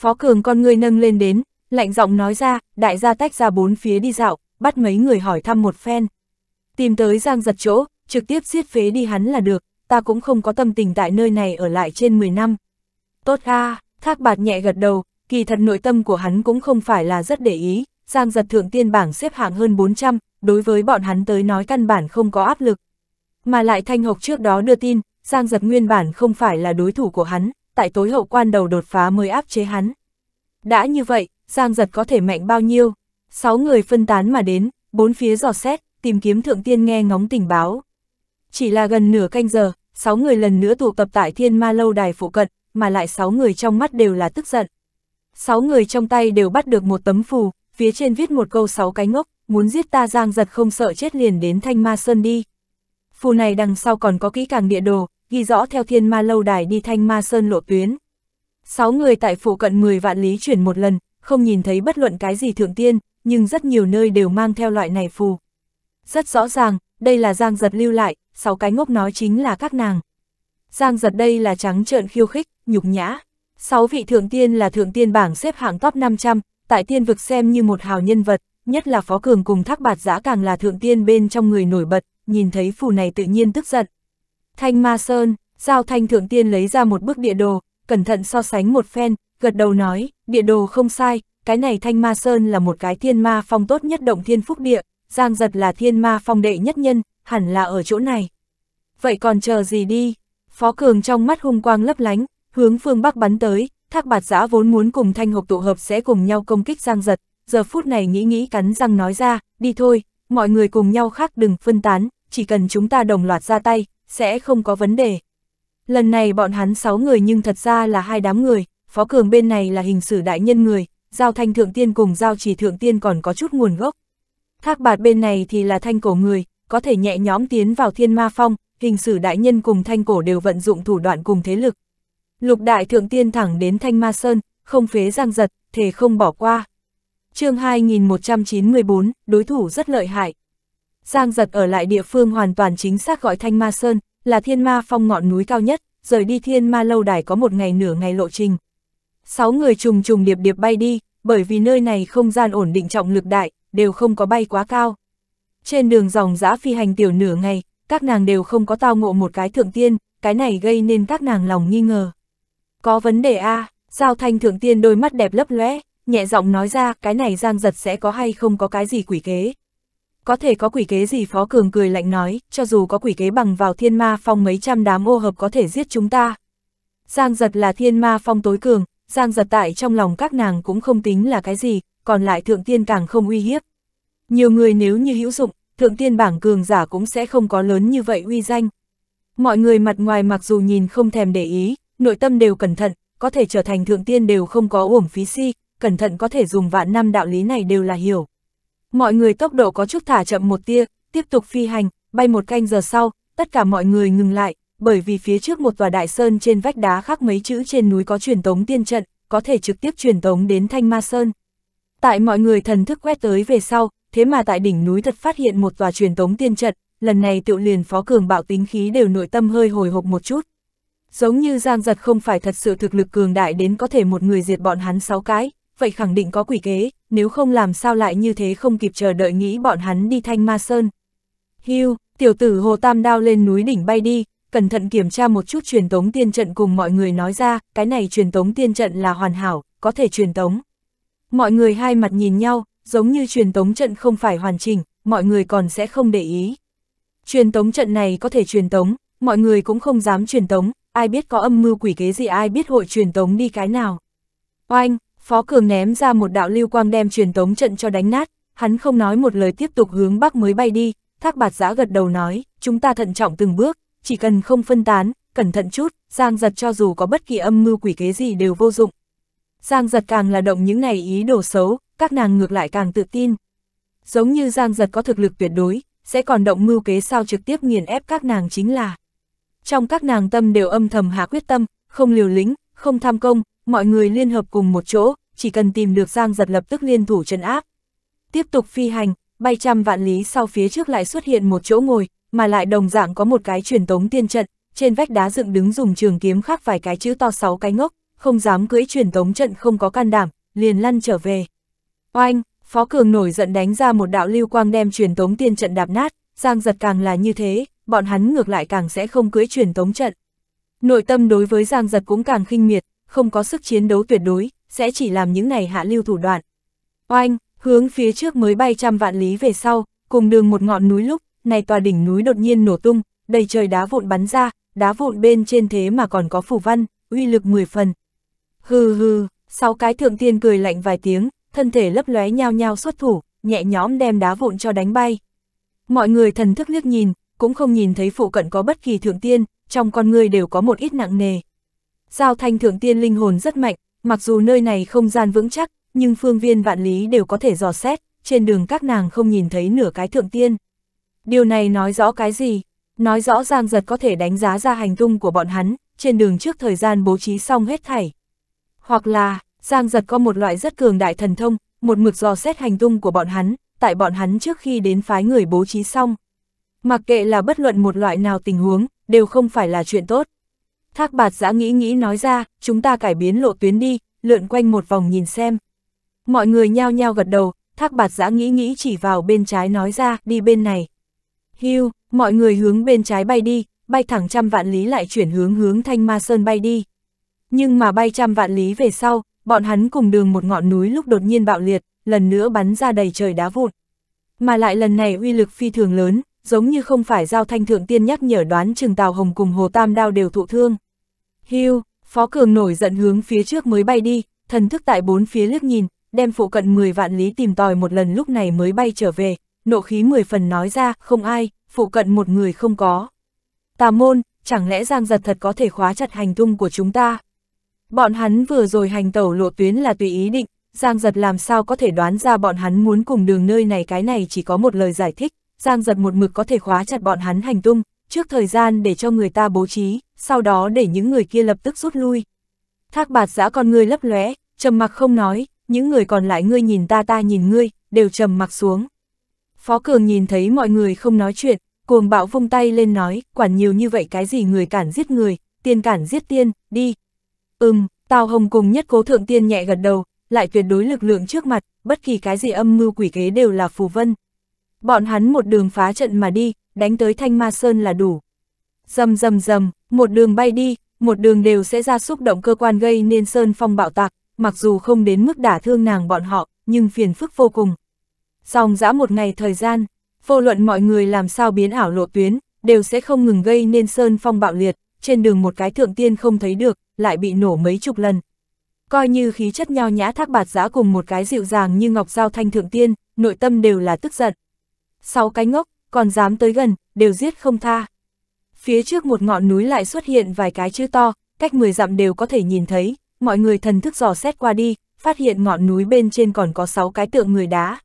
Phó Cường con người nâng lên đến, lạnh giọng nói ra, đại gia tách ra bốn phía đi dạo, bắt mấy người hỏi thăm một phen. Tìm tới Giang giật chỗ, trực tiếp giết phế đi hắn là được, ta cũng không có tâm tình tại nơi này ở lại trên 10 năm. Tốt a thác bạt nhẹ gật đầu, kỳ thật nội tâm của hắn cũng không phải là rất để ý, Giang giật thượng tiên bảng xếp hạng hơn 400, đối với bọn hắn tới nói căn bản không có áp lực. Mà lại Thanh Hộc trước đó đưa tin, Giang giật nguyên bản không phải là đối thủ của hắn, tại tối hậu quan đầu đột phá mới áp chế hắn. Đã như vậy, Giang Giật có thể mạnh bao nhiêu? Sáu người phân tán mà đến, bốn phía dò xét, tìm kiếm thượng tiên nghe ngóng tình báo. Chỉ là gần nửa canh giờ, sáu người lần nữa tụ tập tại thiên ma lâu đài phụ cận, mà lại sáu người trong mắt đều là tức giận. Sáu người trong tay đều bắt được một tấm phù, phía trên viết một câu sáu cái ngốc, muốn giết ta Giang Giật không sợ chết liền đến Thanh Ma Sơn đi. Phù này đằng sau còn có kỹ càng địa đồ, ghi rõ theo thiên ma lâu đài đi thanh ma sơn lộ tuyến. Sáu người tại phủ cận 10 vạn lý chuyển một lần, không nhìn thấy bất luận cái gì thượng tiên, nhưng rất nhiều nơi đều mang theo loại này phù. Rất rõ ràng, đây là Giang Giật lưu lại, sáu cái ngốc nói chính là các nàng. Giang Giật đây là trắng trợn khiêu khích, nhục nhã. Sáu vị thượng tiên là thượng tiên bảng xếp hạng top 500, tại tiên vực xem như một hào nhân vật, nhất là Phó Cường cùng Thác Bạt Giã càng là thượng tiên bên trong người nổi bật, nhìn thấy phù này tự nhiên tức giận. Thanh Ma Sơn, Giao Thanh Thượng Tiên lấy ra một bức địa đồ, cẩn thận so sánh một phen, gật đầu nói, địa đồ không sai, cái này Thanh Ma Sơn là một cái thiên ma phong tốt nhất động thiên phúc địa, Giang Giật là thiên ma phong đệ nhất nhân, hẳn là ở chỗ này. Vậy còn chờ gì đi? Phó Cường trong mắt hung quang lấp lánh, hướng phương Bắc bắn tới, thác bạt giã vốn muốn cùng Thanh Hộc tụ hợp sẽ cùng nhau công kích Giang Giật, giờ phút này nghĩ nghĩ cắn răng nói ra, đi thôi, mọi người cùng nhau khác đừng phân tán, chỉ cần chúng ta đồng loạt ra tay, sẽ không có vấn đề. Lần này bọn hắn 6 người nhưng thật ra là hai đám người, Phó Cường bên này là hình sử đại nhân người, Giao Thanh Thượng Tiên cùng Giao Chỉ Thượng Tiên còn có chút nguồn gốc. Thác bạt bên này thì là thanh cổ người, có thể nhẹ nhõm tiến vào thiên ma phong, hình sử đại nhân cùng thanh cổ đều vận dụng thủ đoạn cùng thế lực. Lục đại thượng tiên thẳng đến thanh ma sơn, không phế giang giật, thể không bỏ qua. chương 2194, đối thủ rất lợi hại, Giang giật ở lại địa phương hoàn toàn chính xác gọi Thanh Ma Sơn, là thiên ma phong ngọn núi cao nhất, rời đi thiên ma lâu đài có một ngày nửa ngày lộ trình. Sáu người trùng trùng điệp điệp bay đi, bởi vì nơi này không gian ổn định trọng lực đại, đều không có bay quá cao. Trên đường dòng giã phi hành tiểu nửa ngày, các nàng đều không có tao ngộ một cái thượng tiên, cái này gây nên các nàng lòng nghi ngờ. Có vấn đề a à, Giao Thanh thượng tiên đôi mắt đẹp lấp lóe, nhẹ giọng nói ra cái này giang giật sẽ có hay không có cái gì quỷ kế có thể có quỷ kế gì Phó Cường cười lạnh nói, cho dù có quỷ kế bằng vào thiên ma phong mấy trăm đám ô hợp có thể giết chúng ta. Giang giật là thiên ma phong tối cường, Giang giật tại trong lòng các nàng cũng không tính là cái gì, còn lại thượng tiên càng không uy hiếp. Nhiều người nếu như hữu dụng, thượng tiên bảng cường giả cũng sẽ không có lớn như vậy uy danh. Mọi người mặt ngoài mặc dù nhìn không thèm để ý, nội tâm đều cẩn thận, có thể trở thành thượng tiên đều không có uổng phí si, cẩn thận có thể dùng vạn năm đạo lý này đều là hiểu mọi người tốc độ có chút thả chậm một tia, tiếp tục phi hành, bay một canh giờ sau, tất cả mọi người ngừng lại, bởi vì phía trước một tòa đại sơn trên vách đá khắc mấy chữ trên núi có truyền tống tiên trận, có thể trực tiếp truyền tống đến Thanh Ma Sơn. Tại mọi người thần thức quét tới về sau, thế mà tại đỉnh núi thật phát hiện một tòa truyền tống tiên trận, lần này tựu liền phó cường bạo tính khí đều nội tâm hơi hồi hộp một chút. Giống như Giang Giật không phải thật sự thực lực cường đại đến có thể một người diệt bọn hắn sáu cái vậy khẳng định có quỷ kế, nếu không làm sao lại như thế không kịp chờ đợi nghĩ bọn hắn đi thanh ma sơn. Hưu, tiểu tử hồ tam đao lên núi đỉnh bay đi, cẩn thận kiểm tra một chút truyền tống tiên trận cùng mọi người nói ra, cái này truyền tống tiên trận là hoàn hảo, có thể truyền tống. Mọi người hai mặt nhìn nhau, giống như truyền tống trận không phải hoàn chỉnh, mọi người còn sẽ không để ý. Truyền tống trận này có thể truyền tống, mọi người cũng không dám truyền tống, ai biết có âm mưu quỷ kế gì ai biết hội truyền tống đi cái nào. Oanh, Phó Cường ném ra một đạo lưu quang đem truyền tống trận cho đánh nát, hắn không nói một lời tiếp tục hướng bắc mới bay đi, Thác Bạt Giã gật đầu nói, chúng ta thận trọng từng bước, chỉ cần không phân tán, cẩn thận chút, Giang Giật cho dù có bất kỳ âm mưu quỷ kế gì đều vô dụng. Giang Giật càng là động những này ý đồ xấu, các nàng ngược lại càng tự tin. Giống như Giang Giật có thực lực tuyệt đối, sẽ còn động mưu kế sao trực tiếp nghiền ép các nàng chính là. Trong các nàng tâm đều âm thầm hạ quyết tâm, không liều lĩnh, không tham công, mọi người liên hợp cùng một chỗ, chỉ cần tìm được Giang giật lập tức liên thủ trấn áp. Tiếp tục phi hành, bay trăm vạn lý sau phía trước lại xuất hiện một chỗ ngồi, mà lại đồng dạng có một cái truyền tống tiên trận, trên vách đá dựng đứng dùng trường kiếm khắc vài cái chữ to sáu cái ngốc, không dám cưỡi truyền tống trận không có can đảm, liền lăn trở về. Oanh, Phó Cường nổi giận đánh ra một đạo lưu quang đem truyền tống tiên trận đạp nát, Giang giật càng là như thế, bọn hắn ngược lại càng sẽ không cưỡi truyền tống trận. Nội tâm đối với Giang giật cũng càng khinh miệt, không có sức chiến đấu tuyệt đối, sẽ chỉ làm những này hạ lưu thủ đoạn. Oanh, hướng phía trước mới bay trăm vạn lý về sau, cùng đường một ngọn núi lúc, này tòa đỉnh núi đột nhiên nổ tung, đầy trời đá vụn bắn ra, đá vụn bên trên thế mà còn có phủ văn, uy lực mười phần. Hừ hừ, sáu cái thượng tiên cười lạnh vài tiếng, thân thể lấp lóe nhao nhao xuất thủ, nhẹ nhõm đem đá vụn cho đánh bay. Mọi người thần thức liếc nhìn, cũng không nhìn thấy phụ cận có bất kỳ thượng tiên, trong con người đều có một ít nặng nề. Giao thanh thượng tiên linh hồn rất mạnh, Mặc dù nơi này không gian vững chắc, nhưng phương viên vạn lý đều có thể dò xét, trên đường các nàng không nhìn thấy nửa cái thượng tiên. Điều này nói rõ cái gì? Nói rõ Giang Giật có thể đánh giá ra hành tung của bọn hắn, trên đường trước thời gian bố trí xong hết thảy. Hoặc là, Giang Giật có một loại rất cường đại thần thông, một mực dò xét hành tung của bọn hắn, tại bọn hắn trước khi đến phái người bố trí xong. Mặc kệ là bất luận một loại nào tình huống, đều không phải là chuyện tốt. Thác bạt giã nghĩ nghĩ nói ra, chúng ta cải biến lộ tuyến đi, lượn quanh một vòng nhìn xem. Mọi người nhao nhao gật đầu, thác bạt giã nghĩ nghĩ chỉ vào bên trái nói ra, đi bên này. Hiu, mọi người hướng bên trái bay đi, bay thẳng trăm vạn lý lại chuyển hướng hướng thanh ma sơn bay đi. Nhưng mà bay trăm vạn lý về sau, bọn hắn cùng đường một ngọn núi lúc đột nhiên bạo liệt, lần nữa bắn ra đầy trời đá vụn. Mà lại lần này uy lực phi thường lớn, giống như không phải giao thanh thượng tiên nhắc nhở đoán Trường Tào Hồng cùng Hồ Tam Đao đều thụ thương. Hưu, Phó Cường nổi giận hướng phía trước mới bay đi, thần thức tại bốn phía liếc nhìn, đem phụ cận 10 vạn lý tìm tòi một lần lúc này mới bay trở về, nộ khí 10 phần nói ra, không ai, phụ cận một người không có. Tà môn, chẳng lẽ Giang Giật thật có thể khóa chặt hành tung của chúng ta? Bọn hắn vừa rồi hành tẩu lộ tuyến là tùy ý định, Giang Giật làm sao có thể đoán ra bọn hắn muốn cùng đường nơi này cái này chỉ có một lời giải thích, Giang Giật một mực có thể khóa chặt bọn hắn hành tung, trước thời gian để cho người ta bố trí, sau đó để những người kia lập tức rút lui. Thác bạt giã con người lấp lóe, trầm mặc không nói, những người còn lại ngươi nhìn ta ta nhìn ngươi, đều trầm mặc xuống. Phó Cường nhìn thấy mọi người không nói chuyện, cuồng bạo vung tay lên nói, quản nhiều như vậy cái gì người cản giết người, tiên cản giết tiên, đi. Ừm, Tào Hồng cùng nhất cố thượng tiên nhẹ gật đầu, lại tuyệt đối lực lượng trước mặt, bất kỳ cái gì âm mưu quỷ kế đều là phù vân. Bọn hắn một đường phá trận mà đi, đánh tới Thanh Ma Sơn là đủ. Dầm dầm dầm, một đường bay đi, một đường đều sẽ ra xúc động cơ quan gây nên Sơn phong bạo tạc, mặc dù không đến mức đả thương nàng bọn họ, nhưng phiền phức vô cùng. Xong dã một ngày thời gian, vô luận mọi người làm sao biến ảo lộ tuyến, đều sẽ không ngừng gây nên Sơn phong bạo liệt, trên đường một cái thượng tiên không thấy được, lại bị nổ mấy chục lần. Coi như khí chất nhao nhã thác bạt giã cùng một cái dịu dàng như ngọc giao thanh thượng tiên, nội tâm đều là tức giận. Sáu cái ngốc, còn dám tới gần, đều giết không tha. Phía trước một ngọn núi lại xuất hiện vài cái chữ to, cách 10 dặm đều có thể nhìn thấy, mọi người thần thức dò xét qua đi, phát hiện ngọn núi bên trên còn có 6 cái tượng người đá.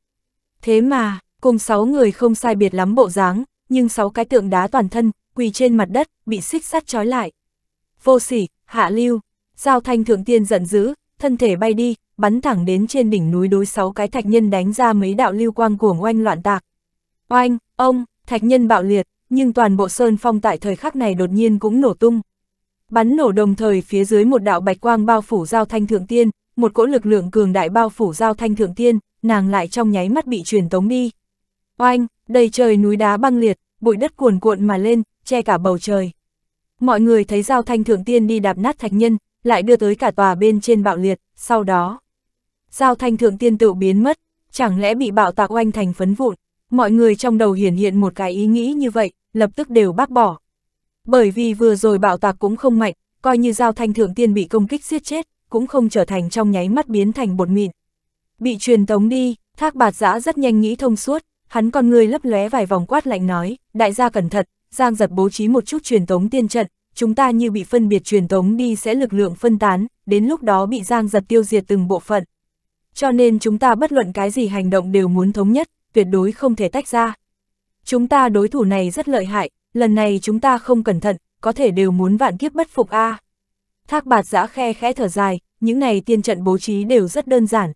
Thế mà, cùng 6 người không sai biệt lắm bộ dáng, nhưng 6 cái tượng đá toàn thân, quỳ trên mặt đất, bị xích sắt trói lại. Vô sỉ, hạ lưu, giao thanh thượng tiên giận dữ, thân thể bay đi, bắn thẳng đến trên đỉnh núi đối 6 cái thạch nhân đánh ra mấy đạo lưu quang cuồng oanh loạn tạc. Oanh, Ông, thạch nhân bạo liệt, nhưng toàn bộ sơn phong tại thời khắc này đột nhiên cũng nổ tung. Bắn nổ đồng thời phía dưới một đạo bạch quang bao phủ giao thanh thượng tiên, một cỗ lực lượng cường đại bao phủ giao thanh thượng tiên, nàng lại trong nháy mắt bị truyền tống đi. Oanh, đầy trời núi đá băng liệt, bụi đất cuồn cuộn mà lên, che cả bầu trời. Mọi người thấy giao thanh thượng tiên đi đạp nát thạch nhân, lại đưa tới cả tòa bên trên bạo liệt, sau đó. Giao thanh thượng tiên tự biến mất, chẳng lẽ bị bạo tạc oanh thành phấn vụn. Mọi người trong đầu hiển hiện một cái ý nghĩ như vậy, lập tức đều bác bỏ. Bởi vì vừa rồi bạo tạc cũng không mạnh, coi như giao thanh thượng tiên bị công kích giết chết, cũng không trở thành trong nháy mắt biến thành bột mịn. Bị truyền tống đi, thác bạt giã rất nhanh nghĩ thông suốt, hắn con người lấp lóe vài vòng quát lạnh nói, đại gia cẩn thận, giang giật bố trí một chút truyền tống tiên trận, chúng ta như bị phân biệt truyền tống đi sẽ lực lượng phân tán, đến lúc đó bị giang giật tiêu diệt từng bộ phận. Cho nên chúng ta bất luận cái gì hành động đều muốn thống nhất, tuyệt đối không thể tách ra. Chúng ta đối thủ này rất lợi hại, lần này chúng ta không cẩn thận, có thể đều muốn vạn kiếp bất phục a. À. Thác bạt giã khe khẽ thở dài, những này tiên trận bố trí đều rất đơn giản.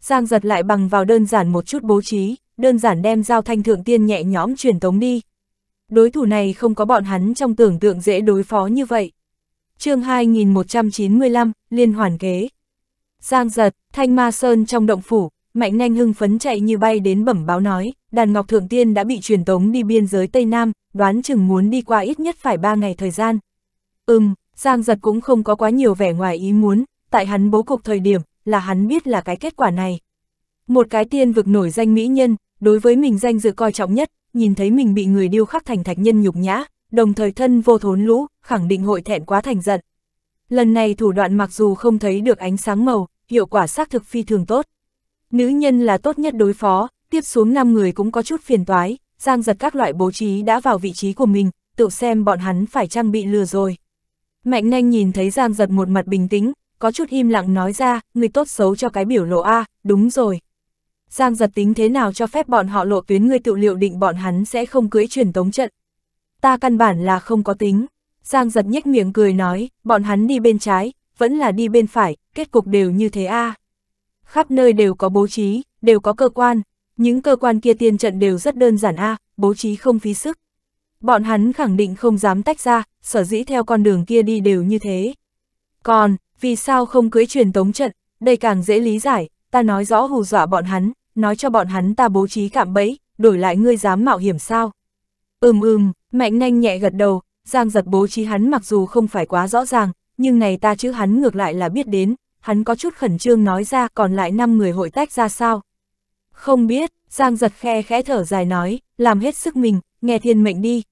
Giang giật lại bằng vào đơn giản một chút bố trí, đơn giản đem giao thanh thượng tiên nhẹ nhõm truyền tống đi. Đối thủ này không có bọn hắn trong tưởng tượng dễ đối phó như vậy. chương 2195, Liên Hoàn Kế Giang giật, Thanh Ma Sơn trong động phủ, mạnh nhanh hưng phấn chạy như bay đến bẩm báo nói, đàn ngọc thượng tiên đã bị truyền tống đi biên giới Tây Nam, đoán chừng muốn đi qua ít nhất phải ba ngày thời gian. Ừm, Giang giật cũng không có quá nhiều vẻ ngoài ý muốn, tại hắn bố cục thời điểm, là hắn biết là cái kết quả này. Một cái tiên vực nổi danh mỹ nhân, đối với mình danh dự coi trọng nhất, nhìn thấy mình bị người điêu khắc thành thạch nhân nhục nhã, đồng thời thân vô thốn lũ, khẳng định hội thẹn quá thành giận. Lần này thủ đoạn mặc dù không thấy được ánh sáng màu, hiệu quả xác thực phi thường tốt. Nữ nhân là tốt nhất đối phó, tiếp xuống 5 người cũng có chút phiền toái, giang giật các loại bố trí đã vào vị trí của mình, tự xem bọn hắn phải trang bị lừa rồi. Mạnh nhanh nhìn thấy giang giật một mặt bình tĩnh, có chút im lặng nói ra, người tốt xấu cho cái biểu lộ A, đúng rồi. Giang giật tính thế nào cho phép bọn họ lộ tuyến người tự liệu định bọn hắn sẽ không cưỡi truyền tống trận. Ta căn bản là không có tính. Giang giật nhếch miệng cười nói, bọn hắn đi bên trái, vẫn là đi bên phải, kết cục đều như thế a. À khắp nơi đều có bố trí, đều có cơ quan, những cơ quan kia tiên trận đều rất đơn giản a, à, bố trí không phí sức. Bọn hắn khẳng định không dám tách ra, sở dĩ theo con đường kia đi đều như thế. Còn, vì sao không cưới truyền tống trận, đây càng dễ lý giải, ta nói rõ hù dọa bọn hắn, nói cho bọn hắn ta bố trí cạm bẫy, đổi lại ngươi dám mạo hiểm sao. Ừm ừm, mạnh nhanh nhẹ gật đầu, giang giật bố trí hắn mặc dù không phải quá rõ ràng, nhưng này ta chữ hắn ngược lại là biết đến, hắn có chút khẩn trương nói ra còn lại 5 người hội tách ra sao. Không biết, Giang giật khe khẽ thở dài nói, làm hết sức mình, nghe thiên mệnh đi.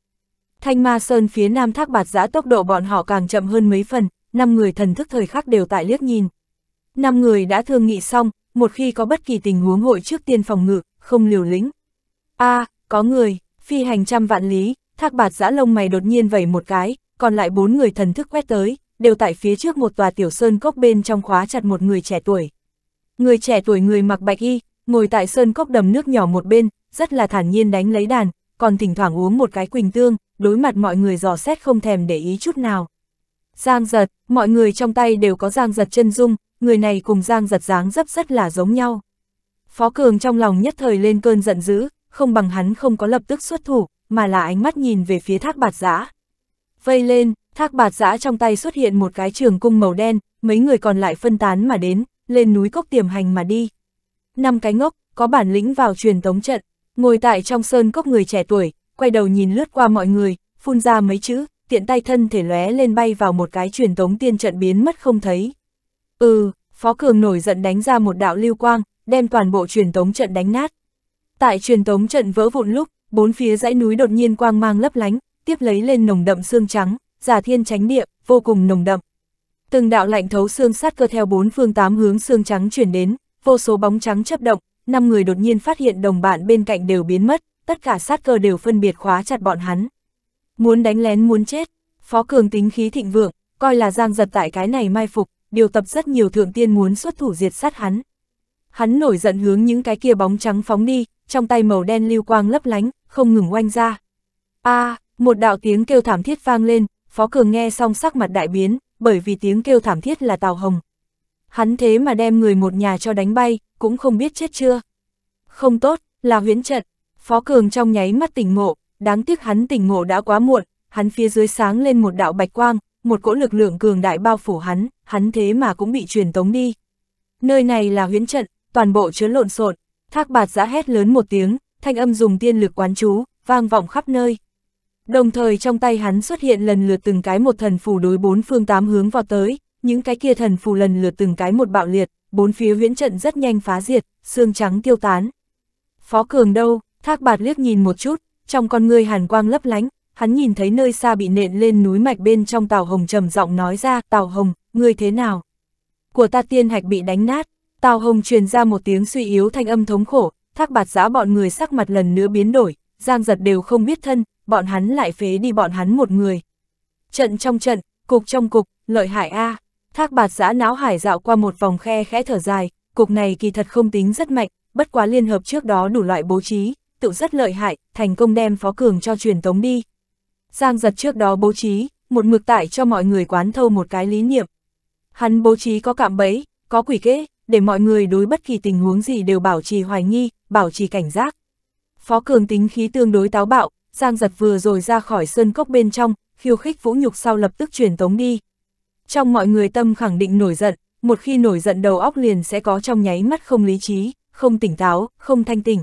Thanh ma sơn phía nam thác bạt giã tốc độ bọn họ càng chậm hơn mấy phần, 5 người thần thức thời khắc đều tại liếc nhìn. 5 người đã thương nghị xong, một khi có bất kỳ tình huống hội trước tiên phòng ngự, không liều lĩnh. a à, có người, phi hành trăm vạn lý, thác bạt giã lông mày đột nhiên vẩy một cái, còn lại bốn người thần thức quét tới, đều tại phía trước một tòa tiểu sơn cốc bên trong khóa chặt một người trẻ tuổi. Người trẻ tuổi người mặc bạch y, ngồi tại sơn cốc đầm nước nhỏ một bên, rất là thản nhiên đánh lấy đàn, còn thỉnh thoảng uống một cái quỳnh tương, đối mặt mọi người dò xét không thèm để ý chút nào. Giang giật, mọi người trong tay đều có giang giật chân dung, người này cùng giang giật dáng dấp rất là giống nhau. Phó Cường trong lòng nhất thời lên cơn giận dữ, không bằng hắn không có lập tức xuất thủ, mà là ánh mắt nhìn về phía thác bạt giã. Vây lên, Thác bạt giã trong tay xuất hiện một cái trường cung màu đen, mấy người còn lại phân tán mà đến, lên núi cốc tiềm hành mà đi. Năm cái ngốc, có bản lĩnh vào truyền tống trận, ngồi tại trong sơn cốc người trẻ tuổi, quay đầu nhìn lướt qua mọi người, phun ra mấy chữ, tiện tay thân thể lóe lên bay vào một cái truyền tống tiên trận biến mất không thấy. Ừ, Phó Cường nổi giận đánh ra một đạo lưu quang, đem toàn bộ truyền tống trận đánh nát. Tại truyền tống trận vỡ vụn lúc, bốn phía dãy núi đột nhiên quang mang lấp lánh, tiếp lấy lên nồng đậm xương trắng, giả thiên tránh địa, vô cùng nồng đậm. Từng đạo lạnh thấu xương sát cơ theo bốn phương tám hướng xương trắng chuyển đến, vô số bóng trắng chấp động, năm người đột nhiên phát hiện đồng bạn bên cạnh đều biến mất, tất cả sát cơ đều phân biệt khóa chặt bọn hắn. Muốn đánh lén muốn chết, Phó Cường tính khí thịnh vượng, coi là giang giật tại cái này mai phục, điều tập rất nhiều thượng tiên muốn xuất thủ diệt sát hắn. Hắn nổi giận hướng những cái kia bóng trắng phóng đi, trong tay màu đen lưu quang lấp lánh, không ngừng oanh ra. A, à, một đạo tiếng kêu thảm thiết vang lên, Phó Cường nghe xong sắc mặt đại biến, bởi vì tiếng kêu thảm thiết là Tào Hồng. Hắn thế mà đem người một nhà cho đánh bay, cũng không biết chết chưa. Không tốt, là huyễn trận. Phó Cường trong nháy mắt tỉnh ngộ, đáng tiếc hắn tỉnh ngộ đã quá muộn, hắn phía dưới sáng lên một đạo bạch quang, một cỗ lực lượng cường đại bao phủ hắn, hắn thế mà cũng bị truyền tống đi. Nơi này là huyễn trận, toàn bộ chứa lộn xộn, thác bạt giã hét lớn một tiếng, thanh âm dùng tiên lực quán chú, vang vọng khắp nơi. Đồng thời trong tay hắn xuất hiện lần lượt từng cái một thần phù đối bốn phương tám hướng vào tới, những cái kia thần phù lần lượt từng cái một bạo liệt, bốn phía huyễn trận rất nhanh phá diệt, xương trắng tiêu tán. Phó Cường đâu? Thác Bạt liếc nhìn một chút, trong con ngươi hàn quang lấp lánh, hắn nhìn thấy nơi xa bị nện lên núi mạch bên trong Tào Hồng trầm giọng nói ra, "Tào Hồng, ngươi thế nào?" Của ta tiên hạch bị đánh nát, Tào Hồng truyền ra một tiếng suy yếu thanh âm thống khổ, Thác Bạt Giá bọn người sắc mặt lần nữa biến đổi, Giang Giật đều không biết thân, bọn hắn lại phế đi bọn hắn một người. Trận trong trận, cục trong cục, lợi hại A, thác bạt giã não hải dạo qua một vòng khe khẽ thở dài, cục này kỳ thật không tính rất mạnh, bất quá liên hợp trước đó đủ loại bố trí, tự rất lợi hại, thành công đem phó cường cho truyền tống đi. Giang giật trước đó bố trí, một mực tải cho mọi người quán thâu một cái lý niệm. Hắn bố trí có cạm bẫy, có quỷ kế, để mọi người đối bất kỳ tình huống gì đều bảo trì hoài nghi, bảo trì cảnh giác. Phó cường tính khí tương đối táo bạo, Giang giật vừa rồi ra khỏi sơn cốc bên trong, khiêu khích vũ nhục sau lập tức truyền tống đi. Trong mọi người tâm khẳng định nổi giận, một khi nổi giận đầu óc liền sẽ có trong nháy mắt không lý trí, không tỉnh táo, không thanh tỉnh.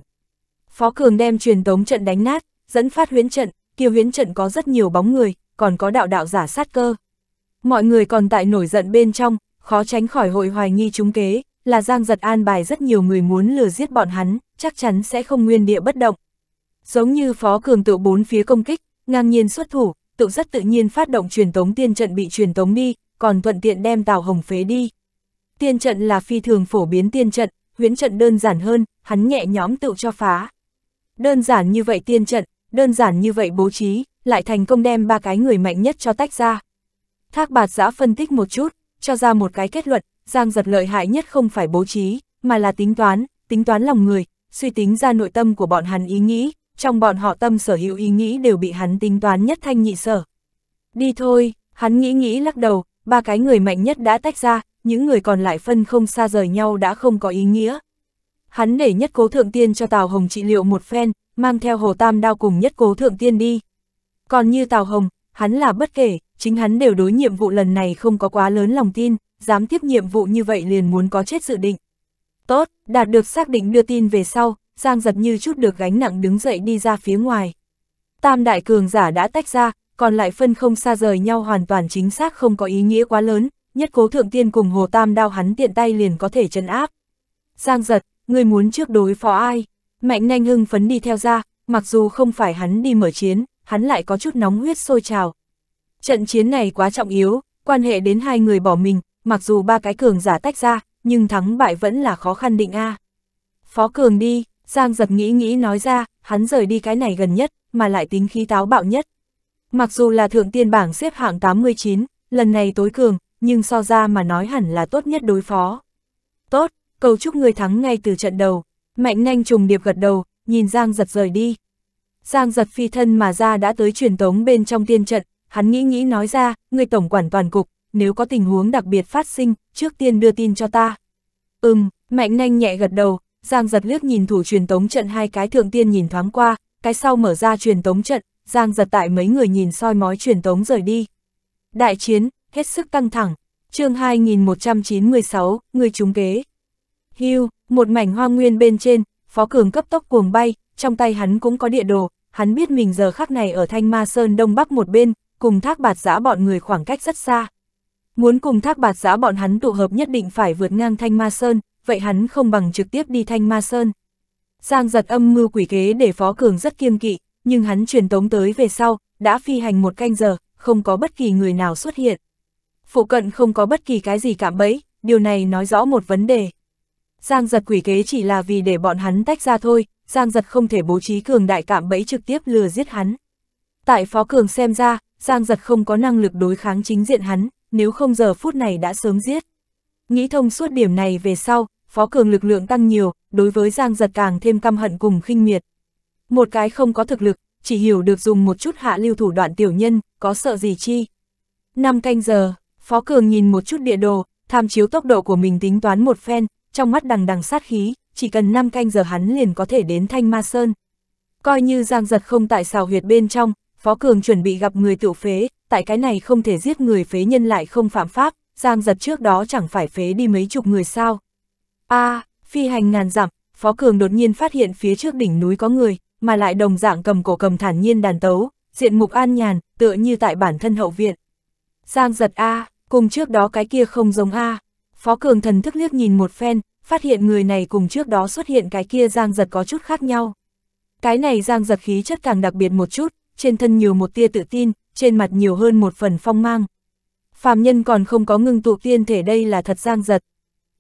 Phó Cường đem truyền tống trận đánh nát, dẫn phát huyến trận, kia huyến trận có rất nhiều bóng người, còn có đạo đạo giả sát cơ. Mọi người còn tại nổi giận bên trong, khó tránh khỏi hội hoài nghi trúng kế, là Giang giật an bài rất nhiều người muốn lừa giết bọn hắn, chắc chắn sẽ không nguyên địa bất động giống như Phó Cường tự bốn phía công kích, ngang nhiên xuất thủ, tự rất tự nhiên phát động truyền tống tiên trận bị truyền tống đi, còn thuận tiện đem Tào Hồng phế đi. Tiên trận là phi thường phổ biến tiên trận, huyễn trận đơn giản hơn, hắn nhẹ nhóm tự cho phá. Đơn giản như vậy tiên trận, đơn giản như vậy bố trí, lại thành công đem ba cái người mạnh nhất cho tách ra. Thác bạt giã phân tích một chút, cho ra một cái kết luận, Giang giật lợi hại nhất không phải bố trí, mà là tính toán, tính toán lòng người, suy tính ra nội tâm của bọn hắn ý nghĩ, trong bọn họ tâm sở hữu ý nghĩ đều bị hắn tính toán nhất thanh nhị sở. Đi thôi, hắn nghĩ nghĩ lắc đầu, ba cái người mạnh nhất đã tách ra, những người còn lại phân không xa rời nhau đã không có ý nghĩa. Hắn để nhất cố thượng tiên cho Tào Hồng trị liệu một phen, mang theo hồ tam đao cùng nhất cố thượng tiên đi. Còn như Tào Hồng, hắn là bất kể, chính hắn đều đối nhiệm vụ lần này không có quá lớn lòng tin, dám tiếp nhiệm vụ như vậy liền muốn có chết dự định. Tốt, đạt được xác định đưa tin về sau, Giang giật như chút được gánh nặng đứng dậy đi ra phía ngoài. Tam đại cường giả đã tách ra, còn lại phân không xa rời nhau hoàn toàn chính xác không có ý nghĩa quá lớn, nhất cố thượng tiên cùng hồ tam đao hắn tiện tay liền có thể chân áp. Giang giật, người muốn trước đối phó ai? Mạnh nhanh hưng phấn đi theo ra, mặc dù không phải hắn đi mở chiến, hắn lại có chút nóng huyết sôi trào. Trận chiến này quá trọng yếu, quan hệ đến hai người bỏ mình, mặc dù ba cái cường giả tách ra, nhưng thắng bại vẫn là khó khăn định A. À. Phó cường đi, Giang giật nghĩ nghĩ nói ra, hắn rời đi cái này gần nhất, mà lại tính khí táo bạo nhất. Mặc dù là thượng tiên bảng xếp hạng 89, lần này tối cường, nhưng so ra mà nói hẳn là tốt nhất đối phó. Tốt, cầu chúc người thắng ngay từ trận đầu, mạnh nhanh trùng điệp gật đầu, nhìn Giang giật rời đi. Giang giật phi thân mà ra đã tới truyền tống bên trong tiên trận, hắn nghĩ nghĩ nói ra, người tổng quản toàn cục, nếu có tình huống đặc biệt phát sinh, trước tiên đưa tin cho ta. Ừm, mạnh nhanh nhẹ gật đầu, Giang giật liếc nhìn thủ truyền tống trận hai cái thượng tiên nhìn thoáng qua, cái sau mở ra truyền tống trận, Giang giật tại mấy người nhìn soi mói truyền tống rời đi. Đại chiến, hết sức căng thẳng, chương 2196, người trúng kế. Hưu, một mảnh hoa nguyên bên trên, phó cường cấp tốc cuồng bay, trong tay hắn cũng có địa đồ, hắn biết mình giờ khắc này ở Thanh Ma Sơn Đông Bắc một bên, cùng thác bạt giã bọn người khoảng cách rất xa. Muốn cùng thác bạt giã bọn hắn tụ hợp nhất định phải vượt ngang Thanh Ma Sơn, vậy hắn không bằng trực tiếp đi Thanh Ma Sơn. Giang giật âm mưu quỷ kế để Phó Cường rất kiêng kỵ, nhưng hắn truyền tống tới về sau, đã phi hành một canh giờ, không có bất kỳ người nào xuất hiện. Phụ cận không có bất kỳ cái gì cảm bẫy, điều này nói rõ một vấn đề. Giang giật quỷ kế chỉ là vì để bọn hắn tách ra thôi, Giang giật không thể bố trí cường đại cảm bẫy trực tiếp lừa giết hắn. Tại Phó Cường xem ra, Giang giật không có năng lực đối kháng chính diện hắn, nếu không giờ phút này đã sớm giết. Nghĩ thông suốt điểm này về sau, phó cường lực lượng tăng nhiều, đối với Giang Giật càng thêm căm hận cùng khinh miệt. Một cái không có thực lực, chỉ hiểu được dùng một chút hạ lưu thủ đoạn tiểu nhân, có sợ gì chi. Năm canh giờ, phó cường nhìn một chút địa đồ, tham chiếu tốc độ của mình tính toán một phen, trong mắt đằng đằng sát khí, chỉ cần 5 canh giờ hắn liền có thể đến Thanh Ma Sơn. Coi như Giang Giật không tại xào huyệt bên trong, Phó Cường chuẩn bị gặp người tiểu phế, tại cái này không thể giết người phế nhân lại không phạm pháp, Giang Giật trước đó chẳng phải phế đi mấy chục người sao a à, phi hành ngàn dặm, Phó Cường đột nhiên phát hiện phía trước đỉnh núi có người, mà lại đồng dạng cầm cổ cầm thản nhiên đàn tấu, diện mục an nhàn, tựa như tại bản thân hậu viện. Giang giật A, à, cùng trước đó cái kia không giống A. À. Phó Cường thần thức liếc nhìn một phen, phát hiện người này cùng trước đó xuất hiện cái kia Giang giật có chút khác nhau. Cái này Giang giật khí chất càng đặc biệt một chút, trên thân nhiều một tia tự tin, trên mặt nhiều hơn một phần phong mang. Phàm nhân còn không có ngưng tụ tiên thể đây là thật Giang giật,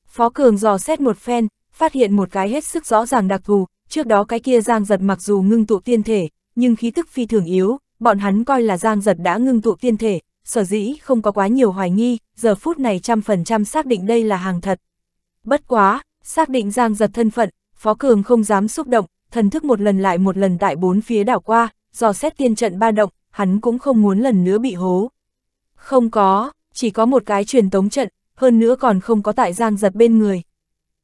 Phó Cường dò xét một phen, phát hiện một cái hết sức rõ ràng đặc thù, trước đó cái kia Giang Giật mặc dù ngưng tụ tiên thể, nhưng khí tức phi thường yếu, bọn hắn coi là Giang Giật đã ngưng tụ tiên thể, sở dĩ không có quá nhiều hoài nghi, giờ phút này trăm phần trăm xác định đây là hàng thật. Bất quá, xác định Giang Giật thân phận, Phó Cường không dám xúc động, thần thức một lần lại một lần tại bốn phía đảo qua, dò xét tiên trận ba động, hắn cũng không muốn lần nữa bị hố. Không có, chỉ có một cái truyền tống trận, hơn nữa còn không có tại Giang Giật bên người.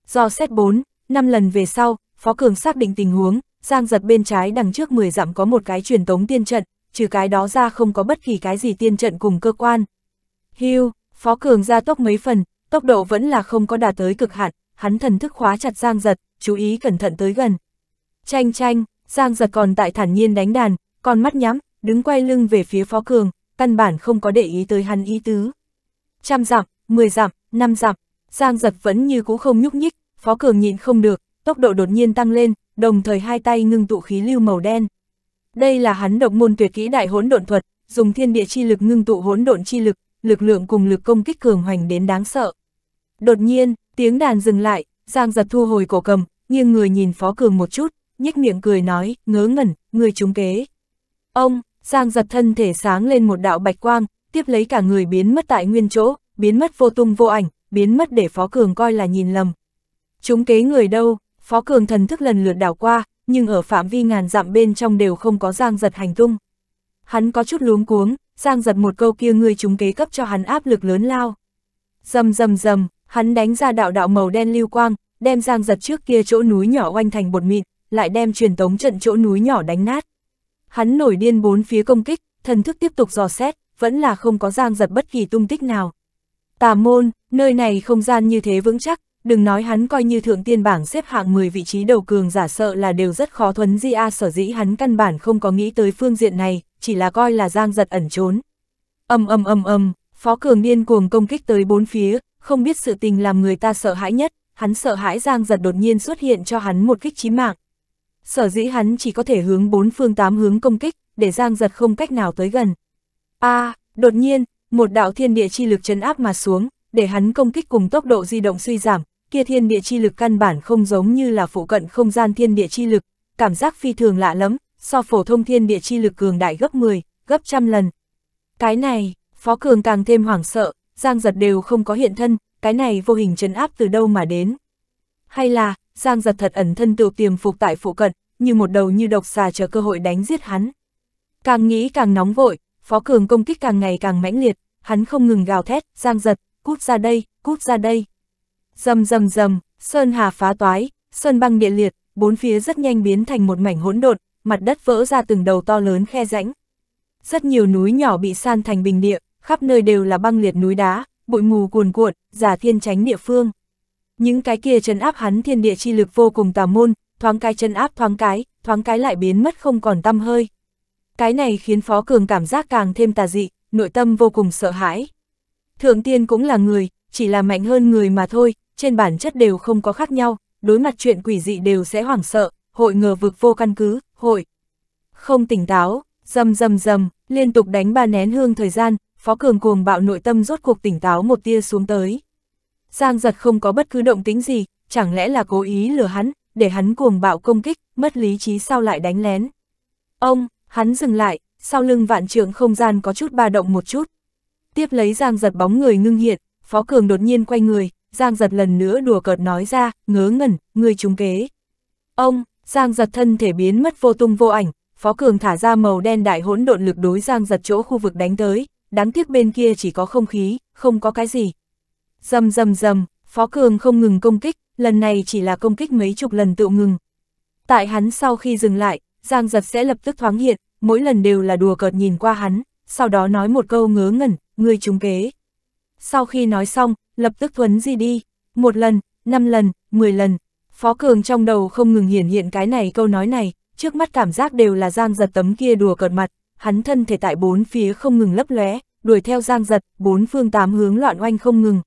Do xét 4, 5 lần về sau, Phó Cường xác định tình huống, Giang Giật bên trái đằng trước 10 dặm có một cái truyền tống tiên trận, trừ cái đó ra không có bất kỳ cái gì tiên trận cùng cơ quan. Hưu, Phó Cường ra tốc mấy phần, tốc độ vẫn là không có đạt tới cực hạn, hắn thần thức khóa chặt Giang Giật, chú ý cẩn thận tới gần. Chanh chanh, Giang Giật còn tại thản nhiên đánh đàn, con mắt nhắm, đứng quay lưng về phía Phó Cường, căn bản không có để ý tới hắn ý tứ. Trăm dặm, 10 dặm, 5 dặm, Giang giật vẫn như cũ không nhúc nhích, Phó Cường nhịn không được, tốc độ đột nhiên tăng lên, đồng thời hai tay ngưng tụ khí lưu màu đen. Đây là hắn độc môn tuyệt kỹ đại hỗn độn thuật, dùng thiên địa chi lực ngưng tụ hỗn độn chi lực, lực lượng cùng lực công kích cường hoành đến đáng sợ. Đột nhiên, tiếng đàn dừng lại, Giang giật thu hồi cổ cầm, nghiêng người nhìn Phó Cường một chút, nhếch miệng cười nói, ngớ ngẩn, người trúng kế. Ông, Giang giật thân thể sáng lên một đạo bạch quang, tiếp lấy cả người biến mất tại nguyên chỗ, biến mất vô tung vô ảnh, biến mất để Phó Cường coi là nhìn lầm. Chúng kế người đâu, Phó Cường thần thức lần lượt đảo qua, nhưng ở phạm vi ngàn dặm bên trong đều không có giang giật hành tung. Hắn có chút luống cuống, giang giật một câu kia người chúng kế cấp cho hắn áp lực lớn lao. Dầm dầm dầm, hắn đánh ra đạo đạo màu đen lưu quang, đem giang giật trước kia chỗ núi nhỏ oanh thành bột mịn, lại đem truyền tống trận chỗ núi nhỏ đánh nát. Hắn nổi điên bốn phía công kích, thần thức tiếp tục dò xét, vẫn là không có giang giật bất kỳ tung tích nào. Tà môn, nơi này không gian như thế vững chắc, đừng nói hắn coi như thượng tiên bảng xếp hạng 10 vị trí đầu cường giả sợ là đều rất khó thuấn di a sở dĩ hắn căn bản không có nghĩ tới phương diện này, chỉ là coi là giang giật ẩn trốn. Âm âm âm âm, phó cường điên cuồng công kích tới bốn phía, không biết sự tình làm người ta sợ hãi nhất, hắn sợ hãi giang giật đột nhiên xuất hiện cho hắn một kích chí mạng. Sở dĩ hắn chỉ có thể hướng bốn phương tám hướng công kích, để giang giật không cách nào tới gần. a à, đột nhiên, một đạo thiên địa chi lực chấn áp mà xuống, để hắn công kích cùng tốc độ di động suy giảm, kia thiên địa chi lực căn bản không giống như là phụ cận không gian thiên địa chi lực, cảm giác phi thường lạ lắm, so phổ thông thiên địa chi lực cường đại gấp 10, gấp trăm lần. Cái này, Phó Cường càng thêm hoảng sợ, Giang Giật đều không có hiện thân, cái này vô hình chấn áp từ đâu mà đến. Hay là, Giang Giật thật ẩn thân tự tiềm phục tại phụ cận, như một đầu như độc xà chờ cơ hội đánh giết hắn. Càng nghĩ càng nóng vội, Phó Cường công kích càng ngày càng mãnh liệt, hắn không ngừng gào thét, giang giật, cút ra đây, cút ra đây. Dầm dầm dầm, sơn hà phá toái, sơn băng địa liệt, bốn phía rất nhanh biến thành một mảnh hỗn độn, mặt đất vỡ ra từng đầu to lớn khe rãnh. Rất nhiều núi nhỏ bị san thành bình địa, khắp nơi đều là băng liệt núi đá, bụi mù cuồn cuộn, giả thiên tránh địa phương. Những cái kia trấn áp hắn thiên địa chi lực vô cùng tà môn, thoáng cái chân áp thoáng cái, thoáng cái lại biến mất không còn tăm hơi. Cái này khiến Phó Cường cảm giác càng thêm tà dị, nội tâm vô cùng sợ hãi. Thượng tiên cũng là người, chỉ là mạnh hơn người mà thôi, trên bản chất đều không có khác nhau, đối mặt chuyện quỷ dị đều sẽ hoảng sợ, hội ngờ vực vô căn cứ, hội. Không tỉnh táo, dầm dầm dầm, liên tục đánh ba nén hương thời gian, Phó Cường cuồng bạo nội tâm rốt cuộc tỉnh táo một tia xuống tới. Giang giật không có bất cứ động tính gì, chẳng lẽ là cố ý lừa hắn, để hắn cuồng bạo công kích, mất lý trí sao lại đánh lén. Ông, Hắn dừng lại, sau lưng vạn trường không gian có chút ba động một chút. Tiếp lấy Giang giật bóng người ngưng hiện, Phó Cường đột nhiên quay người, Giang giật lần nữa đùa cợt nói ra, ngớ ngẩn, người trúng kế. Ông, Giang giật thân thể biến mất vô tung vô ảnh, Phó Cường thả ra màu đen đại hỗn độn lực đối Giang giật chỗ khu vực đánh tới, đáng tiếc bên kia chỉ có không khí, không có cái gì. Dầm dầm dầm, Phó Cường không ngừng công kích, lần này chỉ là công kích mấy chục lần tự ngừng. Tại hắn sau khi dừng lại, Giang giật sẽ lập tức thoáng hiện, mỗi lần đều là đùa cợt nhìn qua hắn, sau đó nói một câu ngớ ngẩn, người trúng kế. Sau khi nói xong, lập tức thuấn gì đi, một lần, năm lần, mười lần, Phó Cường trong đầu không ngừng hiển hiện cái này câu nói này, trước mắt cảm giác đều là Giang giật tấm kia đùa cợt mặt, hắn thân thể tại bốn phía không ngừng lấp lóe, đuổi theo Giang giật, bốn phương tám hướng loạn oanh không ngừng.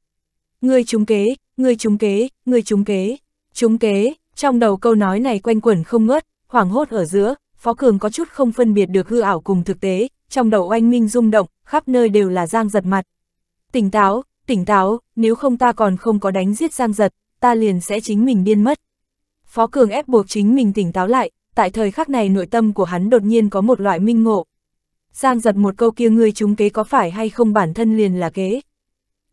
Người trúng kế, người trúng kế, người trúng kế, trúng kế, trong đầu câu nói này quanh quẩn không ngớt, Khoảng hốt ở giữa, Phó Cường có chút không phân biệt được hư ảo cùng thực tế, trong đầu oanh minh rung động, khắp nơi đều là giang giật mặt. Tỉnh táo, tỉnh táo, nếu không ta còn không có đánh giết giang giật, ta liền sẽ chính mình điên mất. Phó Cường ép buộc chính mình tỉnh táo lại, tại thời khắc này nội tâm của hắn đột nhiên có một loại minh ngộ. Giang giật một câu kia ngươi chúng kế có phải hay không bản thân liền là kế.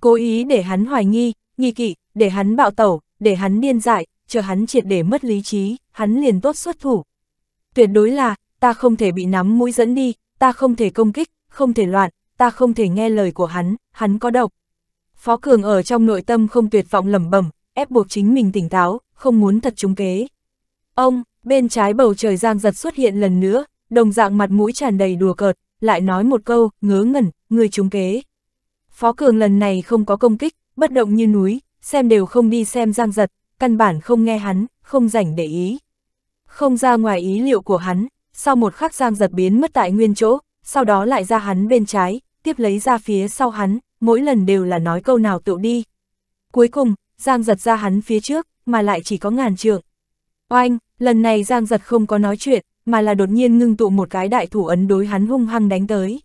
Cố ý để hắn hoài nghi, nghi kỵ, để hắn bạo tẩu, để hắn điên dại, chờ hắn triệt để mất lý trí, hắn liền tốt xuất thủ. Tuyệt đối là, ta không thể bị nắm mũi dẫn đi, ta không thể công kích, không thể loạn, ta không thể nghe lời của hắn, hắn có độc. Phó Cường ở trong nội tâm không tuyệt vọng lẩm bẩm, ép buộc chính mình tỉnh táo, không muốn thật trúng kế. Ông, bên trái bầu trời giang giật xuất hiện lần nữa, đồng dạng mặt mũi tràn đầy đùa cợt, lại nói một câu, ngớ ngẩn, người trúng kế. Phó Cường lần này không có công kích, bất động như núi, xem đều không đi xem giang giật, căn bản không nghe hắn, không rảnh để ý. Không ra ngoài ý liệu của hắn, sau một khắc Giang giật biến mất tại nguyên chỗ, sau đó lại ra hắn bên trái, tiếp lấy ra phía sau hắn, mỗi lần đều là nói câu nào tự đi. Cuối cùng, Giang giật ra hắn phía trước, mà lại chỉ có ngàn trượng. Oanh, lần này Giang giật không có nói chuyện, mà là đột nhiên ngưng tụ một cái đại thủ ấn đối hắn hung hăng đánh tới.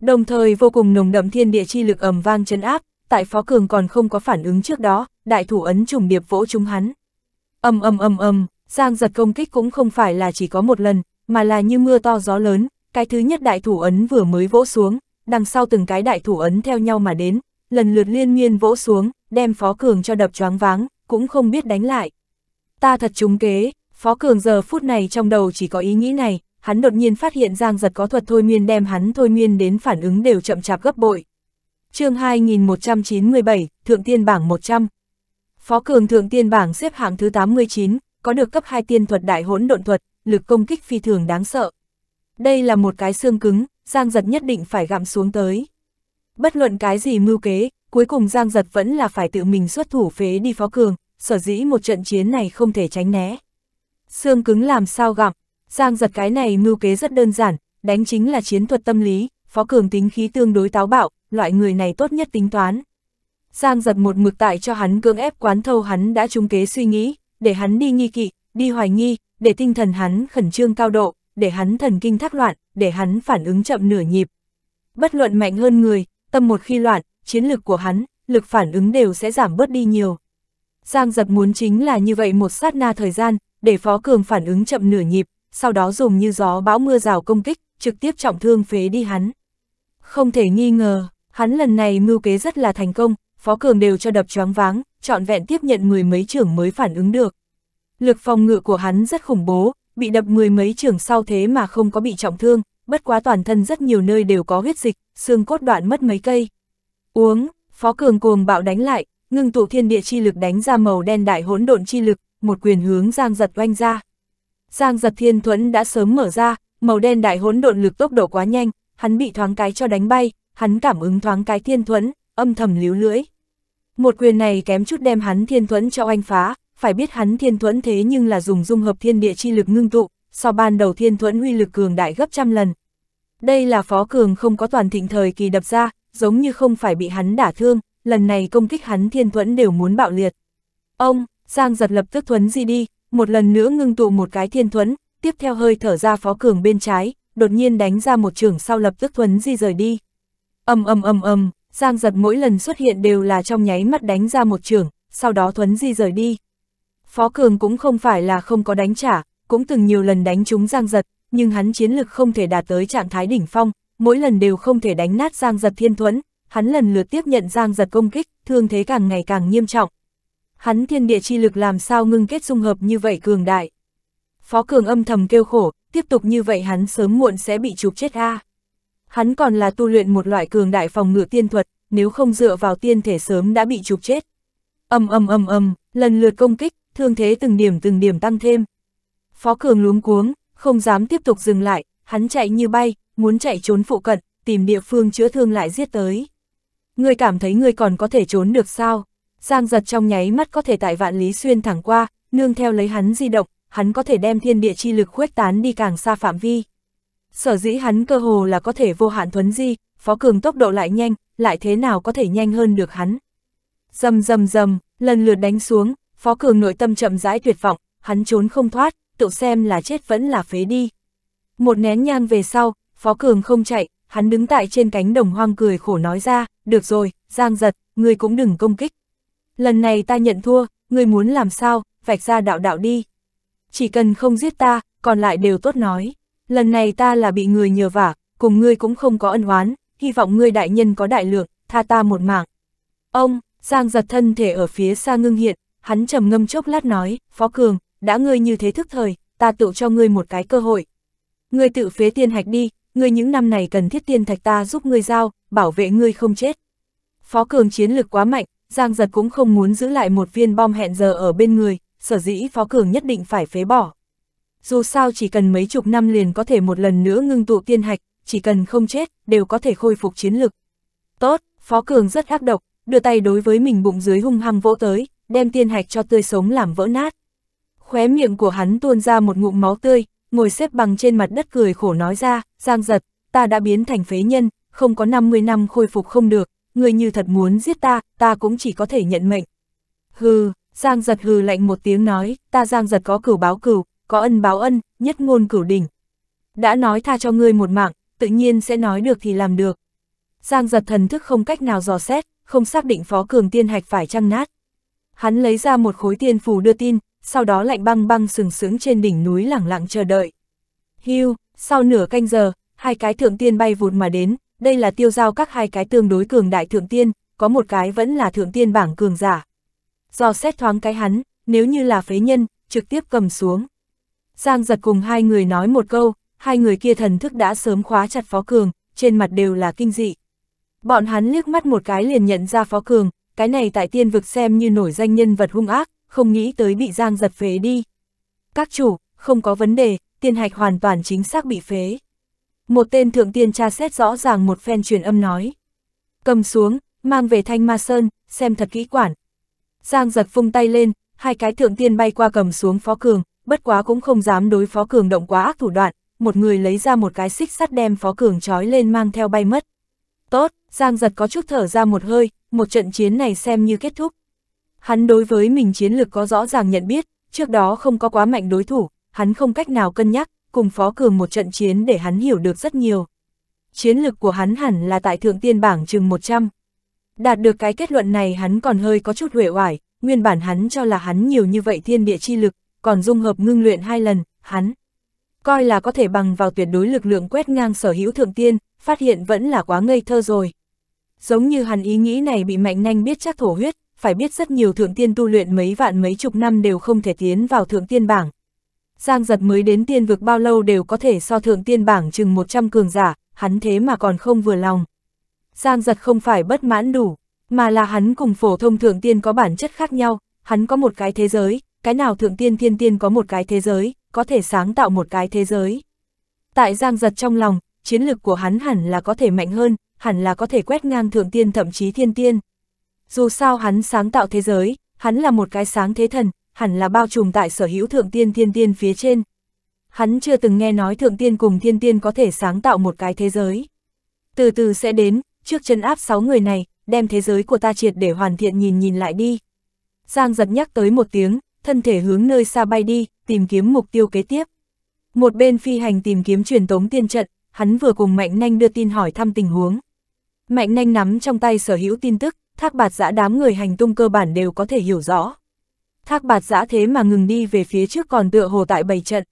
Đồng thời vô cùng nồng đậm thiên địa chi lực ầm vang chấn áp, tại Phó Cường còn không có phản ứng trước đó, đại thủ ấn trùng điệp vỗ chúng hắn. Âm âm âm âm, Giang giật công kích cũng không phải là chỉ có một lần, mà là như mưa to gió lớn, cái thứ nhất đại thủ ấn vừa mới vỗ xuống, đằng sau từng cái đại thủ ấn theo nhau mà đến, lần lượt liên miên vỗ xuống, đem Phó Cường cho đập choáng váng, cũng không biết đánh lại. Ta thật trúng kế, Phó Cường giờ phút này trong đầu chỉ có ý nghĩ này, hắn đột nhiên phát hiện Giang giật có thuật thôi miên đem hắn thôi miên đến phản ứng đều chậm chạp gấp bội chương 2197, Thượng Tiên Bảng 100. Phó Cường Thượng Tiên Bảng xếp hạng thứ 89, có được cấp 2 tiên thuật đại hỗn độn thuật, lực công kích phi thường đáng sợ. Đây là một cái xương cứng, Giang Giật nhất định phải gặm xuống tới. Bất luận cái gì mưu kế, cuối cùng Giang Giật vẫn là phải tự mình xuất thủ phế đi Phó Cường, sở dĩ một trận chiến này không thể tránh né. Xương cứng làm sao gặm, Giang Giật cái này mưu kế rất đơn giản, đánh chính là chiến thuật tâm lý, Phó Cường tính khí tương đối táo bạo, loại người này tốt nhất tính toán. Giang giật một mực tại cho hắn cưỡng ép quán thâu hắn đã trung kế suy nghĩ, để hắn đi nghi kỵ, đi hoài nghi, để tinh thần hắn khẩn trương cao độ, để hắn thần kinh thác loạn, để hắn phản ứng chậm nửa nhịp. Bất luận mạnh hơn người, tâm một khi loạn, chiến lực của hắn, lực phản ứng đều sẽ giảm bớt đi nhiều. Giang giật muốn chính là như vậy một sát na thời gian, để Phó Cường phản ứng chậm nửa nhịp, sau đó dùng như gió bão mưa rào công kích, trực tiếp trọng thương phế đi hắn. Không thể nghi ngờ, Hắn lần này mưu kế rất là thành công, Phó Cường đều cho đập choáng váng, trọn vẹn tiếp nhận mười mấy trưởng mới phản ứng được. Lực phòng ngự của hắn rất khủng bố, bị đập mười mấy trưởng sau thế mà không có bị trọng thương, bất quá toàn thân rất nhiều nơi đều có huyết dịch, xương cốt đoạn mất mấy cây. Uống, Phó Cường cuồng bạo đánh lại, ngưng tụ thiên địa chi lực đánh ra màu đen đại hỗn độn chi lực, một quyền hướng Giang Giật oanh ra. Giang Giật Thiên Thuẫn đã sớm mở ra, màu đen đại hỗn độn lực tốc độ quá nhanh, hắn bị thoáng cái cho đánh bay, hắn cảm ứng thoáng cái thiên thuẫn, âm thầm líu lưỡi. Một quyền này kém chút đem hắn thiên thuẫn cho anh phá, phải biết hắn thiên thuẫn thế nhưng là dùng dung hợp thiên địa chi lực ngưng tụ, so ban đầu thiên thuẫn uy lực cường đại gấp trăm lần. Đây là phó cường không có toàn thịnh thời kỳ đập ra, giống như không phải bị hắn đả thương, lần này công kích hắn thiên thuẫn đều muốn bạo liệt. Ông, Giang giật lập tức thuấn di đi, một lần nữa ngưng tụ một cái thiên thuẫn, tiếp theo hơi thở ra phó cường bên trái, đột nhiên đánh ra một trường sau lập tức thuấn di rời đi. Âm âm âm âm, Giang giật mỗi lần xuất hiện đều là trong nháy mắt đánh ra một trường, sau đó Thuấn Di rời đi. Phó Cường cũng không phải là không có đánh trả, cũng từng nhiều lần đánh trúng Giang giật, nhưng hắn chiến lực không thể đạt tới trạng thái đỉnh phong, mỗi lần đều không thể đánh nát Giang giật thiên thuẫn, hắn lần lượt tiếp nhận Giang giật công kích, thương thế càng ngày càng nghiêm trọng. Hắn thiên địa chi lực làm sao ngưng kết dung hợp như vậy cường đại. Phó Cường âm thầm kêu khổ, tiếp tục như vậy hắn sớm muộn sẽ bị chụp chết a. À. Hắn còn là tu luyện một loại cường đại phòng ngự tiên thuật, nếu không dựa vào tiên thể sớm đã bị trục chết. Âm âm âm âm, lần lượt công kích, thương thế từng điểm từng điểm tăng thêm. Phó Cường luống cuống, không dám tiếp tục dừng lại, hắn chạy như bay, muốn chạy trốn phụ cận, tìm địa phương chữa thương lại giết tới. người cảm thấy người còn có thể trốn được sao? Giang giật trong nháy mắt có thể tại vạn lý xuyên thẳng qua, nương theo lấy hắn di động, hắn có thể đem thiên địa chi lực khuếch tán đi càng xa phạm vi. Sở dĩ hắn cơ hồ là có thể vô hạn thuấn di, Phó Cường tốc độ lại nhanh, lại thế nào có thể nhanh hơn được hắn. Dầm dầm dầm, lần lượt đánh xuống, Phó Cường nội tâm chậm rãi tuyệt vọng, hắn trốn không thoát, tự xem là chết vẫn là phế đi. Một nén nhang về sau, Phó Cường không chạy, hắn đứng tại trên cánh đồng hoang cười khổ nói ra, được rồi, giang giật, người cũng đừng công kích. Lần này ta nhận thua, người muốn làm sao, vạch ra đạo đạo đi. Chỉ cần không giết ta, còn lại đều tốt nói lần này ta là bị người nhờ vả, cùng ngươi cũng không có ân oán, hy vọng ngươi đại nhân có đại lượng, tha ta một mạng. Ông, Giang giật thân thể ở phía xa ngưng hiện, hắn trầm ngâm chốc lát nói, Phó Cường, đã ngươi như thế thức thời, ta tự cho ngươi một cái cơ hội. Ngươi tự phế tiên hạch đi, ngươi những năm này cần thiết tiên thạch ta giúp ngươi giao, bảo vệ ngươi không chết. Phó Cường chiến lực quá mạnh, Giang giật cũng không muốn giữ lại một viên bom hẹn giờ ở bên người, sở dĩ Phó Cường nhất định phải phế bỏ dù sao chỉ cần mấy chục năm liền có thể một lần nữa ngưng tụ tiên hạch, chỉ cần không chết, đều có thể khôi phục chiến lực. Tốt, Phó Cường rất ác độc, đưa tay đối với mình bụng dưới hung hăng vỗ tới, đem tiên hạch cho tươi sống làm vỡ nát. Khóe miệng của hắn tuôn ra một ngụm máu tươi, ngồi xếp bằng trên mặt đất cười khổ nói ra, giang giật, ta đã biến thành phế nhân, không có 50 năm khôi phục không được, người như thật muốn giết ta, ta cũng chỉ có thể nhận mệnh. Hừ, giang giật hừ lạnh một tiếng nói, ta giang giật có cửu báo cửu, có ân báo ân, nhất ngôn cửu đỉnh. Đã nói tha cho ngươi một mạng, tự nhiên sẽ nói được thì làm được. Giang giật thần thức không cách nào dò xét, không xác định phó cường tiên hạch phải trăng nát. Hắn lấy ra một khối tiên phù đưa tin, sau đó lạnh băng băng sừng sướng trên đỉnh núi lẳng lặng chờ đợi. Hưu, sau nửa canh giờ, hai cái thượng tiên bay vụt mà đến, đây là tiêu giao các hai cái tương đối cường đại thượng tiên, có một cái vẫn là thượng tiên bảng cường giả. dò xét thoáng cái hắn, nếu như là phế nhân, trực tiếp cầm xuống. Giang giật cùng hai người nói một câu, hai người kia thần thức đã sớm khóa chặt Phó Cường, trên mặt đều là kinh dị. Bọn hắn liếc mắt một cái liền nhận ra Phó Cường, cái này tại tiên vực xem như nổi danh nhân vật hung ác, không nghĩ tới bị Giang giật phế đi. Các chủ, không có vấn đề, tiên hạch hoàn toàn chính xác bị phế. Một tên thượng tiên tra xét rõ ràng một phen truyền âm nói. Cầm xuống, mang về thanh ma sơn, xem thật kỹ quản. Giang giật phung tay lên, hai cái thượng tiên bay qua cầm xuống Phó Cường, bất quá cũng không dám đối phó cường động quá ác thủ đoạn, một người lấy ra một cái xích sắt đem phó cường trói lên mang theo bay mất. Tốt, Giang giật có chút thở ra một hơi, một trận chiến này xem như kết thúc. Hắn đối với mình chiến lược có rõ ràng nhận biết, trước đó không có quá mạnh đối thủ, hắn không cách nào cân nhắc, cùng phó cường một trận chiến để hắn hiểu được rất nhiều. Chiến lược của hắn hẳn là tại thượng tiên bảng chừng 100. Đạt được cái kết luận này hắn còn hơi có chút huệ oải, nguyên bản hắn cho là hắn nhiều như vậy thiên địa chi lực, còn dung hợp ngưng luyện hai lần, hắn coi là có thể bằng vào tuyệt đối lực lượng quét ngang sở hữu thượng tiên, phát hiện vẫn là quá ngây thơ rồi. Giống như hắn ý nghĩ này bị mạnh nhanh biết chắc thổ huyết, phải biết rất nhiều thượng tiên tu luyện mấy vạn mấy chục năm đều không thể tiến vào thượng tiên bảng. Giang giật mới đến tiên vực bao lâu đều có thể so thượng tiên bảng chừng 100 cường giả, hắn thế mà còn không vừa lòng. Giang giật không phải bất mãn đủ, mà là hắn cùng phổ thông thượng tiên có bản chất khác nhau, hắn có một cái thế giới, cái nào thượng tiên thiên tiên có một cái thế giới, có thể sáng tạo một cái thế giới. Tại Giang Giật trong lòng, chiến lực của hắn hẳn là có thể mạnh hơn, hẳn là có thể quét ngang thượng tiên thậm chí thiên tiên. Dù sao hắn sáng tạo thế giới, hắn là một cái sáng thế thần, hẳn là bao trùm tại sở hữu thượng tiên thiên tiên phía trên. Hắn chưa từng nghe nói thượng tiên cùng thiên tiên có thể sáng tạo một cái thế giới. Từ từ sẽ đến, trước chân áp 6 người này, đem thế giới của ta triệt để hoàn thiện nhìn nhìn lại đi. Giang giật nhắc tới một tiếng, thân thể hướng nơi xa bay đi, tìm kiếm mục tiêu kế tiếp. Một bên phi hành tìm kiếm truyền tống tiên trận, hắn vừa cùng Mạnh Nanh đưa tin hỏi thăm tình huống. Mạnh Nanh nắm trong tay sở hữu tin tức, thác bạt giã đám người hành tung cơ bản đều có thể hiểu rõ. Thác bạt giã thế mà ngừng đi về phía trước còn tựa hồ tại bầy trận.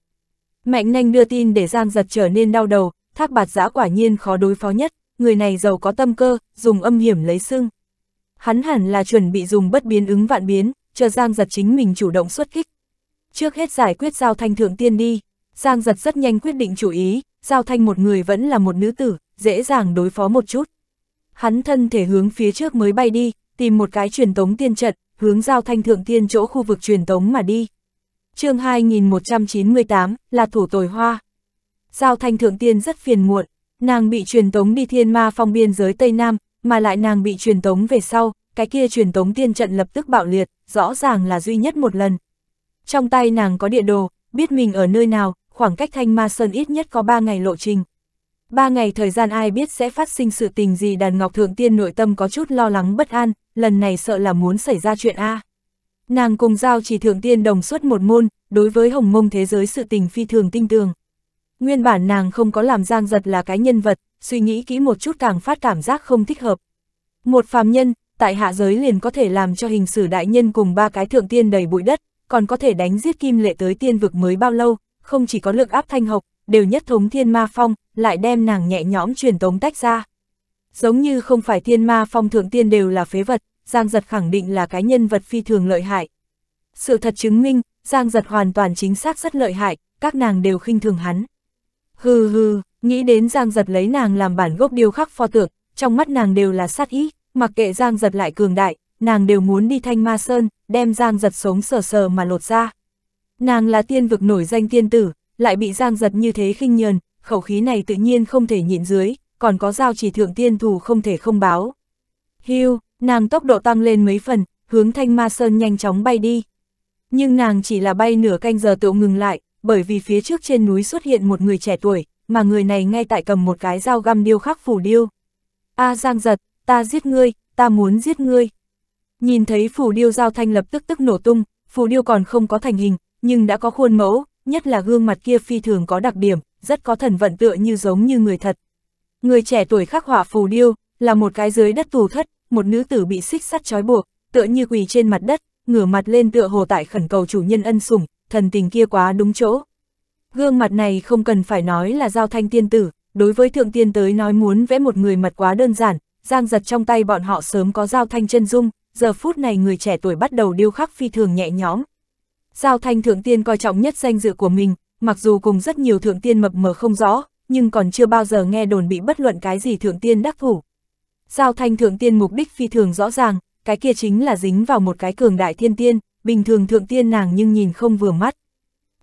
Mạnh Nanh đưa tin để Giang giật trở nên đau đầu, thác bạt giã quả nhiên khó đối phó nhất, người này giàu có tâm cơ, dùng âm hiểm lấy xưng. Hắn hẳn là chuẩn bị dùng bất biến ứng vạn biến, chờ Giang Giật chính mình chủ động xuất kích. Trước hết giải quyết Giao Thanh Thượng Tiên đi, Giang Giật rất nhanh quyết định chủ ý, Giao Thanh một người vẫn là một nữ tử, dễ dàng đối phó một chút. Hắn thân thể hướng phía trước mới bay đi, tìm một cái truyền tống tiên trận, hướng Giao Thanh Thượng Tiên chỗ khu vực truyền tống mà đi. chương 2198 là thủ tồi hoa. Giao Thanh Thượng Tiên rất phiền muộn, nàng bị truyền tống đi thiên ma phong biên giới Tây Nam, mà lại nàng bị truyền tống về sau, cái kia truyền tống tiên trận lập tức bạo liệt, rõ ràng là duy nhất một lần. Trong tay nàng có địa đồ, biết mình ở nơi nào, khoảng cách thanh ma sơn ít nhất có 3 ngày lộ trình. Ba ngày thời gian ai biết sẽ phát sinh sự tình gì đàn ngọc thượng tiên nội tâm có chút lo lắng bất an, lần này sợ là muốn xảy ra chuyện A. Nàng cùng giao chỉ thượng tiên đồng suất một môn, đối với hồng mông thế giới sự tình phi thường tinh tường. Nguyên bản nàng không có làm giang giật là cái nhân vật, suy nghĩ kỹ một chút càng phát cảm giác không thích hợp. Một phàm nhân, tại hạ giới liền có thể làm cho hình sử đại nhân cùng ba cái thượng tiên đầy bụi đất, còn có thể đánh giết kim lệ tới tiên vực mới bao lâu, không chỉ có lượng áp thanh hộc, đều nhất thống thiên ma phong, lại đem nàng nhẹ nhõm truyền tống tách ra. Giống như không phải thiên ma phong thượng tiên đều là phế vật, Giang Giật khẳng định là cái nhân vật phi thường lợi hại. Sự thật chứng minh, Giang Giật hoàn toàn chính xác rất lợi hại, các nàng đều khinh thường hắn. Hừ hừ, nghĩ đến Giang Giật lấy nàng làm bản gốc điêu khắc pho tượng, trong mắt nàng đều là sát ý, mặc kệ Giang giật lại cường đại, nàng đều muốn đi thanh ma sơn, đem Giang giật sống sờ sờ mà lột ra. Nàng là tiên vực nổi danh tiên tử, lại bị Giang giật như thế khinh nhờn, khẩu khí này tự nhiên không thể nhịn dưới, còn có giao chỉ thượng tiên thù không thể không báo. Hưu, nàng tốc độ tăng lên mấy phần, hướng thanh ma sơn nhanh chóng bay đi. Nhưng nàng chỉ là bay nửa canh giờ tựu ngừng lại, bởi vì phía trước trên núi xuất hiện một người trẻ tuổi, mà người này ngay tại cầm một cái dao găm điêu khắc phủ điêu. A Giang giật, ta giết ngươi, ta muốn giết ngươi. Nhìn thấy phù điêu giao thanh lập tức tức nổ tung, phù điêu còn không có thành hình, nhưng đã có khuôn mẫu, nhất là gương mặt kia phi thường có đặc điểm, rất có thần vận tựa như giống như người thật. Người trẻ tuổi khắc họa phù điêu, là một cái dưới đất tù thất, một nữ tử bị xích sắt trói buộc, tựa như quỳ trên mặt đất, ngửa mặt lên tựa hồ tại khẩn cầu chủ nhân ân sủng, thần tình kia quá đúng chỗ. Gương mặt này không cần phải nói là giao thanh tiên tử, đối với thượng tiên tới nói muốn vẽ một người mặt quá đơn giản, giang giật trong tay bọn họ sớm có giao thanh chân dung, giờ phút này người trẻ tuổi bắt đầu điêu khắc phi thường nhẹ nhõm. Giao thanh thượng tiên coi trọng nhất danh dự của mình, mặc dù cùng rất nhiều thượng tiên mập mờ không rõ, nhưng còn chưa bao giờ nghe đồn bị bất luận cái gì thượng tiên đắc thủ. Giao thanh thượng tiên mục đích phi thường rõ ràng, cái kia chính là dính vào một cái cường đại thiên tiên, bình thường thượng tiên nàng nhưng nhìn không vừa mắt.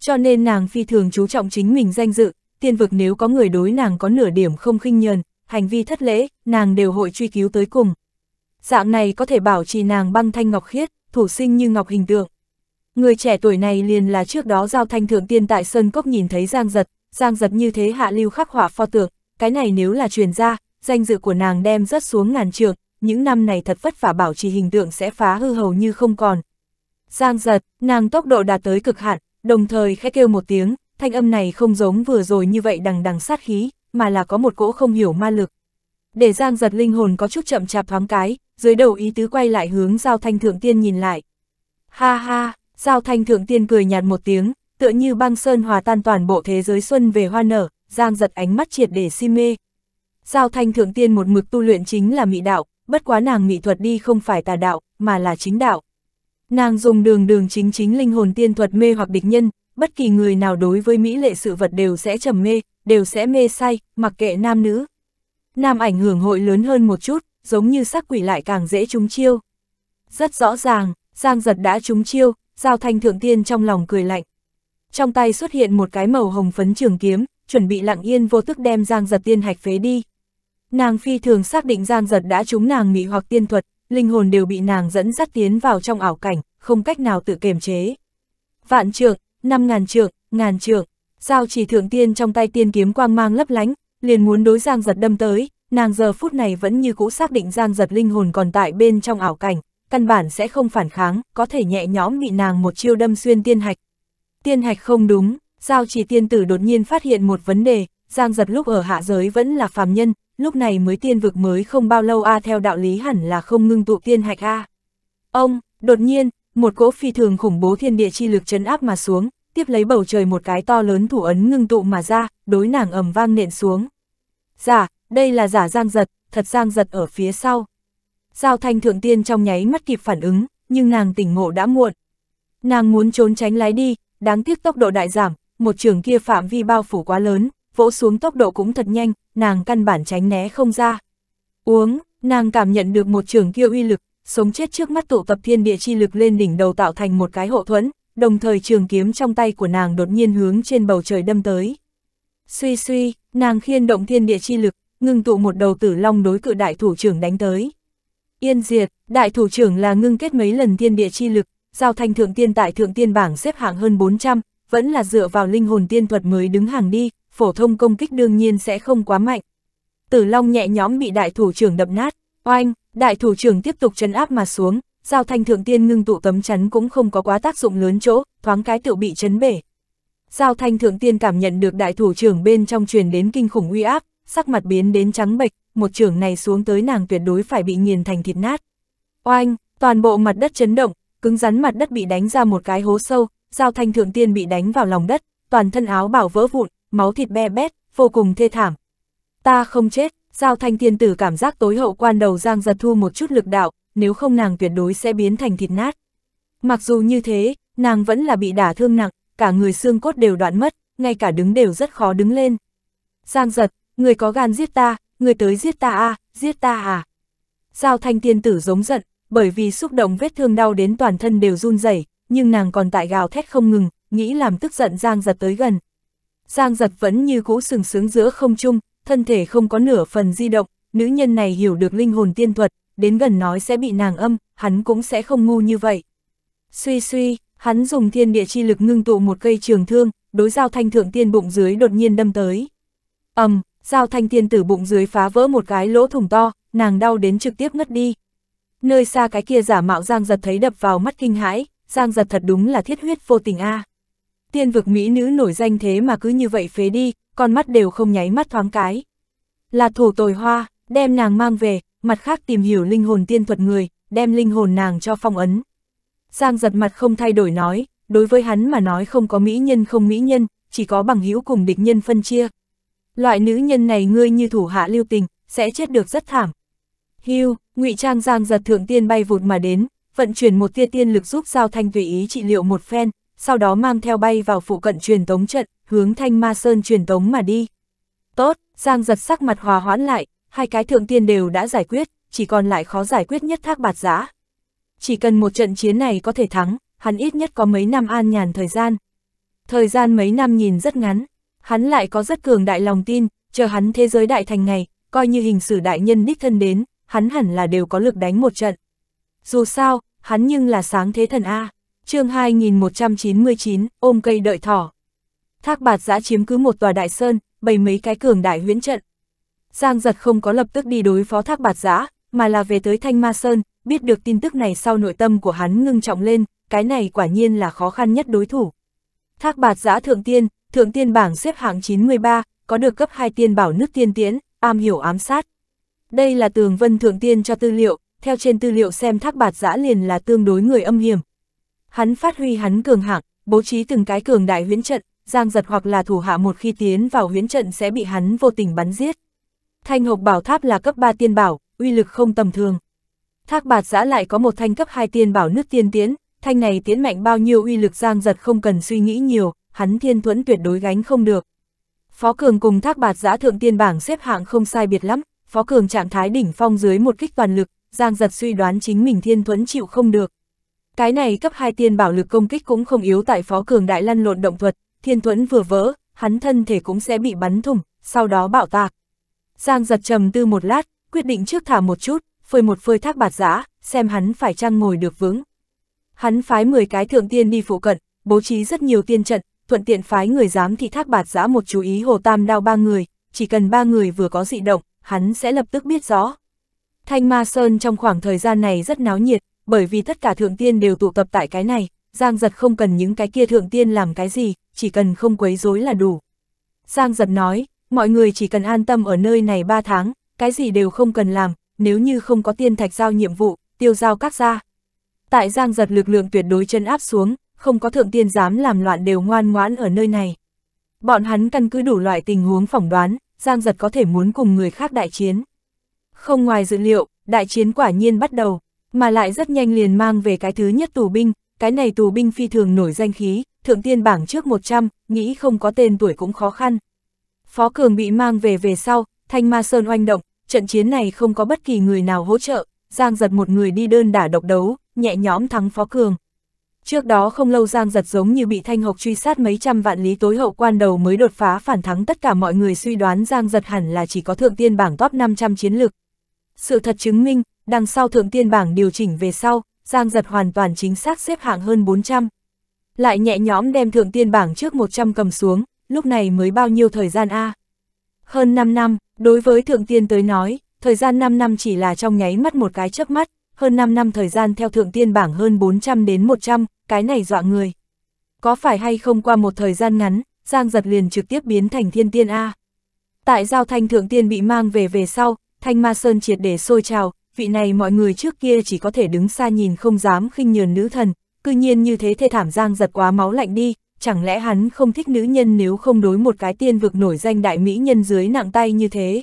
Cho nên nàng phi thường chú trọng chính mình danh dự, tiên vực nếu có người đối nàng có nửa điểm không khinh nhờn, hành vi thất lễ, nàng đều hội truy cứu tới cùng. Dạng này có thể bảo trì nàng băng thanh ngọc khiết, thủ sinh như ngọc hình tượng. Người trẻ tuổi này liền là trước đó giao thanh thượng tiên tại Sơn Cốc nhìn thấy Giang Giật, Giang Giật như thế hạ lưu khắc họa pho tượng, cái này nếu là truyền ra, danh dự của nàng đem rất xuống ngàn trường, những năm này thật vất vả bảo trì hình tượng sẽ phá hư hầu như không còn. Giang Giật, nàng tốc độ đạt tới cực hạn, đồng thời khẽ kêu một tiếng, thanh âm này không giống vừa rồi như vậy đằng đằng sát khí mà là có một cỗ không hiểu ma lực. Để Giang giật linh hồn có chút chậm chạp thoáng cái, dưới đầu ý tứ quay lại hướng Giao Thanh Thượng Tiên nhìn lại. Ha ha, Giao Thanh Thượng Tiên cười nhạt một tiếng, tựa như băng sơn hòa tan toàn bộ thế giới xuân về hoa nở, Giang giật ánh mắt triệt để si mê. Giao Thanh Thượng Tiên một mực tu luyện chính là mị đạo, bất quá nàng mị thuật đi không phải tà đạo, mà là chính đạo. Nàng dùng đường đường chính chính linh hồn tiên thuật mê hoặc địch nhân, bất kỳ người nào đối với mỹ lệ sự vật đều sẽ trầm mê, đều sẽ mê say, mặc kệ nam nữ. Nam ảnh hưởng hội lớn hơn một chút, giống như sắc quỷ lại càng dễ trúng chiêu. Rất rõ ràng, Giang giật đã trúng chiêu, Giao Thanh Thượng Tiên trong lòng cười lạnh. Trong tay xuất hiện một cái màu hồng phấn trường kiếm, chuẩn bị lặng yên vô tức đem Giang giật tiên hạch phế đi. Nàng phi thường xác định Giang giật đã trúng nàng mỹ hoặc tiên thuật, linh hồn đều bị nàng dẫn dắt tiến vào trong ảo cảnh, không cách nào tự kiềm chế. Vạn trượng, năm ngàn trượng, ngàn trượng, giao chỉ thượng tiên trong tay tiên kiếm quang mang lấp lánh, liền muốn đối giang giật đâm tới, nàng giờ phút này vẫn như cũ xác định giang giật linh hồn còn tại bên trong ảo cảnh, căn bản sẽ không phản kháng, có thể nhẹ nhõm bị nàng một chiêu đâm xuyên tiên hạch. Tiên hạch không đúng, giao chỉ tiên tử đột nhiên phát hiện một vấn đề, giang giật lúc ở hạ giới vẫn là phàm nhân, lúc này mới tiên vực mới không bao lâu a theo đạo lý hẳn là không ngưng tụ tiên hạch a. Ông, đột nhiên, một cỗ phi thường khủng bố thiên địa chi lực chấn áp mà xuống, tiếp lấy bầu trời một cái to lớn thủ ấn ngưng tụ mà ra, đối nàng ầm vang nện xuống. Giả, dạ, đây là giả giang giật, thật giang giật ở phía sau. Giao thanh thượng tiên trong nháy mắt kịp phản ứng, nhưng nàng tỉnh ngộ đã muộn. Nàng muốn trốn tránh lái đi, đáng tiếc tốc độ đại giảm, một trường kia phạm vi bao phủ quá lớn, vỗ xuống tốc độ cũng thật nhanh, nàng căn bản tránh né không ra. Uống, nàng cảm nhận được một trường kia uy lực, sống chết trước mắt tụ tập thiên địa chi lực lên đỉnh đầu tạo thành một cái hộ thuẫn, đồng thời trường kiếm trong tay của nàng đột nhiên hướng trên bầu trời đâm tới. Suy suy, nàng khiên động thiên địa chi lực, ngưng tụ một đầu tử long đối cự đại thủ trưởng đánh tới. Yên diệt, đại thủ trưởng là ngưng kết mấy lần thiên địa chi lực, giao thanh thượng tiên tại thượng tiên bảng xếp hạng hơn 400, vẫn là dựa vào linh hồn tiên thuật mới đứng hàng đi, phổ thông công kích đương nhiên sẽ không quá mạnh. Tử long nhẹ nhõm bị đại thủ trưởng đập nát, oanh, đại thủ trưởng tiếp tục chân áp mà xuống, giao thanh thượng tiên ngưng tụ cấm chắn cũng không có quá tác dụng lớn chỗ, thoáng cái tự bị chấn bể. Giao thanh thượng tiên cảm nhận được đại thủ trưởng bên trong truyền đến kinh khủng uy áp, sắc mặt biến đến trắng bệch, một trưởng này xuống tới nàng tuyệt đối phải bị nghiền thành thịt nát. Oanh, toàn bộ mặt đất chấn động, cứng rắn mặt đất bị đánh ra một cái hố sâu, giao thanh thượng tiên bị đánh vào lòng đất, toàn thân áo bảo vỡ vụn, máu thịt be bét, vô cùng thê thảm. Ta không chết, giao thanh tiên tử cảm giác tối hậu quan đầu giang giật thu một chút lực đạo, nếu không nàng tuyệt đối sẽ biến thành thịt nát. Mặc dù như thế, nàng vẫn là bị đả thương nặng, cả người xương cốt đều đoạn mất, ngay cả đứng đều rất khó đứng lên. Giang giật, người có gan giết ta, người tới giết ta a à, giết ta à. Giao thanh tiên tử giống giận, bởi vì xúc động vết thương đau đến toàn thân đều run rẩy nhưng nàng còn tại gào thét không ngừng, nghĩ làm tức giận Giang giật tới gần. Giang giật vẫn như cũ sừng sướng giữa không trung, thân thể không có nửa phần di động, nữ nhân này hiểu được linh hồn tiên thuật, đến gần nói sẽ bị nàng âm, hắn cũng sẽ không ngu như vậy. Suy suy, hắn dùng thiên địa chi lực ngưng tụ một cây trường thương, đối giao thanh thượng tiên bụng dưới đột nhiên đâm tới. ầm, giao thanh tiên tử bụng dưới phá vỡ một cái lỗ thủng to, nàng đau đến trực tiếp ngất đi. Nơi xa cái kia giả mạo Giang giật thấy đập vào mắt kinh hãi, Giang giật thật đúng là thiết huyết vô tình a. Tiên vực mỹ nữ nổi danh thế mà cứ như vậy phế đi, con mắt đều không nháy mắt thoáng cái. Là thủ tồi hoa, đem nàng mang về, mặt khác tìm hiểu linh hồn tiên thuật người, đem linh hồn nàng cho phong ấn. Giang giật mặt không thay đổi nói, đối với hắn mà nói không có mỹ nhân không mỹ nhân, chỉ có bằng hữu cùng địch nhân phân chia. Loại nữ nhân này ngươi như thủ hạ lưu tình, sẽ chết được rất thảm. Hưu, ngụy trang giang giật thượng tiên bay vụt mà đến, vận chuyển một tia tiên lực giúp giao thanh tùy ý trị liệu một phen, sau đó mang theo bay vào phụ cận truyền tống trận, hướng thanh ma sơn truyền tống mà đi. Tốt, giang giật sắc mặt hòa hoãn lại, hai cái thượng tiên đều đã giải quyết, chỉ còn lại khó giải quyết nhất thác bạt giã. Chỉ cần một trận chiến này có thể thắng, hắn ít nhất có mấy năm an nhàn thời gian. Thời gian mấy năm nhìn rất ngắn, hắn lại có rất cường đại lòng tin, chờ hắn thế giới đại thành ngày, coi như hình sử đại nhân đích thân đến, hắn hẳn là đều có lực đánh một trận. Dù sao, hắn nhưng là sáng thế thần A, chương 2199, ôm cây đợi thỏ. Thác bạt giã chiếm cứ một tòa đại sơn, bày mấy cái cường đại huyễn trận. Giang giật không có lập tức đi đối phó thác bạt giã, mà là về tới Thanh Ma Sơn, biết được tin tức này sau nội tâm của hắn ngưng trọng lên, cái này quả nhiên là khó khăn nhất đối thủ. Thác bạt giã thượng tiên, thượng tiên bảng xếp hạng 93, có được cấp 2 tiên bảo nước tiên tiến, am hiểu ám sát. Đây là tường vân thượng tiên cho tư liệu, theo trên tư liệu xem thác bạt giã liền là tương đối người âm hiểm. Hắn phát huy hắn cường hạng, bố trí từng cái cường đại huyễn trận, giang giật hoặc là thủ hạ một khi tiến vào huyễn trận sẽ bị hắn vô tình bắn giết. Thanh hộp bảo tháp là cấp 3 tiên bảo, uy lực không tầm thường. Thác bạt giã lại có một thanh cấp 2 tiên bảo nước tiên tiến, thanh này tiến mạnh bao nhiêu uy lực giang giật không cần suy nghĩ nhiều, hắn thiên thuẫn tuyệt đối gánh không được. Phó Cường cùng thác bạt giã thượng tiên bảng xếp hạng không sai biệt lắm, Phó Cường trạng thái đỉnh phong dưới một kích toàn lực, giang giật suy đoán chính mình thiên thuẫn chịu không được. Cái này cấp 2 tiên bảo lực công kích cũng không yếu tại Phó Cường đại lăn lộn động thuật, thiên thuẫn vừa vỡ, hắn thân thể cũng sẽ bị bắn thủng, sau đó bạo tạc. Giang giật trầm tư một lát, quyết định trước thả một chút, phơi một phơi thác bạt giã, xem hắn phải chăng ngồi được vững. Hắn phái 10 cái thượng tiên đi phụ cận, bố trí rất nhiều tiên trận, thuận tiện phái người dám thị thác bạt giã một chú ý hồ tam đao ba người, chỉ cần ba người vừa có dị động, hắn sẽ lập tức biết rõ. Thanh Ma Sơn trong khoảng thời gian này rất náo nhiệt, bởi vì tất cả thượng tiên đều tụ tập tại cái này, Giang Giật không cần những cái kia thượng tiên làm cái gì, chỉ cần không quấy rối là đủ. Giang Giật nói, mọi người chỉ cần an tâm ở nơi này 3 tháng, cái gì đều không cần làm, nếu như không có tiên thạch giao nhiệm vụ, tiêu giao các gia. Tại giang giật lực lượng tuyệt đối chân áp xuống, không có thượng tiên dám làm loạn đều ngoan ngoãn ở nơi này. Bọn hắn căn cứ đủ loại tình huống phỏng đoán, giang giật có thể muốn cùng người khác đại chiến. Không ngoài dự liệu, đại chiến quả nhiên bắt đầu, mà lại rất nhanh liền mang về cái thứ nhất tù binh, cái này tù binh phi thường nổi danh khí, thượng tiên bảng trước 100, nghĩ không có tên tuổi cũng khó khăn. Phó Cường bị mang về về sau, Thanh Ma Sơn oanh động, trận chiến này không có bất kỳ người nào hỗ trợ, Giang giật một người đi đơn đả độc đấu, nhẹ nhõm thắng Phó Cường. Trước đó không lâu Giang giật giống như bị Thanh Hộc truy sát mấy trăm vạn lý tối hậu quan đầu mới đột phá phản thắng tất cả mọi người suy đoán Giang giật hẳn là chỉ có thượng tiên bảng top 500 chiến lực. Sự thật chứng minh, đằng sau thượng tiên bảng điều chỉnh về sau, Giang giật hoàn toàn chính xác xếp hạng hơn 400. Lại nhẹ nhõm đem thượng tiên bảng trước 100 cầm xuống, lúc này mới bao nhiêu thời gian a? Hơn 5 năm, đối với thượng tiên tới nói, thời gian 5 năm chỉ là trong nháy mắt một cái chớp mắt, hơn 5 năm thời gian theo thượng tiên bảng hơn 400 đến 100, cái này dọa người. Có phải hay không qua một thời gian ngắn, Giang Giật liền trực tiếp biến thành thiên tiên A. Tại giao thanh thượng tiên bị mang về về sau, thanh ma sơn triệt để sôi trào, vị này mọi người trước kia chỉ có thể đứng xa nhìn không dám khinh nhường nữ thần, cư nhiên như thế thê thảm Giang Giật quá máu lạnh đi, chẳng lẽ hắn không thích nữ nhân nếu không đối một cái tiên vực nổi danh đại mỹ nhân dưới nặng tay như thế.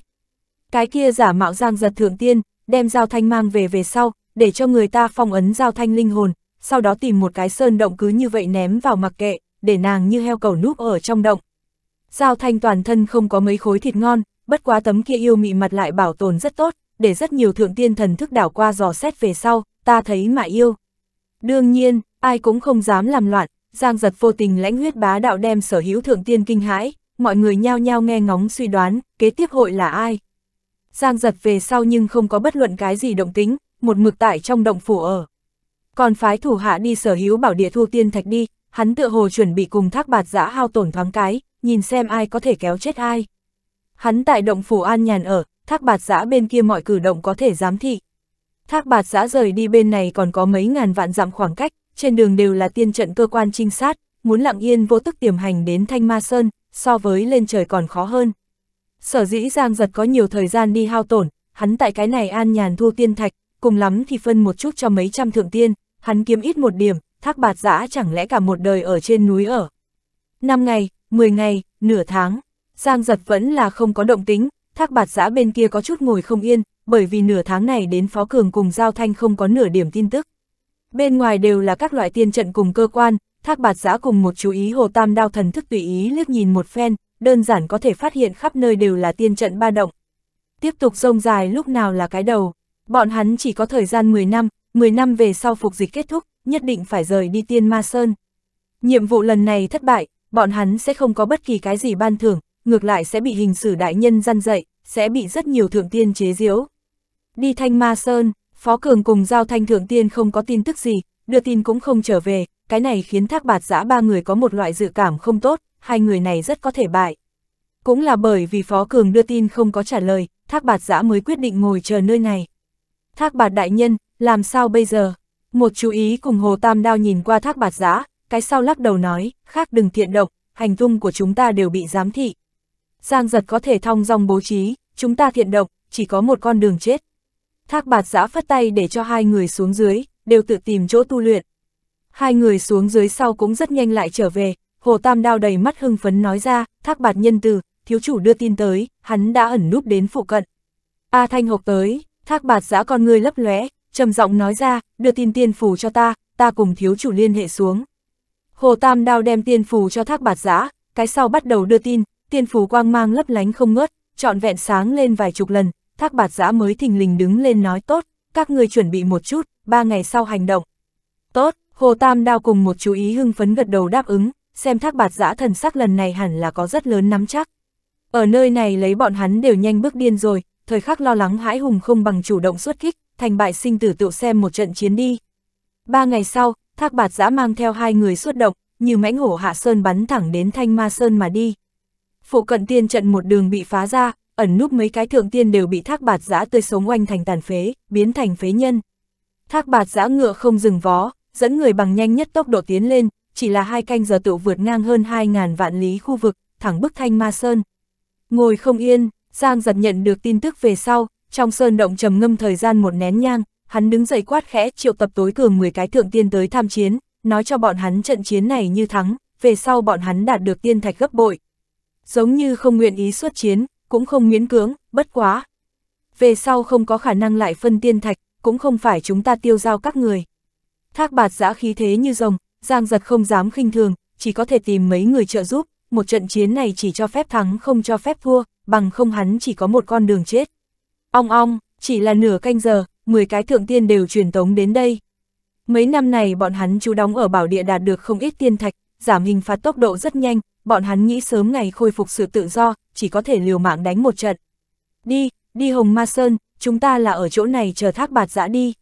Cái kia giả mạo giang giật thượng tiên, đem giao thanh mang về về sau, để cho người ta phong ấn giao thanh linh hồn, sau đó tìm một cái sơn động cứ như vậy ném vào mặc kệ, để nàng như heo cầu núp ở trong động. Giao thanh toàn thân không có mấy khối thịt ngon, bất quá tấm kia yêu mị mặt lại bảo tồn rất tốt, để rất nhiều thượng tiên thần thức đảo qua dò xét về sau, ta thấy mại yêu. Đương nhiên, ai cũng không dám làm loạn, Giang giật vô tình lãnh huyết bá đạo đem sở hữu thượng tiên kinh hãi, mọi người nhao nhao nghe ngóng suy đoán, kế tiếp hội là ai. Giang giật về sau nhưng không có bất luận cái gì động tính, một mực tại trong động phủ ở. Còn phái thủ hạ đi sở hữu bảo địa thu tiên thạch đi, hắn tựa hồ chuẩn bị cùng thác bạt giã hao tổn thoáng cái, nhìn xem ai có thể kéo chết ai. Hắn tại động phủ an nhàn ở, thác bạt giã bên kia mọi cử động có thể giám thị. Thác bạt giã rời đi bên này còn có mấy ngàn vạn dặm khoảng cách, trên đường đều là tiên trận cơ quan trinh sát, muốn lặng yên vô tức tiềm hành đến Thanh Ma Sơn, so với lên trời còn khó hơn. Sở dĩ Giang Giật có nhiều thời gian đi hao tổn, hắn tại cái này an nhàn thu tiên thạch, cùng lắm thì phân một chút cho mấy trăm thượng tiên, hắn kiếm ít một điểm, thác bạt giã chẳng lẽ cả một đời ở trên núi ở. Năm ngày, 10 ngày, nửa tháng, Giang Giật vẫn là không có động tính, thác bạt giã bên kia có chút ngồi không yên, bởi vì nửa tháng này đến Phó Cường cùng Giao Thanh không có nửa điểm tin tức bên ngoài đều là các loại tiên trận cùng cơ quan, thác bạt giã cùng một chú ý hồ tam đao thần thức tùy ý liếc nhìn một phen, đơn giản có thể phát hiện khắp nơi đều là tiên trận ba động. Tiếp tục rông dài lúc nào là cái đầu, bọn hắn chỉ có thời gian 10 năm, 10 năm về sau phục dịch kết thúc, nhất định phải rời đi tiên ma sơn. Nhiệm vụ lần này thất bại, bọn hắn sẽ không có bất kỳ cái gì ban thưởng, ngược lại sẽ bị hình xử đại nhân gian dạy, sẽ bị rất nhiều thượng tiên chế diễu. Đi thanh ma sơn, Phó Cường cùng Giao Thanh Thượng Tiên không có tin tức gì, đưa tin cũng không trở về, cái này khiến thác bạt giã ba người có một loại dự cảm không tốt, hai người này rất có thể bại. Cũng là bởi vì Phó Cường đưa tin không có trả lời, thác bạt giã mới quyết định ngồi chờ nơi này. Thác bạt đại nhân, làm sao bây giờ? Một chú ý cùng Hồ Tam Đao nhìn qua thác bạt giã, cái sau lắc đầu nói, khác đừng thiện độc, hành tung của chúng ta đều bị giám thị. Giang giật có thể thong dòng bố trí, chúng ta thiện độc, chỉ có một con đường chết, Thác bạt giã phất tay để cho hai người xuống dưới, đều tự tìm chỗ tu luyện. Hai người xuống dưới sau cũng rất nhanh lại trở về, Hồ Tam Đao đầy mắt hưng phấn nói ra, thác bạt nhân từ, thiếu chủ đưa tin tới, hắn đã ẩn núp đến phụ cận. A Thanh Hộc tới, thác bạt giã con người lấp lóe, trầm giọng nói ra, đưa tin tiên phù cho ta, ta cùng thiếu chủ liên hệ xuống. Hồ Tam Đao đem tiên phù cho thác bạt giã, cái sau bắt đầu đưa tin, tiên phù quang mang lấp lánh không ngớt, trọn vẹn sáng lên vài chục lần, thác bạt giã mới thình lình đứng lên nói tốt, các người chuẩn bị một chút, ba ngày sau hành động. Tốt, Hồ Tam Đao cùng một chú ý hưng phấn gật đầu đáp ứng, xem thác bạt giã thần sắc lần này hẳn là có rất lớn nắm chắc. Ở nơi này lấy bọn hắn đều nhanh bước điên rồi, thời khắc lo lắng hãi hùng không bằng chủ động xuất kích, thành bại sinh tử tựu xem một trận chiến đi. Ba ngày sau, thác bạt giã mang theo hai người xuất động, như mãnh hổ hạ sơn bắn thẳng đến thanh ma sơn mà đi. Phụ cận tiên trận một đường bị phá ra, ẩn núp mấy cái thượng tiên đều bị thác bạt giã tươi sống oanh thành tàn phế, biến thành phế nhân. Thác bạt giã ngựa không dừng vó, dẫn người bằng nhanh nhất tốc độ tiến lên, chỉ là hai canh giờ tựu vượt ngang hơn 2.000 vạn lý khu vực, thẳng bức thanh ma sơn. Ngồi không yên, Giang giật nhận được tin tức về sau, trong sơn động trầm ngâm thời gian một nén nhang, hắn đứng dậy quát khẽ triệu tập tối cường 10 cái thượng tiên tới tham chiến, nói cho bọn hắn trận chiến này như thắng, về sau bọn hắn đạt được tiên thạch gấp bội. Giống như không nguyện ý xuất chiến, cũng không miễn cưỡng, bất quá. Về sau không có khả năng lại phân tiên thạch, cũng không phải chúng ta tiêu giao các người. Thác bạt giã khí thế như rồng, giang giật không dám khinh thường, chỉ có thể tìm mấy người trợ giúp, một trận chiến này chỉ cho phép thắng không cho phép thua, bằng không hắn chỉ có một con đường chết. Ong ong, chỉ là nửa canh giờ, 10 cái thượng tiên đều truyền tống đến đây. Mấy năm này bọn hắn chú đóng ở bảo địa đạt được không ít tiên thạch, giảm hình phạt tốc độ rất nhanh, bọn hắn nghĩ sớm ngày khôi phục sự tự do, chỉ có thể liều mạng đánh một trận. Đi, đi Hồng Ma Sơn, chúng ta là ở chỗ này chờ thác bạt giã đi.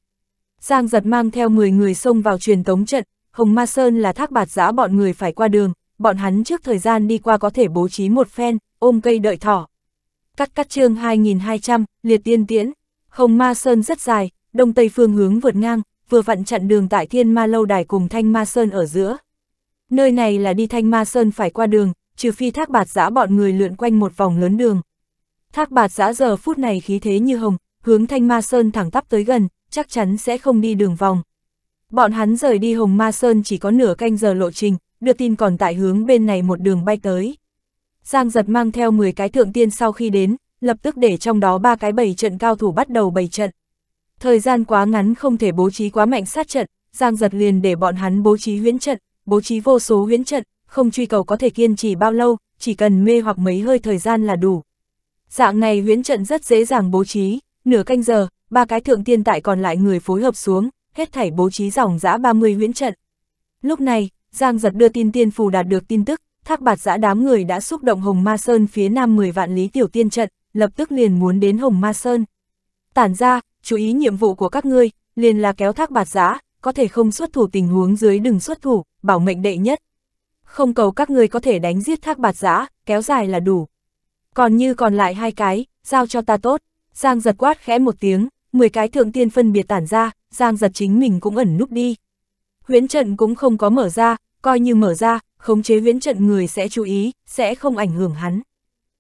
Giang giật mang theo 10 người xông vào truyền tống trận, Hồng Ma Sơn là thác bạt giã bọn người phải qua đường, bọn hắn trước thời gian đi qua có thể bố trí một phen, ôm cây đợi thỏ. Cắt cắt chương 2200, liệt tiên tiễn, Hồng Ma Sơn rất dài, đông tây phương hướng vượt ngang, vừa vặn chặn đường tại Thiên Ma Lâu Đài cùng Thanh Ma Sơn ở giữa. Nơi này là đi thanh ma sơn phải qua đường, trừ phi thác bạt giã bọn người lượn quanh một vòng lớn đường. Thác bạt giã giờ phút này khí thế như hồng, hướng thanh ma sơn thẳng tắp tới gần, chắc chắn sẽ không đi đường vòng. Bọn hắn rời đi hồng ma sơn chỉ có nửa canh giờ lộ trình, đưa tin còn tại hướng bên này một đường bay tới. Giang giật mang theo 10 cái thượng tiên sau khi đến, lập tức để trong đó ba cái bầy trận cao thủ bắt đầu bày trận. Thời gian quá ngắn không thể bố trí quá mạnh sát trận, Giang giật liền để bọn hắn bố trí huyễn trận, bố trí vô số huyễn trận, không truy cầu có thể kiên trì bao lâu, chỉ cần mê hoặc mấy hơi thời gian là đủ. Dạng này huyễn trận rất dễ dàng bố trí, nửa canh giờ, ba cái thượng tiên tại còn lại người phối hợp xuống, hết thảy bố trí dòng dã 30 huyễn trận. Lúc này, Giang giật đưa tin tiên phù đạt được tin tức, thác bạt giã đám người đã xúc động Hồng Ma Sơn phía nam 10 vạn lý tiểu tiên trận, lập tức liền muốn đến Hồng Ma Sơn. Tản ra, chú ý nhiệm vụ của các ngươi, liền là kéo thác bạt giã, có thể không xuất thủ tình huống dưới đừng xuất thủ, bảo mệnh đệ nhất. Không cầu các người có thể đánh giết thác bạt giã, kéo dài là đủ. Còn như còn lại hai cái, giao cho ta tốt. Giang giật quát khẽ một tiếng, 10 cái thượng tiên phân biệt tản ra, Giang giật chính mình cũng ẩn núp đi. Huyễn trận cũng không có mở ra, coi như mở ra, khống chế huyễn trận người sẽ chú ý, sẽ không ảnh hưởng hắn.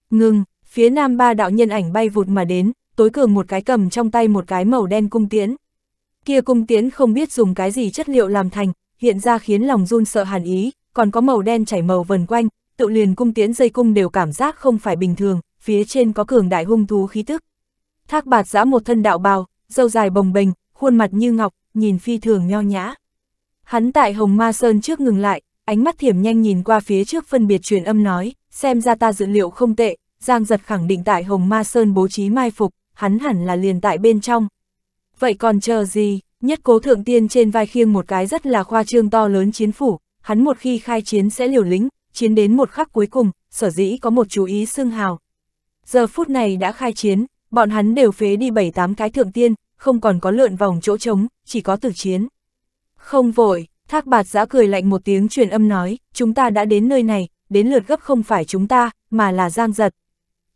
Ngừng, phía nam ba đạo nhân ảnh bay vụt mà đến, tối cường một cái cầm trong tay một cái màu đen cung tiễn, Kia cung tiến không biết dùng cái gì chất liệu làm thành, hiện ra khiến lòng run sợ hàn ý, còn có màu đen chảy màu vần quanh, tự liền cung tiến dây cung đều cảm giác không phải bình thường, phía trên có cường đại hung thú khí tức. Thác bạt giã một thân đạo bào, dâu dài bồng bềnh, khuôn mặt như ngọc, nhìn phi thường nho nhã. Hắn tại Hồng Ma Sơn trước ngừng lại, ánh mắt thiểm nhanh nhìn qua phía trước phân biệt truyền âm nói, xem ra ta dự liệu không tệ, Giang giật khẳng định tại Hồng Ma Sơn bố trí mai phục, hắn hẳn là liền tại bên trong vậy còn chờ gì, nhất cố thượng tiên trên vai khiêng một cái rất là khoa trương to lớn chiến phủ, hắn một khi khai chiến sẽ liều lĩnh, chiến đến một khắc cuối cùng, sở dĩ có một chú ý xưng hào. Giờ phút này đã khai chiến, bọn hắn đều phế đi 7-8 cái thượng tiên, không còn có lượn vòng chỗ trống, chỉ có tử chiến. Không vội, thác bạt giã cười lạnh một tiếng truyền âm nói, chúng ta đã đến nơi này, đến lượt gấp không phải chúng ta, mà là giang giật.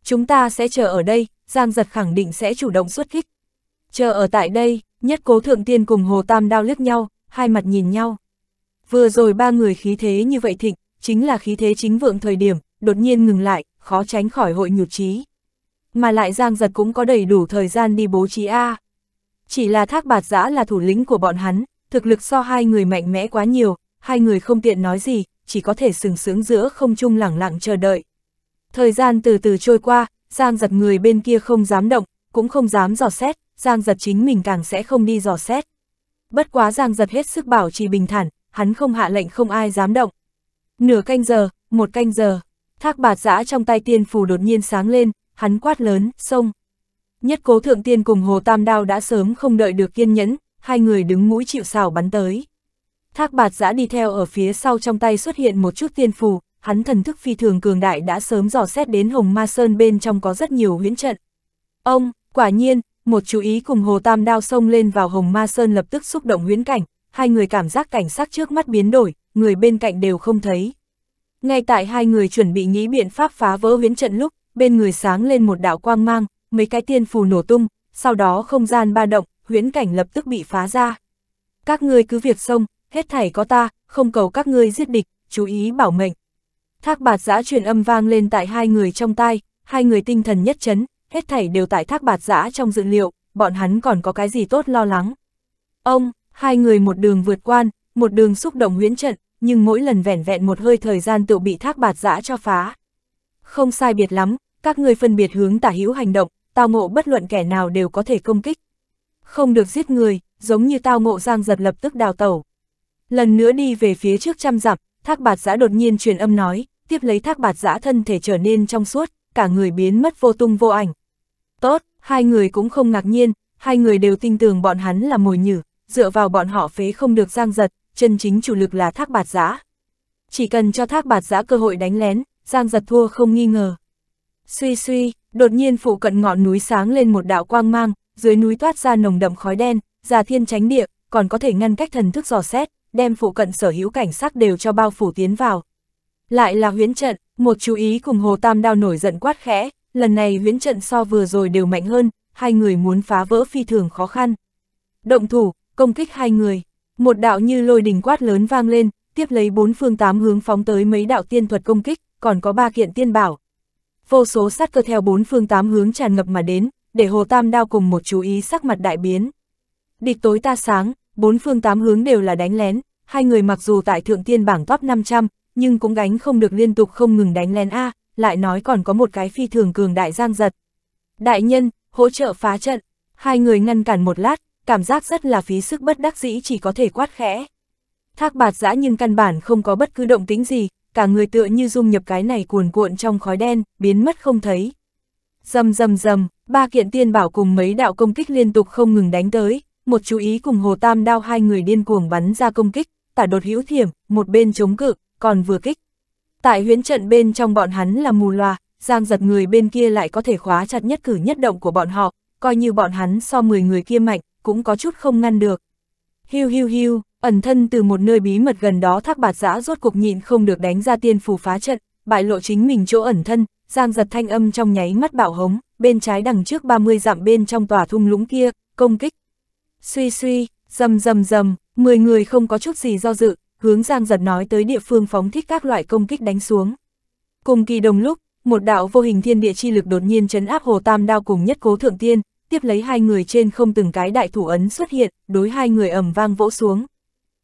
Chúng ta sẽ chờ ở đây, giang giật khẳng định sẽ chủ động xuất kích, Chờ ở tại đây, nhất cố thượng tiên cùng hồ tam đao liếc nhau, hai mặt nhìn nhau. Vừa rồi ba người khí thế như vậy thịnh, chính là khí thế chính vượng thời điểm, đột nhiên ngừng lại, khó tránh khỏi hội nhụt trí. Mà lại giang giật cũng có đầy đủ thời gian đi bố trí A. Chỉ là thác bạt giã là thủ lĩnh của bọn hắn, thực lực so hai người mạnh mẽ quá nhiều, hai người không tiện nói gì, chỉ có thể sừng sướng giữa không trung lẳng lặng chờ đợi. Thời gian từ từ trôi qua, giang giật người bên kia không dám động, cũng không dám dò xét, Giang giật chính mình càng sẽ không đi dò xét. Bất quá Giang giật hết sức bảo trì bình thản, hắn không hạ lệnh không ai dám động. Nửa canh giờ, một canh giờ, thác bạt giã trong tay tiên phù đột nhiên sáng lên, hắn quát lớn, sông. Nhất cố thượng tiên cùng Hồ Tam Đao đã sớm không đợi được kiên nhẫn, hai người đứng mũi chịu xào bắn tới. Thác bạt giã đi theo ở phía sau trong tay xuất hiện một chút tiên phù, hắn thần thức phi thường cường đại đã sớm dò xét đến Hồng Ma Sơn bên trong có rất nhiều huyễn trận. Ông, quả nhiên, một chú ý cùng Hồ Tam Đao xông lên vào Hồng Ma Sơn lập tức xúc động huyễn cảnh, hai người cảm giác cảnh sắc trước mắt biến đổi, người bên cạnh đều không thấy. Ngay tại hai người chuẩn bị nghĩ biện pháp phá vỡ huyễn trận lúc, bên người sáng lên một đạo quang mang, mấy cái tiên phù nổ tung, sau đó không gian ba động, huyễn cảnh lập tức bị phá ra. Các ngươi cứ việc xông, hết thảy có ta, không cầu các ngươi giết địch, chú ý bảo mệnh. Thác bạt giã truyền âm vang lên tại hai người trong tai, hai người tinh thần nhất chấn, hết thảy đều tại thác bạt giã trong dự liệu, bọn hắn còn có cái gì tốt lo lắng. Ông, hai người một đường vượt quan, một đường xúc động huyễn trận, nhưng mỗi lần vẻn vẹn một hơi thời gian tự bị thác bạt giã cho phá. Không sai biệt lắm, các người phân biệt hướng tả hữu hành động, tao ngộ bất luận kẻ nào đều có thể công kích. Không được giết người, giống như tao ngộ giang giật lập tức đào tẩu. Lần nữa đi về phía trước trăm dặm, thác bạt giã đột nhiên truyền âm nói, tiếp lấy thác bạt giã thân thể trở nên trong suốt, cả người biến mất vô tung vô ảnh, Tốt, hai người cũng không ngạc nhiên, hai người đều tin tưởng bọn hắn là mồi nhử, dựa vào bọn họ phế không được giang giật, chân chính chủ lực là thác bạt giã. Chỉ cần cho thác bạt giã cơ hội đánh lén, giang giật thua không nghi ngờ. Suy suy, đột nhiên phụ cận ngọn núi sáng lên một đạo quang mang, dưới núi toát ra nồng đậm khói đen, già thiên tránh địa, còn có thể ngăn cách thần thức dò xét, đem phụ cận sở hữu cảnh sắc đều cho bao phủ tiến vào. Lại là huyễn trận, một chú ý cùng hồ tam đao nổi giận quát khẽ, lần này huyễn trận so vừa rồi đều mạnh hơn, hai người muốn phá vỡ phi thường khó khăn. Động thủ, công kích hai người, một đạo như lôi đình quát lớn vang lên, tiếp lấy bốn phương tám hướng phóng tới mấy đạo tiên thuật công kích, còn có ba kiện tiên bảo. Vô số sát cơ theo bốn phương tám hướng tràn ngập mà đến, để Hồ Tam Đao cùng một chú ý sắc mặt đại biến. Địch tối ta sáng, bốn phương tám hướng đều là đánh lén, hai người mặc dù tại thượng tiên bảng top 500, nhưng cũng gánh không được liên tục không ngừng đánh lén A, lại nói còn có một cái phi thường cường đại giang giật. Đại nhân, hỗ trợ phá trận, hai người ngăn cản một lát, cảm giác rất là phí sức bất đắc dĩ chỉ có thể quát khẽ. Thác bạt dã nhưng căn bản không có bất cứ động tính gì, cả người tựa như dung nhập cái này cuồn cuộn trong khói đen, biến mất không thấy. Dầm dầm dầm, ba kiện tiên bảo cùng mấy đạo công kích liên tục không ngừng đánh tới, một chú ý cùng hồ tam đao hai người điên cuồng bắn ra công kích, tả đột hữu thiểm, một bên chống cự, còn vừa kích, Tại huyến trận bên trong bọn hắn là mù loà, giang giật người bên kia lại có thể khóa chặt nhất cử nhất động của bọn họ, coi như bọn hắn so 10 người kia mạnh, cũng có chút không ngăn được. Hiu hiu hiu, ẩn thân từ một nơi bí mật gần đó thác bạt giã rốt cuộc nhịn không được đánh ra tiên phù phá trận, bại lộ chính mình chỗ ẩn thân, giang giật thanh âm trong nháy mắt bạo hống, bên trái đằng trước 30 dặm bên trong tòa thung lũng kia, công kích. Suy suy, dầm dầm dầm, 10 người không có chút gì do dự, hướng Giang Giật nói tới địa phương phóng thích các loại công kích đánh xuống. Cùng kỳ đồng lúc, một đạo vô hình thiên địa chi lực đột nhiên chấn áp Hồ Tam Đao cùng nhất cố thượng tiên, tiếp lấy hai người trên không từng cái đại thủ ấn xuất hiện, đối hai người ầm vang vỗ xuống.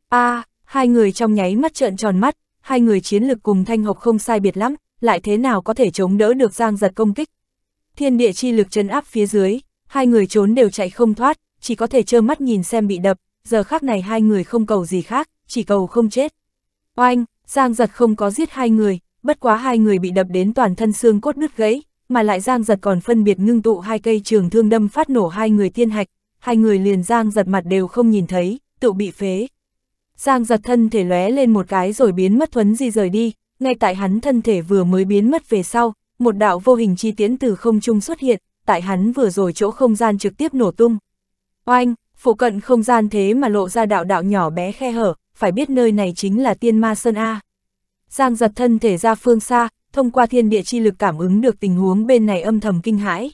A, à, hai người trong nháy mắt trợn tròn mắt, hai người chiến lực cùng thanh hộc không sai biệt lắm, lại thế nào có thể chống đỡ được Giang Giật công kích. Thiên địa chi lực chấn áp phía dưới, hai người trốn đều chạy không thoát, chỉ có thể trơ mắt nhìn xem bị đập, giờ khác này hai người không cầu gì khác chỉ cầu không chết. Oanh, Giang giật không có giết hai người, bất quá hai người bị đập đến toàn thân xương cốt nứt gãy, mà lại Giang giật còn phân biệt ngưng tụ hai cây trường thương đâm phát nổ hai người tiên hạch, hai người liền Giang giật mặt đều không nhìn thấy, tự bị phế. Giang giật thân thể lóe lên một cái rồi biến mất thuấn di rời đi, ngay tại hắn thân thể vừa mới biến mất về sau, một đạo vô hình chi tiễn từ không trung xuất hiện, tại hắn vừa rồi chỗ không gian trực tiếp nổ tung. Oanh, phụ cận không gian thế mà lộ ra đạo đạo nhỏ bé khe hở, phải biết nơi này chính là tiên ma sơn A. Giang giật thân thể ra phương xa, thông qua thiên địa chi lực cảm ứng được tình huống bên này âm thầm kinh hãi.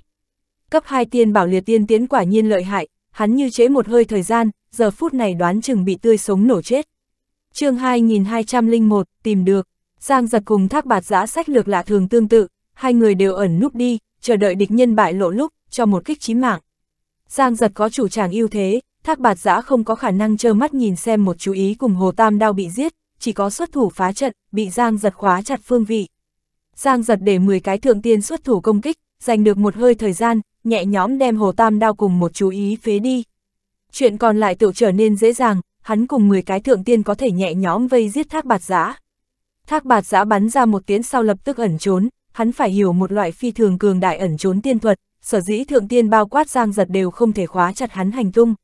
Cấp 2 tiên bảo liệt tiên tiến quả nhiên lợi hại, hắn như chế một hơi thời gian, giờ phút này đoán chừng bị tươi sống nổ chết. chương 2201, tìm được, Giang giật cùng thác bạt giã sách lược lạ thường tương tự, hai người đều ẩn núp đi, chờ đợi địch nhân bại lộ lúc, cho một kích chí mạng. Giang giật có chủ tràng ưu thế, Thác bạt giã không có khả năng trơ mắt nhìn xem một chú ý cùng Hồ Tam Đao bị giết, chỉ có xuất thủ phá trận, bị Giang giật khóa chặt phương vị. Giang giật để 10 cái thượng tiên xuất thủ công kích, giành được một hơi thời gian, nhẹ nhõm đem Hồ Tam Đao cùng một chú ý phế đi. Chuyện còn lại tự trở nên dễ dàng, hắn cùng 10 cái thượng tiên có thể nhẹ nhõm vây giết thác bạt giã. Thác bạt giã bắn ra một tiếng sau lập tức ẩn trốn, hắn phải hiểu một loại phi thường cường đại ẩn trốn tiên thuật, sở dĩ thượng tiên bao quát Giang giật đều không thể khóa chặt hắn hành tung.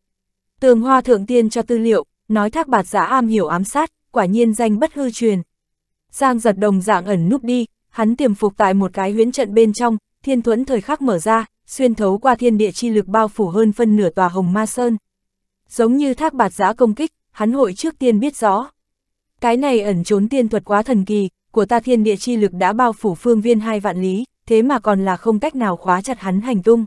Tường hoa thượng tiên cho tư liệu, nói thác bạt giả am hiểu ám sát, quả nhiên danh bất hư truyền. Giang giật đồng dạng ẩn núp đi, hắn tiềm phục tại một cái huyễn trận bên trong, thiên thuẫn thời khắc mở ra, xuyên thấu qua thiên địa chi lực bao phủ hơn phân nửa tòa hồng ma sơn. Giống như thác bạt giã công kích, hắn hội trước tiên biết rõ. Cái này ẩn trốn tiên thuật quá thần kỳ, của ta thiên địa chi lực đã bao phủ phương viên hai vạn lý, thế mà còn là không cách nào khóa chặt hắn hành tung.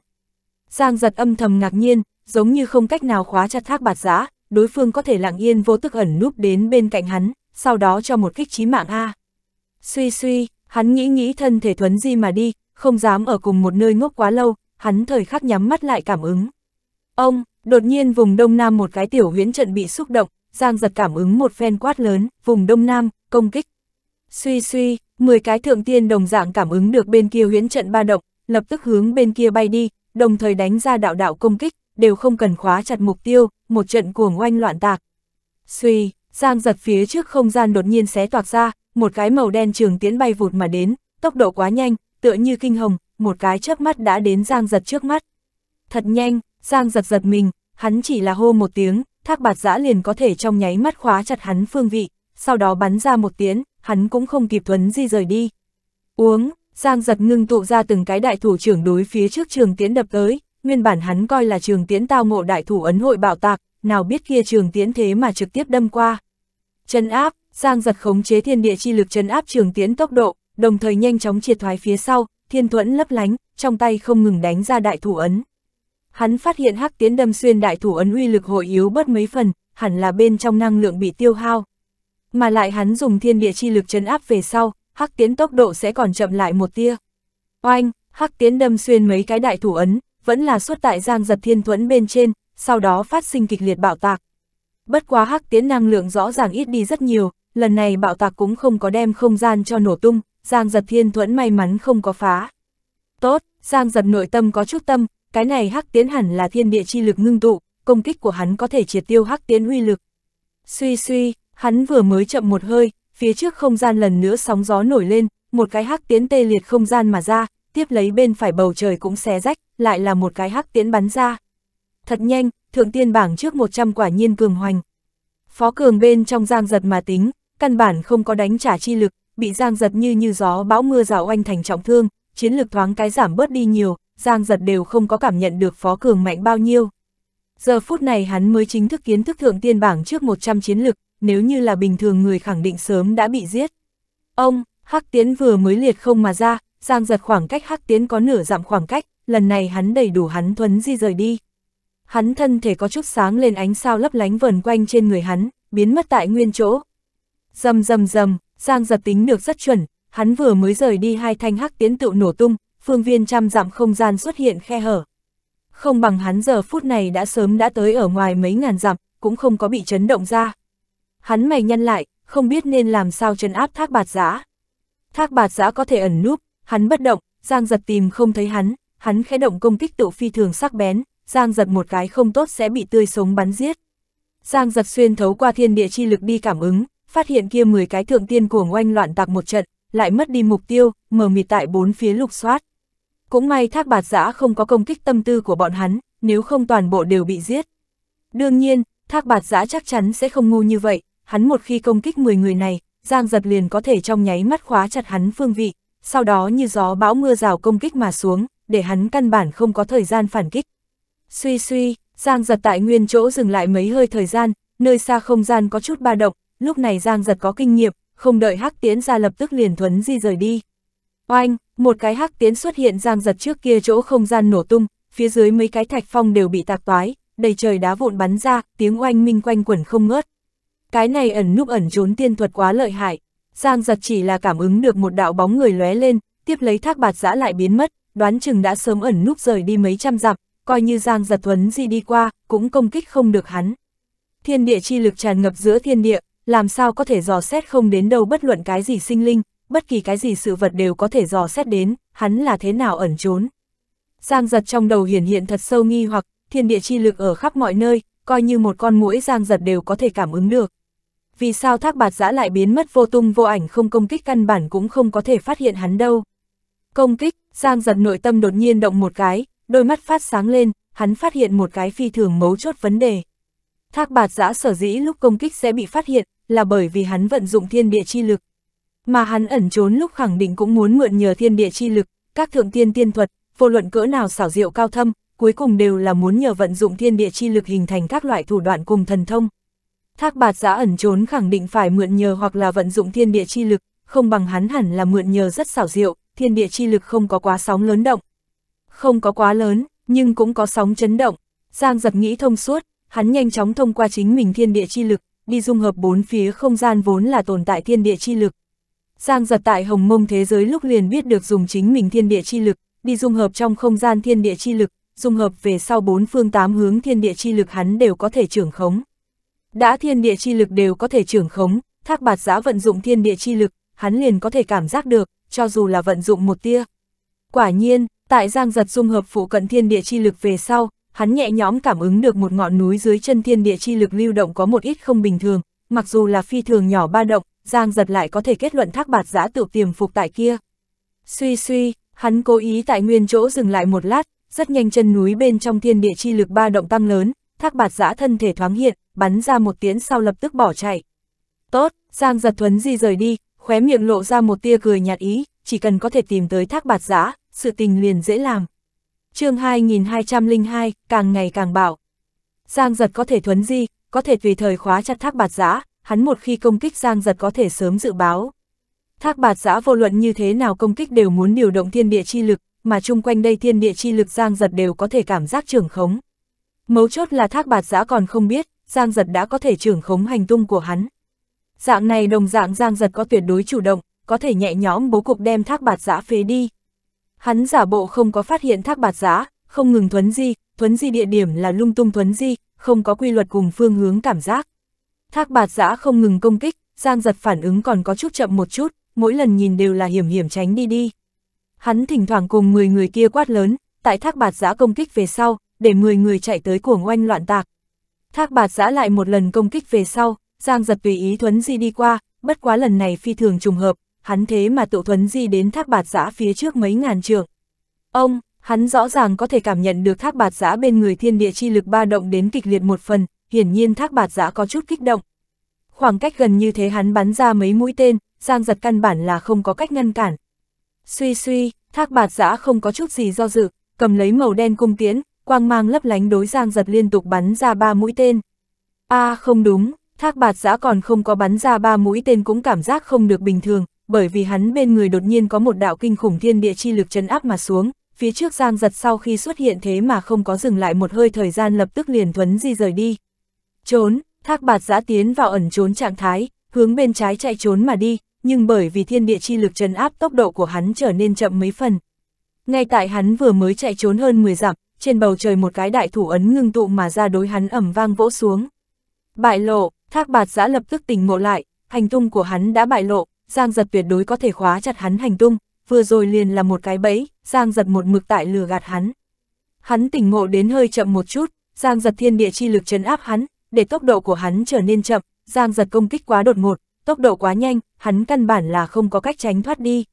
Giang giật âm thầm ngạc nhiên, giống như không cách nào khóa chặt thác bạt giã, đối phương có thể lặng yên vô tức ẩn núp đến bên cạnh hắn, sau đó cho một kích chí mạng A. Suy suy, hắn nghĩ nghĩ thân thể thuấn di mà đi, không dám ở cùng một nơi ngốc quá lâu, hắn thời khắc nhắm mắt lại cảm ứng. Ông, đột nhiên vùng Đông Nam một cái tiểu huyễn trận bị xúc động, Giang giật cảm ứng một phen quát lớn, vùng Đông Nam, công kích. Suy suy, 10 cái thượng tiên đồng dạng cảm ứng được bên kia huyễn trận ba động, lập tức hướng bên kia bay đi, đồng thời đánh ra đạo đạo công kích đều không cần khóa chặt mục tiêu, một trận cuồng oanh loạn tạc. Suy, giang giật phía trước không gian đột nhiên xé toạc ra, một cái màu đen trường tiến bay vụt mà đến, tốc độ quá nhanh, tựa như kinh hồng, một cái chớp mắt đã đến giang giật trước mắt. Thật nhanh, giang giật giật mình, hắn chỉ là hô một tiếng, thác bạt giã liền có thể trong nháy mắt khóa chặt hắn phương vị, sau đó bắn ra một tiếng, hắn cũng không kịp thuấn di rời đi. Uống, Giang giật ngưng tụ ra từng cái đại thủ trưởng đối phía trước trường tiến đập tới, nguyên bản hắn coi là trường tiễn tao ngộ đại thủ ấn hội bạo tạc, nào biết kia trường tiễn thế mà trực tiếp đâm qua. Chân áp, Giang giật khống chế thiên địa chi lực chân áp trường tiễn tốc độ, đồng thời nhanh chóng triệt thoái phía sau, thiên thuẫn lấp lánh, trong tay không ngừng đánh ra đại thủ ấn. Hắn phát hiện hắc tiến đâm xuyên đại thủ ấn uy lực hội yếu bớt mấy phần, hẳn là bên trong năng lượng bị tiêu hao. Mà lại hắn dùng thiên địa chi lực chấn áp về sau, hắc tiến tốc độ sẽ còn chậm lại một tia. Oanh, hắc tiến đâm xuyên mấy cái đại thủ ấn, vẫn là xuất tại giang giật thiên thuẫn bên trên, sau đó phát sinh kịch liệt bạo tạc. Bất quá hắc tiến năng lượng rõ ràng ít đi rất nhiều, lần này bạo tạc cũng không có đem không gian cho nổ tung, giang giật thiên thuẫn may mắn không có phá. Tốt, giang giật nội tâm có chút tâm, cái này hắc tiến hẳn là thiên địa chi lực ngưng tụ, công kích của hắn có thể triệt tiêu hắc tiến uy lực. Suy suy, hắn vừa mới chậm một hơi, phía trước không gian lần nữa sóng gió nổi lên, một cái hắc tiến tê liệt không gian mà ra, tiếp lấy bên phải bầu trời cũng xé rách, lại là một cái hắc tiễn bắn ra. Thật nhanh, thượng tiên bảng trước 100 quả nhiên cường hoành. Phó cường bên trong giang giật mà tính, căn bản không có đánh trả chi lực, bị giang giật như như gió bão mưa rào oanh thành trọng thương, chiến lực thoáng cái giảm bớt đi nhiều, giang giật đều không có cảm nhận được phó cường mạnh bao nhiêu. Giờ phút này hắn mới chính thức kiến thức thượng tiên bảng trước 100 chiến lực, nếu như là bình thường người khẳng định sớm đã bị giết. Ông, hắc tiến vừa mới liệt không mà ra, Giang giật khoảng cách hắc tiến có nửa dặm khoảng cách, lần này hắn đầy đủ hắn thuấn di rời đi. Hắn thân thể có chút sáng lên ánh sao lấp lánh vờn quanh trên người hắn, biến mất tại nguyên chỗ. Dầm dầm dầm, Giang giật tính được rất chuẩn, hắn vừa mới rời đi hai thanh hắc tiến tựu nổ tung, phương viên trăm dặm không gian xuất hiện khe hở. Không bằng hắn giờ phút này đã sớm đã tới ở ngoài mấy ngàn dặm, cũng không có bị chấn động ra. Hắn mày nhăn lại, không biết nên làm sao chấn áp thác bạt giã. Thác bạt giã có thể ẩn núp, Hắn bất động, Giang giật tìm không thấy hắn, hắn khẽ động công kích tự phi thường sắc bén, Giang giật một cái không tốt sẽ bị tươi sống bắn giết. Giang giật xuyên thấu qua thiên địa chi lực đi cảm ứng, phát hiện kia 10 cái thượng tiên cuồng oanh loạn tạc một trận, lại mất đi mục tiêu, mờ mịt tại bốn phía lục soát. Cũng may thác bạt giã không có công kích tâm tư của bọn hắn, nếu không toàn bộ đều bị giết. Đương nhiên, thác bạt giã chắc chắn sẽ không ngu như vậy, hắn một khi công kích 10 người này, Giang giật liền có thể trong nháy mắt khóa chặt hắn phương vị, sau đó như gió bão mưa rào công kích mà xuống, để hắn căn bản không có thời gian phản kích. Suy suy, Giang giật tại nguyên chỗ dừng lại mấy hơi thời gian, nơi xa không gian có chút ba động, lúc này Giang giật có kinh nghiệm, không đợi hắc tiến ra lập tức liền thuấn di rời đi. Oanh, một cái hắc tiến xuất hiện Giang giật trước kia chỗ không gian nổ tung, phía dưới mấy cái thạch phong đều bị tạc toái, đầy trời đá vụn bắn ra, tiếng oanh minh quanh quẩn không ngớt. Cái này ẩn núp ẩn trốn tiên thuật quá lợi hại, Giang giật chỉ là cảm ứng được một đạo bóng người lóe lên, tiếp lấy thác bạt giã lại biến mất, đoán chừng đã sớm ẩn núp rời đi mấy trăm dặm, coi như Giang giật thuấn gì đi qua, cũng công kích không được hắn. Thiên địa chi lực tràn ngập giữa thiên địa, làm sao có thể dò xét không đến đâu bất luận cái gì sinh linh, bất kỳ cái gì sự vật đều có thể dò xét đến, hắn là thế nào ẩn trốn. Giang giật trong đầu hiển hiện thật sâu nghi hoặc, thiên địa chi lực ở khắp mọi nơi, coi như một con mũi giang giật đều có thể cảm ứng được vì sao thác bạt giã lại biến mất vô tung vô ảnh không công kích căn bản cũng không có thể phát hiện hắn đâu. Công kích, Giang giật nội tâm đột nhiên động một cái, đôi mắt phát sáng lên, hắn phát hiện một cái phi thường mấu chốt vấn đề. Thác bạt giã sở dĩ lúc công kích sẽ bị phát hiện, là bởi vì hắn vận dụng thiên địa chi lực. Mà hắn ẩn trốn lúc khẳng định cũng muốn mượn nhờ thiên địa chi lực, các thượng tiên tiên thuật, vô luận cỡ nào xảo diệu cao thâm, cuối cùng đều là muốn nhờ vận dụng thiên địa chi lực hình thành các loại thủ đoạn cùng thần thông. Thác bạt giã ẩn trốn khẳng định phải mượn nhờ hoặc là vận dụng thiên địa chi lực, không bằng hắn hẳn là mượn nhờ rất xảo diệu, thiên địa chi lực không có quá sóng lớn động. Không có quá lớn, nhưng cũng có sóng chấn động. Giang giật nghĩ thông suốt, hắn nhanh chóng thông qua chính mình thiên địa chi lực, đi dung hợp bốn phía không gian vốn là tồn tại thiên địa chi lực. Giang giật tại hồng mông thế giới lúc liền biết được dùng chính mình thiên địa chi lực, đi dung hợp trong không gian thiên địa chi lực, dung hợp về sau bốn phương tám hướng thiên địa chi lực hắn đều có thể trưởng khống. Đã thiên địa chi lực đều có thể trưởng khống, thác bạt giã vận dụng thiên địa chi lực, hắn liền có thể cảm giác được, cho dù là vận dụng một tia. Quả nhiên, tại giang giật dung hợp phụ cận thiên địa chi lực về sau, hắn nhẹ nhõm cảm ứng được một ngọn núi dưới chân thiên địa chi lực lưu động có một ít không bình thường, mặc dù là phi thường nhỏ ba động, giang giật lại có thể kết luận thác bạt giã tự tiềm phục tại kia. Suy suy, hắn cố ý tại nguyên chỗ dừng lại một lát, rất nhanh chân núi bên trong thiên địa chi lực ba động tăng lớn, thác bạt giã thân thể thoáng hiện, bắn ra một tiếng sau lập tức bỏ chạy. Tốt, Giang giật thuấn di rời đi, khóe miệng lộ ra một tia cười nhạt ý, chỉ cần có thể tìm tới thác bạt giã, sự tình liền dễ làm. chương 2202, càng ngày càng bảo. Giang giật có thể thuấn di, có thể tùy thời khóa chặt thác bạt giã, hắn một khi công kích Giang giật có thể sớm dự báo. Thác bạt giã vô luận như thế nào công kích đều muốn điều động thiên địa chi lực, mà chung quanh đây thiên địa chi lực Giang giật đều có thể cảm giác trưởng khống. Mấu chốt là thác bạt giã còn không biết, Giang Giật đã có thể trưởng khống hành tung của hắn. Dạng này đồng dạng Giang Giật có tuyệt đối chủ động, có thể nhẹ nhõm bố cục đem thác bạt giã phế đi. Hắn giả bộ không có phát hiện thác bạt giã, không ngừng thuấn di, thuấn di địa điểm là lung tung thuấn di, không có quy luật cùng phương hướng cảm giác. Thác bạt giã không ngừng công kích, Giang Giật phản ứng còn có chút chậm một chút, mỗi lần nhìn đều là hiểm hiểm tránh đi đi. Hắn thỉnh thoảng cùng 10 người kia quát lớn, tại thác bạt giã công kích về sau, để 10 người chạy tới cuồng oanh loạn tạc, Thác bạt giã lại một lần công kích về sau, Giang giật tùy ý Thuấn Di đi qua, bất quá lần này phi thường trùng hợp, hắn thế mà tụ Thuấn Di đến thác bạt giã phía trước mấy ngàn trường. Ông, hắn rõ ràng có thể cảm nhận được thác bạt giã bên người thiên địa chi lực ba động đến kịch liệt một phần, hiển nhiên thác bạt giã có chút kích động. Khoảng cách gần như thế hắn bắn ra mấy mũi tên, Giang giật căn bản là không có cách ngăn cản. Suy suy, thác bạt giã không có chút gì do dự, cầm lấy màu đen cung tiễn, quang mang lấp lánh đối giang giật liên tục bắn ra ba mũi tên. a à, không đúng, thác bạt giã còn không có bắn ra ba mũi tên cũng cảm giác không được bình thường, bởi vì hắn bên người đột nhiên có một đạo kinh khủng thiên địa chi lực chấn áp mà xuống, phía trước giang giật sau khi xuất hiện thế mà không có dừng lại một hơi thời gian lập tức liền thuấn di rời đi. Trốn, thác bạt giã tiến vào ẩn trốn trạng thái, hướng bên trái chạy trốn mà đi, nhưng bởi vì thiên địa chi lực chấn áp tốc độ của hắn trở nên chậm mấy phần. Ngay tại hắn vừa mới chạy trốn hơn 10 dặm, trên bầu trời một cái đại thủ ấn ngưng tụ mà ra đối hắn ẩm vang vỗ xuống. Bại lộ, thác bạt giã lập tức tỉnh ngộ lại, hành tung của hắn đã bại lộ, Giang giật tuyệt đối có thể khóa chặt hắn hành tung, vừa rồi liền là một cái bẫy, Giang giật một mực tại lừa gạt hắn. Hắn tỉnh ngộ đến hơi chậm một chút, Giang giật thiên địa chi lực chấn áp hắn, để tốc độ của hắn trở nên chậm, Giang giật công kích quá đột ngột, tốc độ quá nhanh, hắn căn bản là không có cách tránh thoát đi.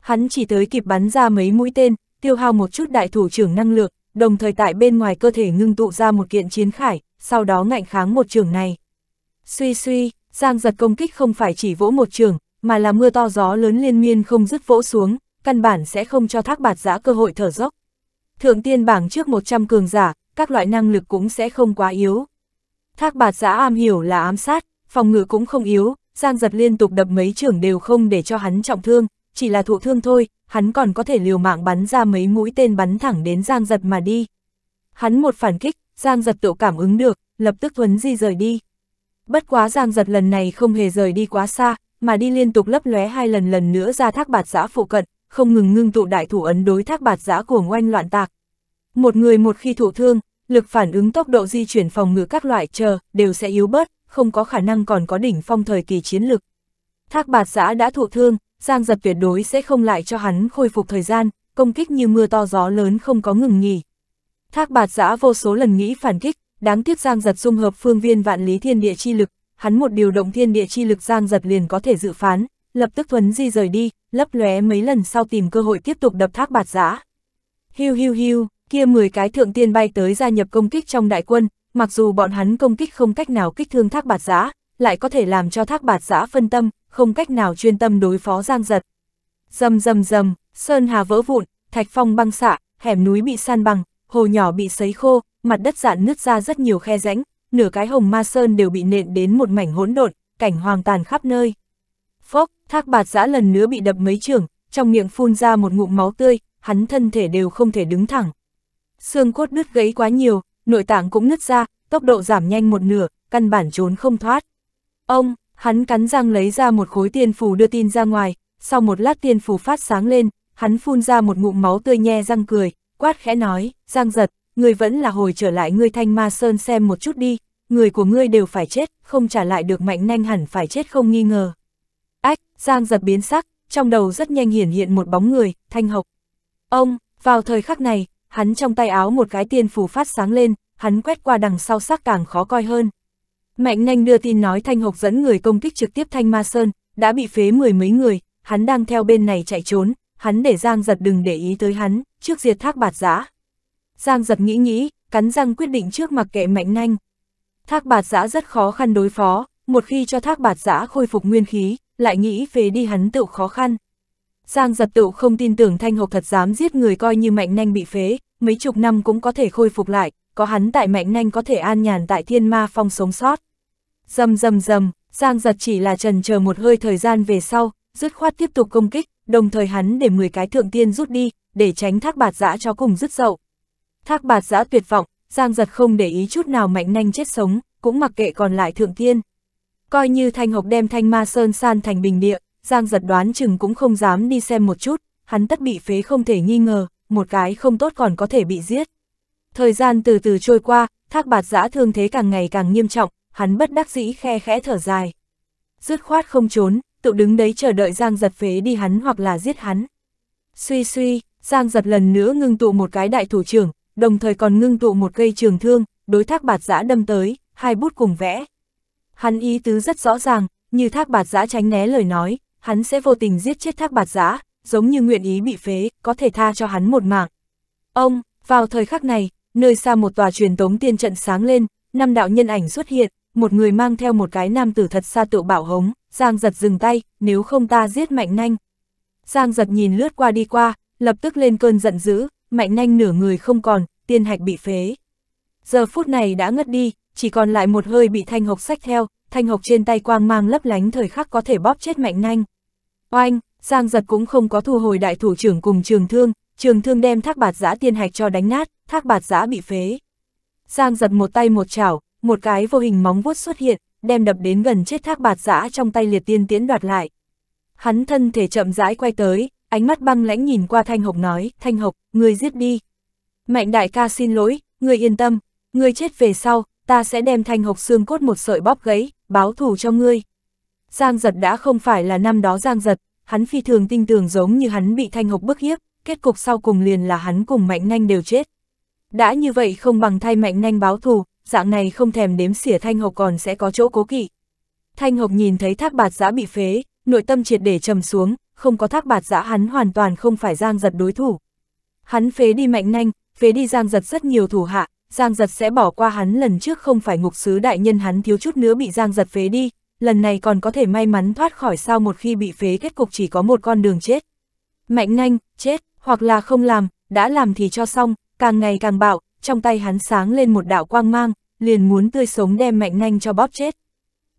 Hắn chỉ tới kịp bắn ra mấy mũi tên, tiêu hao một chút đại thủ trưởng năng lượng, đồng thời tại bên ngoài cơ thể ngưng tụ ra một kiện chiến khải, sau đó ngạnh kháng một trường này. Suy suy, Giang giật công kích không phải chỉ vỗ một trường, mà là mưa to gió lớn liên miên không dứt vỗ xuống, căn bản sẽ không cho thác bạt giã cơ hội thở dốc. Thượng tiên bảng trước 100 cường giả, các loại năng lực cũng sẽ không quá yếu. Thác bạt giã am hiểu là ám sát, phòng ngự cũng không yếu, Giang giật liên tục đập mấy trường đều không để cho hắn trọng thương, chỉ là thụ thương thôi, hắn còn có thể liều mạng bắn ra mấy mũi tên bắn thẳng đến Giang Giật mà đi. Hắn một phản kích, Giang Giật tự cảm ứng được, lập tức thuấn di rời đi. Bất quá Giang Giật lần này không hề rời đi quá xa, mà đi liên tục lấp lóe hai lần lần nữa ra thác bạt giã phụ cận, không ngừng ngưng tụ đại thủ ấn đối thác bạt giã của ngoanh loạn tạc. Một người một khi thụ thương, lực phản ứng tốc độ di chuyển phòng ngự các loại chờ đều sẽ yếu bớt, không có khả năng còn có đỉnh phong thời kỳ chiến lực. Thác bạt giã đã thụ thương, Giang giật tuyệt đối sẽ không lại cho hắn khôi phục thời gian, công kích như mưa to gió lớn không có ngừng nghỉ. Thác bạt giã vô số lần nghĩ phản kích, đáng tiếc Giang giật dung hợp phương viên vạn lý thiên địa chi lực, hắn một điều động thiên địa chi lực Giang giật liền có thể dự phán, lập tức thuấn di rời đi, lấp lóe mấy lần sau tìm cơ hội tiếp tục đập thác bạt giã. Hiu hiu hiu, kia 10 cái thượng tiên bay tới gia nhập công kích trong đại quân, mặc dù bọn hắn công kích không cách nào kích thương thác bạt giã, lại có thể làm cho thác bạt giã phân tâm, không cách nào chuyên tâm đối phó giang giật. Dầm dầm dầm, sơn hà vỡ vụn, thạch phong băng xạ, hẻm núi bị san bằng, hồ nhỏ bị sấy khô, mặt đất dạn nứt ra rất nhiều khe rãnh, nửa cái hồng ma sơn đều bị nện đến một mảnh hỗn độn, cảnh hoang tàn khắp nơi. Phốc, thác bạt giã lần nữa bị đập mấy trường, trong miệng phun ra một ngụm máu tươi, hắn thân thể đều không thể đứng thẳng. Xương cốt đứt gãy quá nhiều, nội tạng cũng nứt ra, tốc độ giảm nhanh một nửa, căn bản trốn không thoát. Ông, Hắn cắn răng lấy ra một khối tiên phù đưa tin ra ngoài, sau một lát tiên phù phát sáng lên, hắn phun ra một ngụm máu tươi nhe răng cười, quát khẽ nói, giang giật, người vẫn là hồi trở lại ngươi thanh ma sơn xem một chút đi, người của ngươi đều phải chết, không trả lại được mạnh nhanh hẳn phải chết không nghi ngờ. Ách, giang giật biến sắc, trong đầu rất nhanh hiển hiện một bóng người, thanh học. Ông, vào thời khắc này, hắn trong tay áo một cái tiên phù phát sáng lên, hắn quét qua đằng sau sắc càng khó coi hơn. Mạnh nhanh đưa tin nói Thanh Hộc dẫn người công kích trực tiếp Thanh Ma Sơn, đã bị phế mười mấy người, hắn đang theo bên này chạy trốn, hắn để Giang giật đừng để ý tới hắn, trước diệt thác bạt giã. Giang giật nghĩ nghĩ, cắn răng quyết định trước mặc kệ mạnh nhanh. Thác bạt giã rất khó khăn đối phó, một khi cho thác bạt giã khôi phục nguyên khí, lại nghĩ phế đi hắn tự khó khăn. Giang giật tự không tin tưởng Thanh Hộc thật dám giết người coi như mạnh nhanh bị phế, mấy chục năm cũng có thể khôi phục lại, có hắn tại mạnh nhanh có thể an nhàn tại thiên ma phong sống sót. Dầm dầm dầm, Giang giật chỉ là trần chờ một hơi thời gian về sau, dứt khoát tiếp tục công kích, đồng thời hắn để 10 cái thượng tiên rút đi, để tránh thác bạt giã cho cùng dứt dậu. Thác bạt giã tuyệt vọng, Giang giật không để ý chút nào mạnh nhanh chết sống, cũng mặc kệ còn lại thượng tiên. Coi như thanh hộc đem thanh ma sơn san thành bình địa, Giang giật đoán chừng cũng không dám đi xem một chút, hắn tất bị phế không thể nghi ngờ, một cái không tốt còn có thể bị giết. Thời gian từ từ trôi qua, thác bạt giã thương thế càng ngày càng nghiêm trọng, hắn bất đắc dĩ khe khẽ thở dài. Dứt khoát không trốn, tự đứng đấy chờ đợi Giang giật phế đi hắn hoặc là giết hắn. Suy suy, Giang giật lần nữa ngưng tụ một cái đại thủ trưởng, đồng thời còn ngưng tụ một cây trường thương, đối thác bạt giã đâm tới, hai bút cùng vẽ. Hắn ý tứ rất rõ ràng, như thác bạt giã tránh né lời nói, hắn sẽ vô tình giết chết thác bạt giã, giống như nguyện ý bị phế, có thể tha cho hắn một mạng. Ông, vào thời khắc này, nơi xa một tòa truyền tống tiên trận sáng lên, năm đạo nhân ảnh xuất hiện, một người mang theo một cái nam tử thật xa tự bảo hống, Giang giật dừng tay, nếu không ta giết Mạnh Nanh. Giang giật nhìn lướt qua đi qua, lập tức lên cơn giận dữ, Mạnh Nanh nửa người không còn, tiên hạch bị phế. Giờ phút này đã ngất đi, chỉ còn lại một hơi bị thanh hộc sách theo, thanh hộc trên tay quang mang lấp lánh thời khắc có thể bóp chết Mạnh Nanh. Oanh, Giang giật cũng không có thu hồi đại thủ trưởng cùng trường thương, trường thương đem thác bạt giã tiên hạch cho đánh nát, thác bạt giã bị phế. Giang giật một tay một chảo, một cái vô hình móng vuốt xuất hiện, đem đập đến gần chết thác bạt giã trong tay liệt tiên tiễn đoạt lại. Hắn thân thể chậm rãi quay tới, ánh mắt băng lãnh nhìn qua Thanh Hộc nói, Thanh Hộc, người giết đi. Mạnh đại ca xin lỗi, người yên tâm, người chết về sau, ta sẽ đem Thanh Hộc xương cốt một sợi bóp gãy, báo thù cho ngươi. Giang giật đã không phải là năm đó Giang giật, hắn phi thường tinh tường giống như hắn bị Thanh Hộc bức hiếp, kết cục sau cùng liền là hắn cùng Mạnh Nhanh đều chết. Đã như vậy không bằng thay Mạnh Nhanh báo thù, dạng này không thèm đếm xỉa Thanh Hộc còn sẽ có chỗ cố kỵ. Thanh Hộc nhìn thấy thác bạt giã bị phế, nội tâm triệt để trầm xuống, không có thác bạt giã hắn hoàn toàn không phải giang giật đối thủ. Hắn phế đi mạnh nhanh phế đi giang giật rất nhiều thủ hạ, giang giật sẽ bỏ qua hắn lần trước không phải ngục sứ đại nhân hắn thiếu chút nữa bị giang giật phế đi, lần này còn có thể may mắn thoát khỏi sao một khi bị phế kết cục chỉ có một con đường chết. Mạnh nhanh chết, hoặc là không làm, đã làm thì cho xong, càng ngày càng bạo, trong tay hắn sáng lên một đạo quang mang, liền muốn tươi sống đem mạnh nhanh cho bóp chết.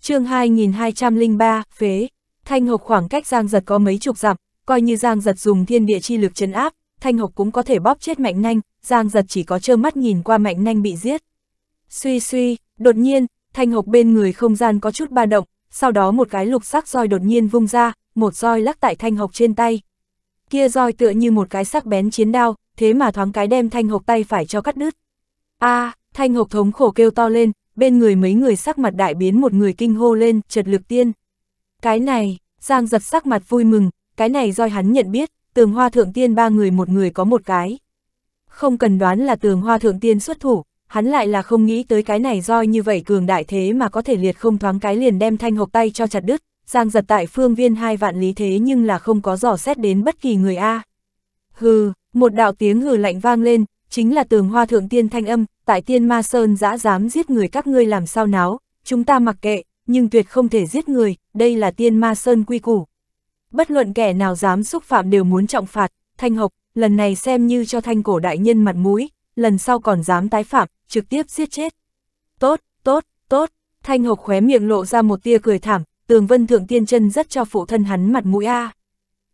chương 2203, phế, thanh hộc khoảng cách giang giật có mấy chục dặm, coi như giang giật dùng thiên địa chi lực chấn áp, thanh hộc cũng có thể bóp chết mạnh nhanh, giang giật chỉ có trơ mắt nhìn qua mạnh nhanh bị giết. Suy suy, đột nhiên, thanh hộc bên người không gian có chút ba động, sau đó một cái lục sắc roi đột nhiên vung ra, một roi lắc tại thanh hộc trên tay. Kia roi tựa như một cái sắc bén chiến đao, thế mà thoáng cái đem thanh hộp tay phải cho cắt đứt. a à, thanh hộp thống khổ kêu to lên, bên người mấy người sắc mặt đại biến một người kinh hô lên, trật lực tiên. Cái này, Giang giật sắc mặt vui mừng, cái này doi hắn nhận biết, tường hoa thượng tiên ba người một người có một cái. Không cần đoán là tường hoa thượng tiên xuất thủ, hắn lại là không nghĩ tới cái này doi như vậy cường đại thế mà có thể liệt không thoáng cái liền đem thanh hộp tay cho chặt đứt, giang giật tại phương viên hai vạn lý thế nhưng là không có dò xét đến bất kỳ người A. Hừ, một đạo tiếng hừ lạnh vang lên, chính là tường hoa thượng tiên thanh âm, tại tiên ma sơn dã dám giết người các ngươi làm sao náo, chúng ta mặc kệ, nhưng tuyệt không thể giết người, đây là tiên ma sơn quy củ. Bất luận kẻ nào dám xúc phạm đều muốn trọng phạt, thanh hộc, lần này xem như cho thanh cổ đại nhân mặt mũi, lần sau còn dám tái phạm, trực tiếp giết chết. Tốt, tốt, tốt, thanh hộc khóe miệng lộ ra một tia cười thảm, tường vân thượng tiên chân rất cho phụ thân hắn mặt mũi a.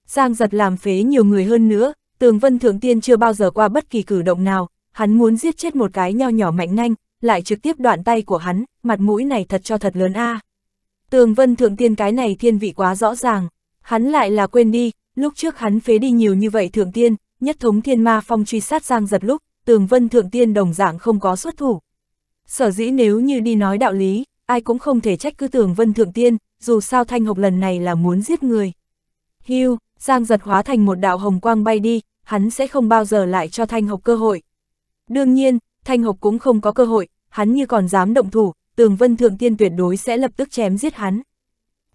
Giang giật làm phế nhiều người hơn nữa, Tường Vân Thượng Tiên chưa bao giờ qua bất kỳ cử động nào, hắn muốn giết chết một cái nho nhỏ mạnh nhanh, lại trực tiếp đoạn tay của hắn, mặt mũi này thật cho thật lớn a. À. Tường Vân Thượng Tiên cái này thiên vị quá rõ ràng, hắn lại là quên đi, lúc trước hắn phế đi nhiều như vậy Thượng Tiên, nhất thống thiên ma phong truy sát giang giật lúc, Tường Vân Thượng Tiên đồng dạng không có xuất thủ. Sở dĩ nếu như đi nói đạo lý, ai cũng không thể trách cứ Tường Vân Thượng Tiên, dù sao Thanh Hộc lần này là muốn giết người. Hưu, Giang giật hóa thành một đạo hồng quang bay đi, hắn sẽ không bao giờ lại cho Thanh Hộc cơ hội. Đương nhiên, Thanh Hộc cũng không có cơ hội, hắn như còn dám động thủ, tường vân thượng tiên tuyệt đối sẽ lập tức chém giết hắn.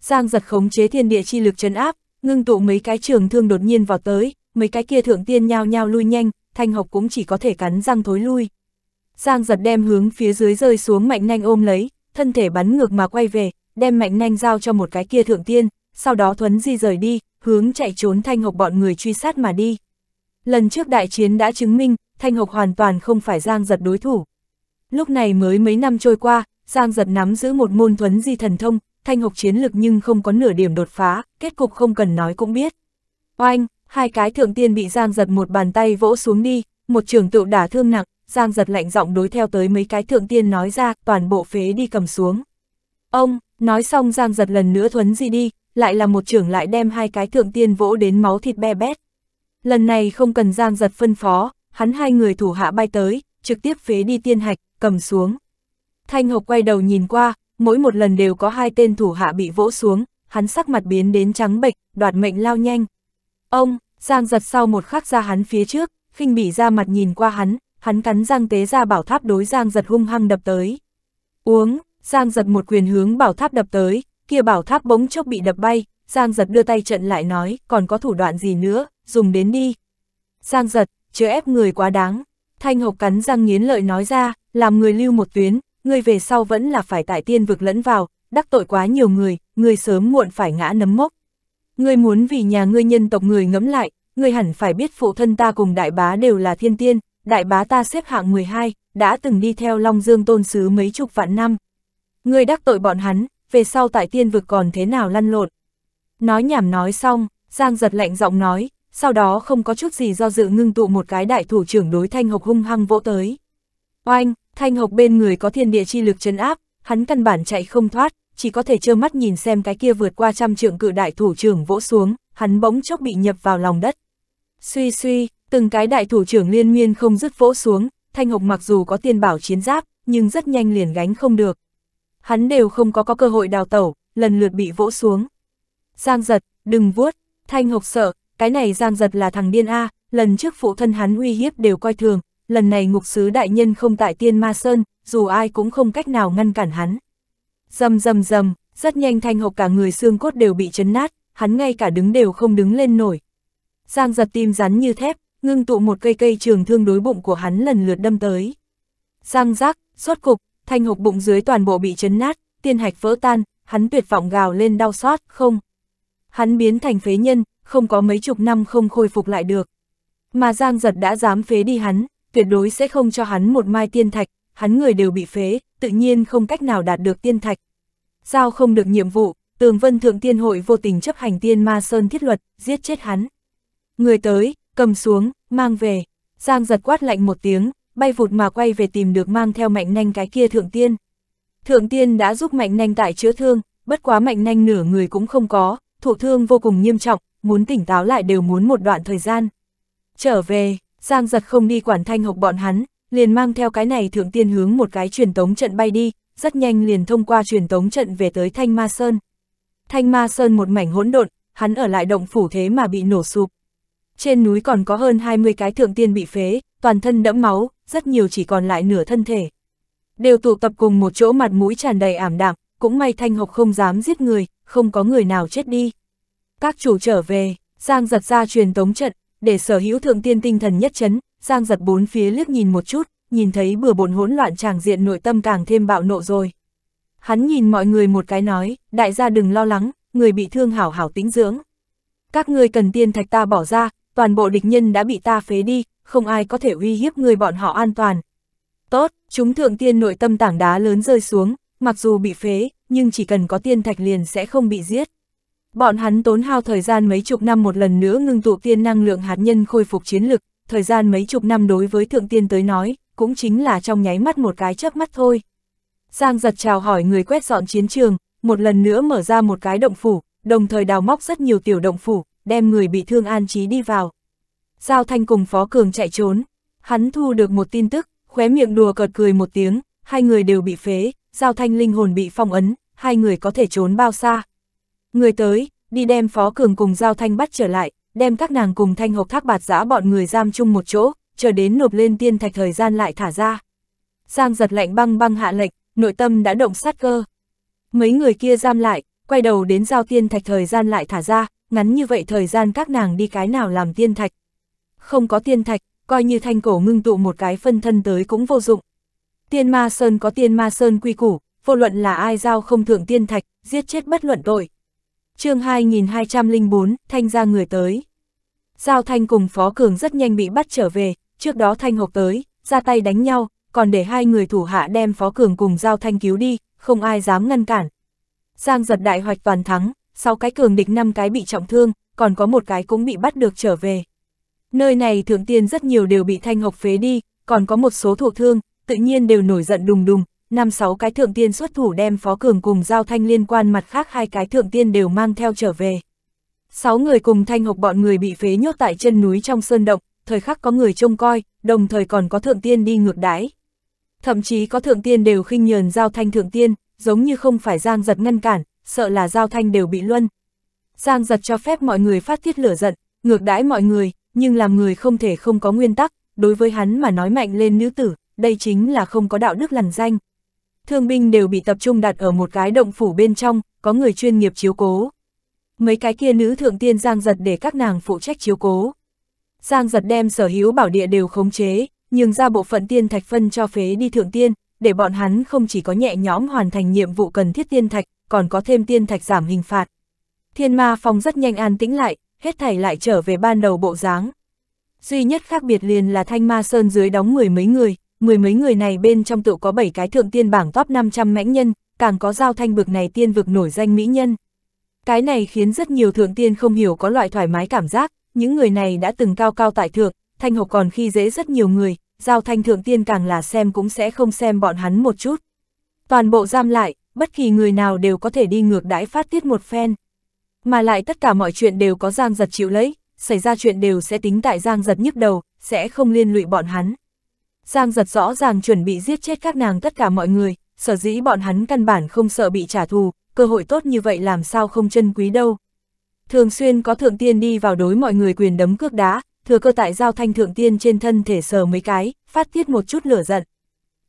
Giang giật khống chế thiên địa chi lực chấn áp, ngưng tụ mấy cái trường thương đột nhiên vào tới, mấy cái kia thượng tiên nhao nhao lui nhanh, Thanh Hộc cũng chỉ có thể cắn răng thối lui. Giang giật đem hướng phía dưới rơi xuống mạnh nhanh ôm lấy, thân thể bắn ngược mà quay về, đem mạnh nhanh giao cho một cái kia thượng tiên, sau đó thuấn di rời đi, hướng chạy trốn Thanh Hộc bọn người truy sát mà đi. Lần trước đại chiến đã chứng minh, Thanh Hộc hoàn toàn không phải Giang Giật đối thủ. Lúc này mới mấy năm trôi qua, Giang Giật nắm giữ một môn thuấn di thần thông, Thanh Hộc chiến lực nhưng không có nửa điểm đột phá, kết cục không cần nói cũng biết. Oanh, hai cái thượng tiên bị Giang Giật một bàn tay vỗ xuống đi, một trường tựu đả thương nặng, Giang Giật lạnh giọng đối theo tới mấy cái thượng tiên nói ra, toàn bộ phế đi cầm xuống. Ông, nói xong Giang Giật lần nữa thuấn di đi, lại là một trưởng lại đem hai cái thượng tiên vỗ đến máu thịt be bét. Lần này không cần giang giật phân phó, hắn hai người thủ hạ bay tới, trực tiếp phế đi tiên hạch, cầm xuống. Thanh Hộc quay đầu nhìn qua, mỗi một lần đều có hai tên thủ hạ bị vỗ xuống, hắn sắc mặt biến đến trắng bệch, đoạt mệnh lao nhanh. Ông, giang giật sau một khắc ra hắn phía trước, khinh bị ra mặt nhìn qua hắn, hắn cắn giang tế ra bảo tháp đối giang giật hung hăng đập tới. Uống, giang giật một quyền hướng bảo tháp đập tới, kia bảo tháp bỗng chốc bị đập bay, Giang giật đưa tay trận lại nói, còn có thủ đoạn gì nữa, dùng đến đi. Giang giật, chứa ép người quá đáng, thanh hộc cắn răng nghiến lợi nói ra, làm người lưu một tuyến, người về sau vẫn là phải tại tiên vực lẫn vào, đắc tội quá nhiều người, người sớm muộn phải ngã nấm mốc. Người muốn vì nhà ngươi nhân tộc người ngẫm lại, người hẳn phải biết phụ thân ta cùng đại bá đều là thiên tiên, đại bá ta xếp hạng 12, đã từng đi theo Long Dương tôn sứ mấy chục vạn năm. Người đắc tội bọn hắn, về sau tại tiên vực còn thế nào lăn lộn. Nói nhảm nói xong, Giang giật lạnh giọng nói, sau đó không có chút gì do dự ngưng tụ một cái đại thủ trưởng đối Thanh Hộc hung hăng vỗ tới. Oanh, Thanh Hộc bên người có thiên địa chi lực chấn áp, hắn căn bản chạy không thoát, chỉ có thể trơ mắt nhìn xem cái kia vượt qua trăm trượng cự đại thủ trưởng vỗ xuống, hắn bỗng chốc bị nhập vào lòng đất. Suy suy, từng cái đại thủ trưởng liên miên không dứt vỗ xuống, Thanh Hộc mặc dù có tiên bảo chiến giáp, nhưng rất nhanh liền gánh không được, hắn đều không có có cơ hội đào tẩu, lần lượt bị vỗ xuống. Giang giật, đừng vuốt, thanh hộc sợ, cái này giang giật là thằng điên A, lần trước phụ thân hắn uy hiếp đều coi thường, lần này ngục sứ đại nhân không tại tiên ma sơn, dù ai cũng không cách nào ngăn cản hắn. Dầm dầm dầm, rất nhanh thanh hộc cả người xương cốt đều bị chấn nát, hắn ngay cả đứng đều không đứng lên nổi. Giang giật tim rắn như thép, ngưng tụ một cây cây trường thương đối bụng của hắn lần lượt đâm tới. Giang giác, rốt cục, Thanh hộp bụng dưới toàn bộ bị chấn nát, tiên hạch vỡ tan, hắn tuyệt vọng gào lên đau xót, không. Hắn biến thành phế nhân, không có mấy chục năm không khôi phục lại được. Mà Giang Giật đã dám phế đi hắn, tuyệt đối sẽ không cho hắn một mai tiên thạch, hắn người đều bị phế, tự nhiên không cách nào đạt được tiên thạch. Giao không được nhiệm vụ, Tường Vân Thượng Tiên Hội vô tình chấp hành tiên ma sơn thiết luật, giết chết hắn. Người tới, cầm xuống, mang về. Giang giật quát lạnh một tiếng, bay vụt mà quay về tìm được mang theo mạnh nanh cái kia thượng tiên. Thượng tiên đã giúp mạnh nanh tại chữa thương, bất quá mạnh nanh nửa người cũng không có, thụ thương vô cùng nghiêm trọng, muốn tỉnh táo lại đều muốn một đoạn thời gian. Trở về, Giang giật không đi quản thanh học bọn hắn, liền mang theo cái này thượng tiên hướng một cái truyền tống trận bay đi, rất nhanh liền thông qua truyền tống trận về tới Thanh Ma Sơn. Thanh Ma Sơn một mảnh hỗn độn, hắn ở lại động phủ thế mà bị nổ sụp. Trên núi còn có hơn 20 cái thượng tiên bị phế, toàn thân đẫm máu, rất nhiều chỉ còn lại nửa thân thể. Đều tụ tập cùng một chỗ mặt mũi tràn đầy ảm đạm, cũng may Thanh hộc không dám giết người, không có người nào chết đi. Các chủ trở về, Giang giật ra truyền tống trận, để sở hữu thượng tiên tinh thần nhất chấn, Giang giật bốn phía liếc nhìn một chút, nhìn thấy bừa bộn hỗn loạn tràng diện nội tâm càng thêm bạo nộ rồi. Hắn nhìn mọi người một cái nói, đại gia đừng lo lắng, người bị thương hảo hảo tĩnh dưỡng. Các ngươi cần tiên thạch ta bỏ ra, toàn bộ địch nhân đã bị ta phế đi, không ai có thể uy hiếp người bọn họ an toàn. Tốt, chúng thượng tiên nội tâm tảng đá lớn rơi xuống, mặc dù bị phế, nhưng chỉ cần có tiên thạch liền sẽ không bị giết. Bọn hắn tốn hao thời gian mấy chục năm một lần nữa ngưng tụ tiên năng lượng hạt nhân khôi phục chiến lực, thời gian mấy chục năm đối với thượng tiên tới nói, cũng chính là trong nháy mắt một cái chớp mắt thôi. Giang giật chào hỏi người quét dọn chiến trường, một lần nữa mở ra một cái động phủ, đồng thời đào móc rất nhiều tiểu động phủ, đem người bị thương an trí đi vào. Giao Thanh cùng Phó Cường chạy trốn. Hắn thu được một tin tức, khóe miệng đùa cợt cười một tiếng, hai người đều bị phế, Giao Thanh linh hồn bị phong ấn, hai người có thể trốn bao xa. Người tới, đi đem Phó Cường cùng Giao Thanh bắt trở lại, đem các nàng cùng Thanh Hộc Thác Bạt giã bọn người giam chung một chỗ, chờ đến nộp lên tiên thạch thời gian lại thả ra. Giang giật lạnh băng băng hạ lệch, nội tâm đã động sát cơ. Mấy người kia giam lại, quay đầu đến giao tiên thạch thời gian lại thả ra, ngắn như vậy thời gian các nàng đi cái nào làm tiên thạch không có tiên thạch, coi như thanh cổ ngưng tụ một cái phân thân tới cũng vô dụng. Tiên ma sơn có tiên ma sơn quy củ, vô luận là ai giao không thượng tiên thạch, giết chết bất luận tội. chương 2204, Thanh ra người tới. Giao Thanh cùng Phó Cường rất nhanh bị bắt trở về, trước đó Thanh Hộc tới, ra tay đánh nhau, còn để hai người thủ hạ đem Phó Cường cùng Giao Thanh cứu đi, không ai dám ngăn cản. Giang giật đại hoạch toàn thắng, sau cái cường địch năm cái bị trọng thương, còn có một cái cũng bị bắt được trở về. Nơi này thượng tiên rất nhiều đều bị thanh hộc phế đi, còn có một số thuộc thương, tự nhiên đều nổi giận đùng đùng, năm sáu cái thượng tiên xuất thủ đem phó cường cùng giao thanh liên quan mặt khác hai cái thượng tiên đều mang theo trở về. Sáu người cùng thanh hộc bọn người bị phế nhốt tại chân núi trong sơn động, thời khắc có người trông coi, đồng thời còn có thượng tiên đi ngược đái. Thậm chí có thượng tiên đều khinh nhờn giao thanh thượng tiên, giống như không phải giang giật ngăn cản, sợ là giao thanh đều bị luân. Giang giật cho phép mọi người phát tiết lửa giận, ngược đãi mọi người, nhưng làm người không thể không có nguyên tắc, đối với hắn mà nói mạnh lên nữ tử, đây chính là không có đạo đức lằn danh. Thương binh đều bị tập trung đặt ở một cái động phủ bên trong, có người chuyên nghiệp chiếu cố. Mấy cái kia nữ thượng tiên giang giật để các nàng phụ trách chiếu cố. Giang giật đem sở hữu bảo địa đều khống chế, nhưng ra bộ phận tiên thạch phân cho phế đi thượng tiên, để bọn hắn không chỉ có nhẹ nhõm hoàn thành nhiệm vụ cần thiết tiên thạch, còn có thêm tiên thạch giảm hình phạt. Thiên ma phong rất nhanh an tĩnh lại, hết thảy lại trở về ban đầu bộ dáng. Duy nhất khác biệt liền là thanh ma sơn dưới đóng mười mấy người, mười mấy người này bên trong tự có bảy cái thượng tiên bảng top 500 mãnh nhân, càng có giao thanh bực này tiên vực nổi danh mỹ nhân. Cái này khiến rất nhiều thượng tiên không hiểu có loại thoải mái cảm giác, những người này đã từng cao cao tại thượng, thanh hộc còn khi dễ rất nhiều người, giao thanh thượng tiên càng là xem cũng sẽ không xem bọn hắn một chút. Toàn bộ giam lại, bất kỳ người nào đều có thể đi ngược đãi phát tiết một phen. Mà lại tất cả mọi chuyện đều có Giang Giật chịu lấy, xảy ra chuyện đều sẽ tính tại Giang Giật nhức đầu, sẽ không liên lụy bọn hắn. Giang Giật rõ ràng chuẩn bị giết chết các nàng tất cả mọi người, sở dĩ bọn hắn căn bản không sợ bị trả thù, cơ hội tốt như vậy làm sao không trân quý đâu. Thường xuyên có thượng tiên đi vào đối mọi người quyền đấm cước đá, thừa cơ tại giao thanh thượng tiên trên thân thể sờ mấy cái, phát tiết một chút lửa giận.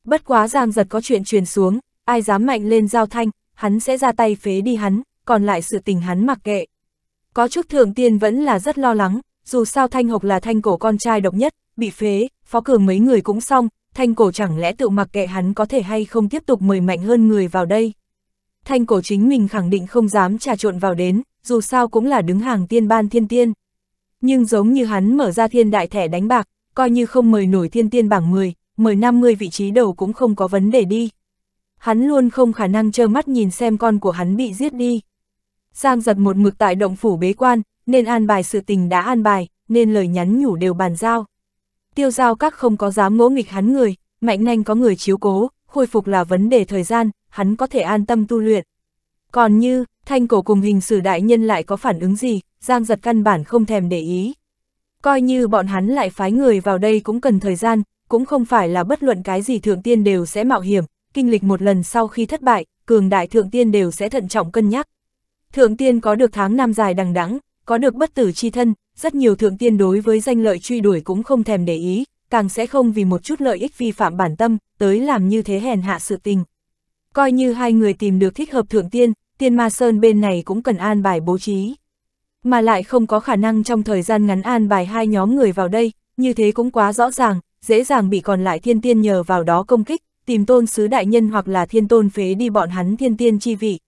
Bất quá Giang Giật có chuyện truyền xuống, ai dám mạnh lên giao thanh, hắn sẽ ra tay phế đi hắn, còn lại sự tình hắn mặc kệ. Có chút thượng tiên vẫn là rất lo lắng, dù sao Thanh Hộc là thanh cổ con trai độc nhất, bị phế, phó cường mấy người cũng xong, thanh cổ chẳng lẽ tự mặc kệ hắn có thể hay không tiếp tục mời mạnh hơn người vào đây. Thanh cổ chính mình khẳng định không dám trà trộn vào đến, dù sao cũng là đứng hàng tiên ban thiên tiên. Nhưng giống như hắn mở ra thiên đại thẻ đánh bạc, coi như không mời nổi thiên tiên bảng 10, mời 50 vị trí đầu cũng không có vấn đề đi. Hắn luôn không khả năng trơ mắt nhìn xem con của hắn bị giết đi. Giang giật một mực tại động phủ bế quan, nên an bài sự tình đã an bài, nên lời nhắn nhủ đều bàn giao. Tiêu giao các không có dám ngỗ nghịch hắn người, mạnh nhanh có người chiếu cố, khôi phục là vấn đề thời gian, hắn có thể an tâm tu luyện. Còn như, thanh cổ cùng hình sử đại nhân lại có phản ứng gì, Giang giật căn bản không thèm để ý. Coi như bọn hắn lại phái người vào đây cũng cần thời gian, cũng không phải là bất luận cái gì thượng tiên đều sẽ mạo hiểm, kinh lịch một lần sau khi thất bại, cường đại thượng tiên đều sẽ thận trọng cân nhắc. Thượng tiên có được tháng năm dài đằng đẵng, có được bất tử chi thân, rất nhiều thượng tiên đối với danh lợi truy đuổi cũng không thèm để ý, càng sẽ không vì một chút lợi ích vi phạm bản tâm, tới làm như thế hèn hạ sự tình. Coi như hai người tìm được thích hợp thượng tiên, tiên ma sơn bên này cũng cần an bài bố trí. Mà lại không có khả năng trong thời gian ngắn an bài hai nhóm người vào đây, như thế cũng quá rõ ràng, dễ dàng bị còn lại thiên tiên nhờ vào đó công kích, tìm tôn sứ đại nhân hoặc là thiên tôn phế đi bọn hắn thiên tiên chi vị,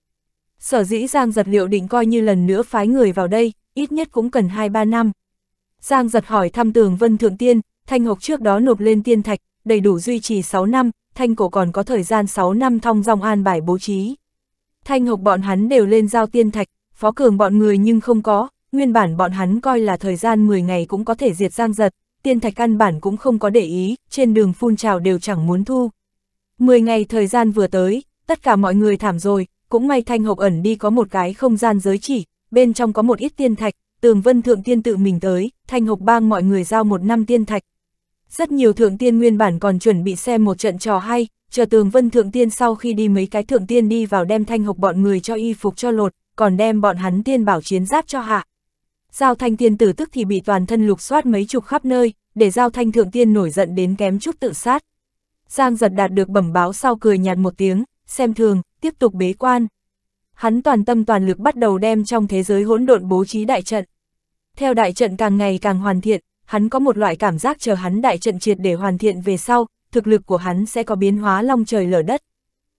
Sở dĩ Giang giật liệu định coi như lần nữa phái người vào đây, ít nhất cũng cần 2-3 năm. Giang giật hỏi thăm tường Vân Thượng Tiên, Thanh Hộc trước đó nộp lên tiên thạch, đầy đủ duy trì 6 năm, Thanh Cổ còn có thời gian 6 năm thong dong an bài bố trí. Thanh Hộc bọn hắn đều lên giao tiên thạch, phó cường bọn người nhưng không có, nguyên bản bọn hắn coi là thời gian 10 ngày cũng có thể diệt Giang giật, tiên thạch căn bản cũng không có để ý, trên đường phun trào đều chẳng muốn thu. 10 ngày thời gian vừa tới, tất cả mọi người thảm rồi, cũng may thanh hộp ẩn đi có một cái không gian giới chỉ, bên trong có một ít tiên thạch, tường vân thượng tiên tự mình tới, thanh hộp bang mọi người giao một năm tiên thạch. Rất nhiều thượng tiên nguyên bản còn chuẩn bị xem một trận trò hay, chờ tường vân thượng tiên sau khi đi mấy cái thượng tiên đi vào đem thanh hộp bọn người cho y phục cho lột, còn đem bọn hắn tiên bảo chiến giáp cho hạ. Giao thanh tiên tử tức thì bị toàn thân lục soát mấy chục khắp nơi, để giao thanh thượng tiên nổi giận đến kém chút tự sát. Giang giật đạt được bẩm báo sau cười nhạt một tiếng, xem thường, tiếp tục bế quan. Hắn toàn tâm toàn lực bắt đầu đem trong thế giới hỗn độn bố trí đại trận. Theo đại trận càng ngày càng hoàn thiện, hắn có một loại cảm giác chờ hắn đại trận triệt để hoàn thiện về sau, thực lực của hắn sẽ có biến hóa long trời lở đất.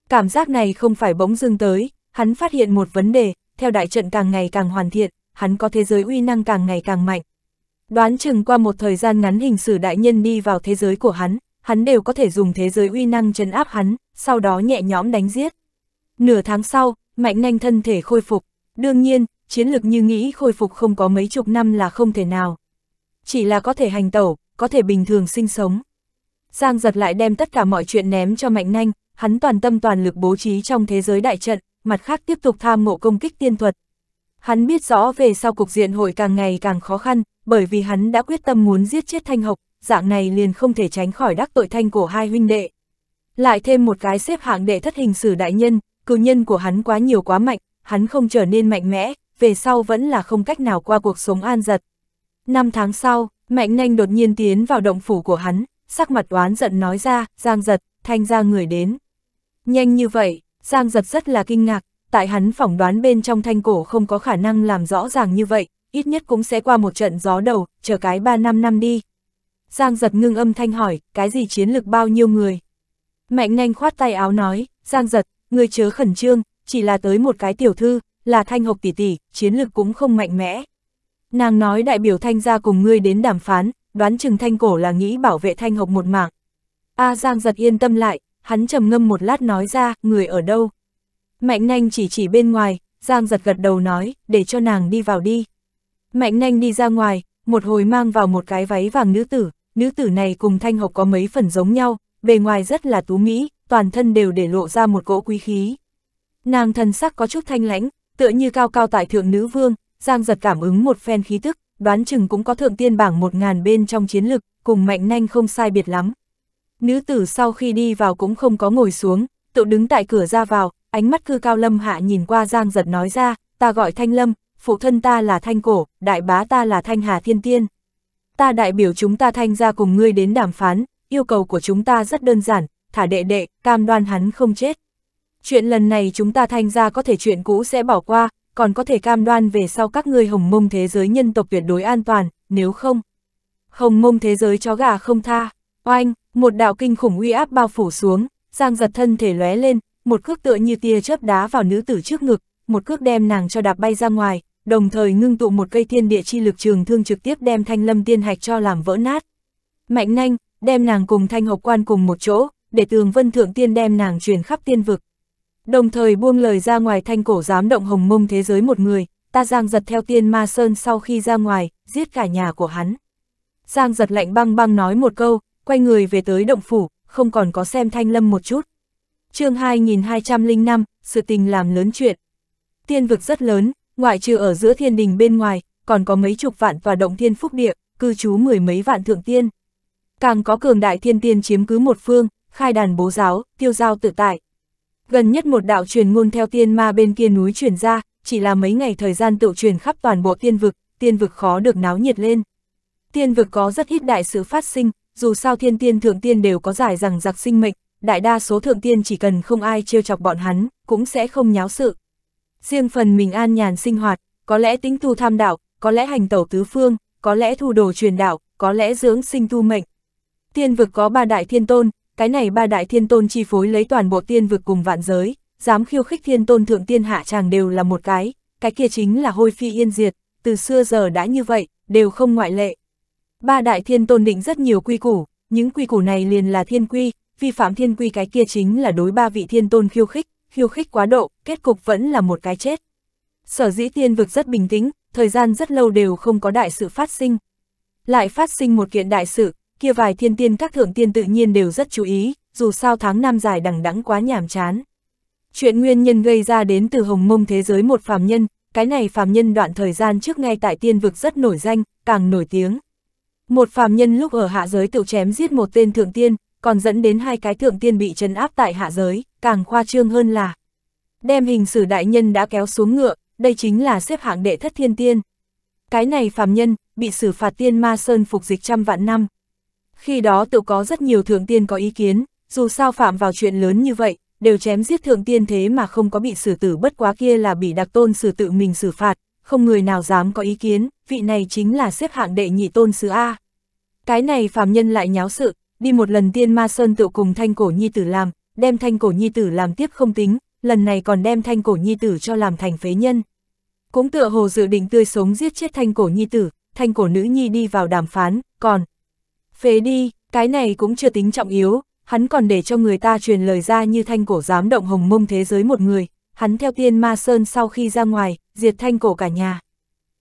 Cảm giác này không phải bỗng dưng tới, hắn phát hiện một vấn đề, theo đại trận càng ngày càng hoàn thiện, hắn có thế giới uy năng càng ngày càng mạnh. Đoán chừng qua một thời gian ngắn hình sử đại nhân đi vào thế giới của hắn, hắn đều có thể dùng thế giới uy năng trấn áp hắn, sau đó nhẹ nhõm đánh giết. Nửa tháng sau, mạnh nanh thân thể khôi phục. Đương nhiên, chiến lực như nghĩ khôi phục không có mấy chục năm là không thể nào. Chỉ là có thể hành tẩu, có thể bình thường sinh sống. Giang giật lại đem tất cả mọi chuyện ném cho mạnh nanh, hắn toàn tâm toàn lực bố trí trong thế giới đại trận, mặt khác tiếp tục tham mộ công kích tiên thuật. Hắn biết rõ về sau cục diện hội càng ngày càng khó khăn, bởi vì hắn đã quyết tâm muốn giết chết thanh học, dạng này liền không thể tránh khỏi đắc tội thanh của hai huynh đệ. Lại thêm một cái xếp hạng đệ thất hình sử đại nhân, cử nhân của hắn quá nhiều quá mạnh, hắn không trở nên mạnh mẽ, về sau vẫn là không cách nào qua cuộc sống an giật. Năm tháng sau, Mạnh Nanh đột nhiên tiến vào động phủ của hắn, sắc mặt oán giận nói ra, Giang Giật, thanh ra người đến. Nhanh như vậy, Giang Giật rất là kinh ngạc, tại hắn phỏng đoán bên trong thanh cổ không có khả năng làm rõ ràng như vậy, ít nhất cũng sẽ qua một trận gió đầu, chờ cái 3 năm năm đi. Giang Giật ngưng âm thanh hỏi, cái gì chiến lực bao nhiêu người? Mạnh nhanh khoát tay áo nói, Giang Giật, người chớ khẩn trương, chỉ là tới một cái tiểu thư, là thanh hộc tỷ tỷ, chiến lực cũng không mạnh mẽ. Nàng nói đại biểu thanh gia cùng ngươi đến đàm phán, đoán chừng thanh cổ là nghĩ bảo vệ thanh hộc một mạng. A à, Giang giật yên tâm lại, hắn trầm ngâm một lát nói ra, người ở đâu. Mạnh nhanh chỉ chỉ bên ngoài, Giang giật gật đầu nói, để cho nàng đi vào đi. Mạnh nhanh đi ra ngoài, một hồi mang vào một cái váy vàng nữ tử, nữ tử này cùng thanh hộc có mấy phần giống nhau, bề ngoài rất là tú mỹ, toàn thân đều để lộ ra một cỗ quý khí. Nàng thần sắc có chút thanh lãnh, tựa như cao cao tại thượng nữ vương, Giang giật cảm ứng một phen khí tức, đoán chừng cũng có thượng tiên bảng một ngàn bên trong chiến lực, cùng mạnh nhanh không sai biệt lắm. Nữ tử sau khi đi vào cũng không có ngồi xuống, tự đứng tại cửa ra vào, ánh mắt cư cao lâm hạ nhìn qua Giang giật nói ra, ta gọi thanh lâm, phụ thân ta là thanh cổ, đại bá ta là thanh hà thiên tiên. Ta đại biểu chúng ta thanh ra cùng ngươi đến đàm phán, yêu cầu của chúng ta rất đơn giản, thả đệ đệ, cam đoan hắn không chết. Chuyện lần này chúng ta thanh ra có thể chuyện cũ sẽ bỏ qua, còn có thể cam đoan về sau các ngươi hồng mông thế giới nhân tộc tuyệt đối an toàn, nếu không. Hồng mông thế giới chó gà không tha, oanh, một đạo kinh khủng uy áp bao phủ xuống, giang giật thân thể lóe lên, một cước tựa như tia chớp đá vào nữ tử trước ngực, một cước đem nàng cho đạp bay ra ngoài, đồng thời ngưng tụ một cây thiên địa chi lực trường thương trực tiếp đem thanh lâm tiên hạch cho làm vỡ nát. Mạnh nhanh, đem nàng cùng thanh hộc quan cùng một chỗ, để tường vân thượng tiên đem nàng truyền khắp tiên vực. Đồng thời buông lời ra ngoài thanh cổ dám động hồng mông thế giới một người, ta giang giật theo tiên ma sơn sau khi ra ngoài, giết cả nhà của hắn. Giang giật lạnh băng băng nói một câu, quay người về tới động phủ, không còn có xem thanh lâm một chút. chương 2205, sự tình làm lớn chuyện. Tiên vực rất lớn, ngoại trừ ở giữa thiên đình bên ngoài, còn có mấy chục vạn và động thiên phúc địa, cư trú mười mấy vạn thượng tiên. Càng có cường đại thiên tiên chiếm cứ một phương, khai đàn bố giáo, tiêu giao tự tại. Gần nhất một đạo truyền ngôn theo tiên ma bên kia núi truyền ra, chỉ là mấy ngày thời gian tự truyền khắp toàn bộ tiên vực, tiên vực khó được náo nhiệt lên. Tiên vực có rất ít đại sự phát sinh, dù sao thiên tiên thượng tiên đều có giải rằng giặc sinh mệnh, đại đa số thượng tiên chỉ cần không ai trêu chọc bọn hắn, cũng sẽ không nháo sự. Riêng phần mình an nhàn sinh hoạt, có lẽ tính tu tham đạo, có lẽ hành tẩu tứ phương, có lẽ thu đồ truyền đạo, có lẽ dưỡng sinh tu mệnh. Tiên vực có ba đại thiên tôn, cái này ba đại thiên tôn chi phối lấy toàn bộ tiên vực cùng vạn giới, dám khiêu khích thiên tôn thượng tiên hạ chàng đều là một cái, cái kia chính là hôi phi yên diệt, từ xưa giờ đã như vậy, đều không ngoại lệ. Ba đại thiên tôn định rất nhiều quy củ, những quy củ này liền là thiên quy, vi phạm thiên quy cái kia chính là đối ba vị thiên tôn khiêu khích, khiêu khích quá độ, kết cục vẫn là một cái chết. Sở dĩ tiên vực rất bình tĩnh, thời gian rất lâu đều không có đại sự phát sinh. Lại phát sinh một kiện đại sự, kia vài thiên tiên các thượng tiên tự nhiên đều rất chú ý, dù sao tháng năm dài đằng đẵng quá nhàm chán. Chuyện nguyên nhân gây ra đến từ hồng mông thế giới một phàm nhân, cái này phàm nhân đoạn thời gian trước ngay tại tiên vực rất nổi danh, càng nổi tiếng. Một phàm nhân lúc ở hạ giới tự chém giết một tên thượng tiên, còn dẫn đến hai cái thượng tiên bị trấn áp tại hạ giới, càng khoa trương hơn là. Đem hình sử đại nhân đã kéo xuống ngựa, đây chính là xếp hạng đệ thất thiên tiên. Cái này phàm nhân, bị xử phạt tiên ma sơn phục dịch trăm vạn năm. Khi đó tự có rất nhiều thượng tiên có ý kiến, dù sao phạm vào chuyện lớn như vậy, đều chém giết thượng tiên thế mà không có bị xử tử bất quá kia là bị đặc tôn xử tự mình xử phạt, không người nào dám có ý kiến, vị này chính là xếp hạng đệ nhị tôn sứ A. Cái này phạm nhân lại nháo sự, đi một lần tiên ma sơn tự cùng thanh cổ nhi tử làm, đem thanh cổ nhi tử làm tiếp không tính, lần này còn đem thanh cổ nhi tử cho làm thành phế nhân. Cũng tựa hồ dự định tươi sống giết chết thanh cổ nhi tử, thanh cổ nữ nhi đi vào đàm phán, còn, phế đi, cái này cũng chưa tính trọng yếu, hắn còn để cho người ta truyền lời ra như thanh cổ dám động hồng mông thế giới một người, hắn theo tiên ma sơn sau khi ra ngoài, diệt thanh cổ cả nhà.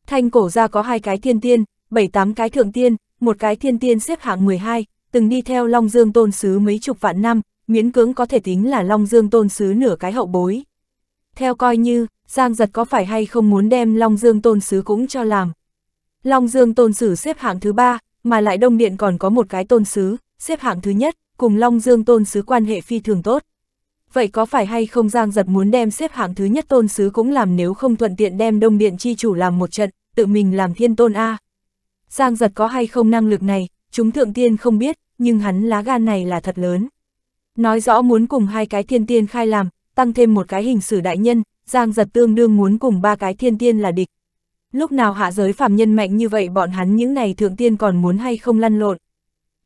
Thanh cổ ra có hai cái thiên tiên, bảy tám cái thượng tiên, một cái thiên tiên xếp hạng 12, từng đi theo Long Dương Tôn Sứ mấy chục vạn năm, miễn cưỡng có thể tính là Long Dương Tôn Sứ nửa cái hậu bối. Theo coi như, Giang Giật có phải hay không muốn đem Long Dương Tôn Sứ cũng cho làm. Long Dương Tôn Sứ xếp hạng thứ ba, mà lại Đông Điện còn có một cái tôn sứ, xếp hạng thứ nhất, cùng Long Dương tôn sứ quan hệ phi thường tốt. Vậy có phải hay không Giang Giật muốn đem xếp hạng thứ nhất tôn sứ cũng làm nếu không thuận tiện đem Đông Điện chi chủ làm một trận, tự mình làm thiên tôn A. Giang Giật có hay không năng lực này, chúng thượng tiên không biết, nhưng hắn lá gan này là thật lớn. Nói rõ muốn cùng hai cái thiên tiên khai làm, tăng thêm một cái hình sử đại nhân, Giang Giật tương đương muốn cùng ba cái thiên tiên là địch lúc nào hạ giới phàm nhân mạnh như vậy bọn hắn những này thượng tiên còn muốn hay không lăn lộn.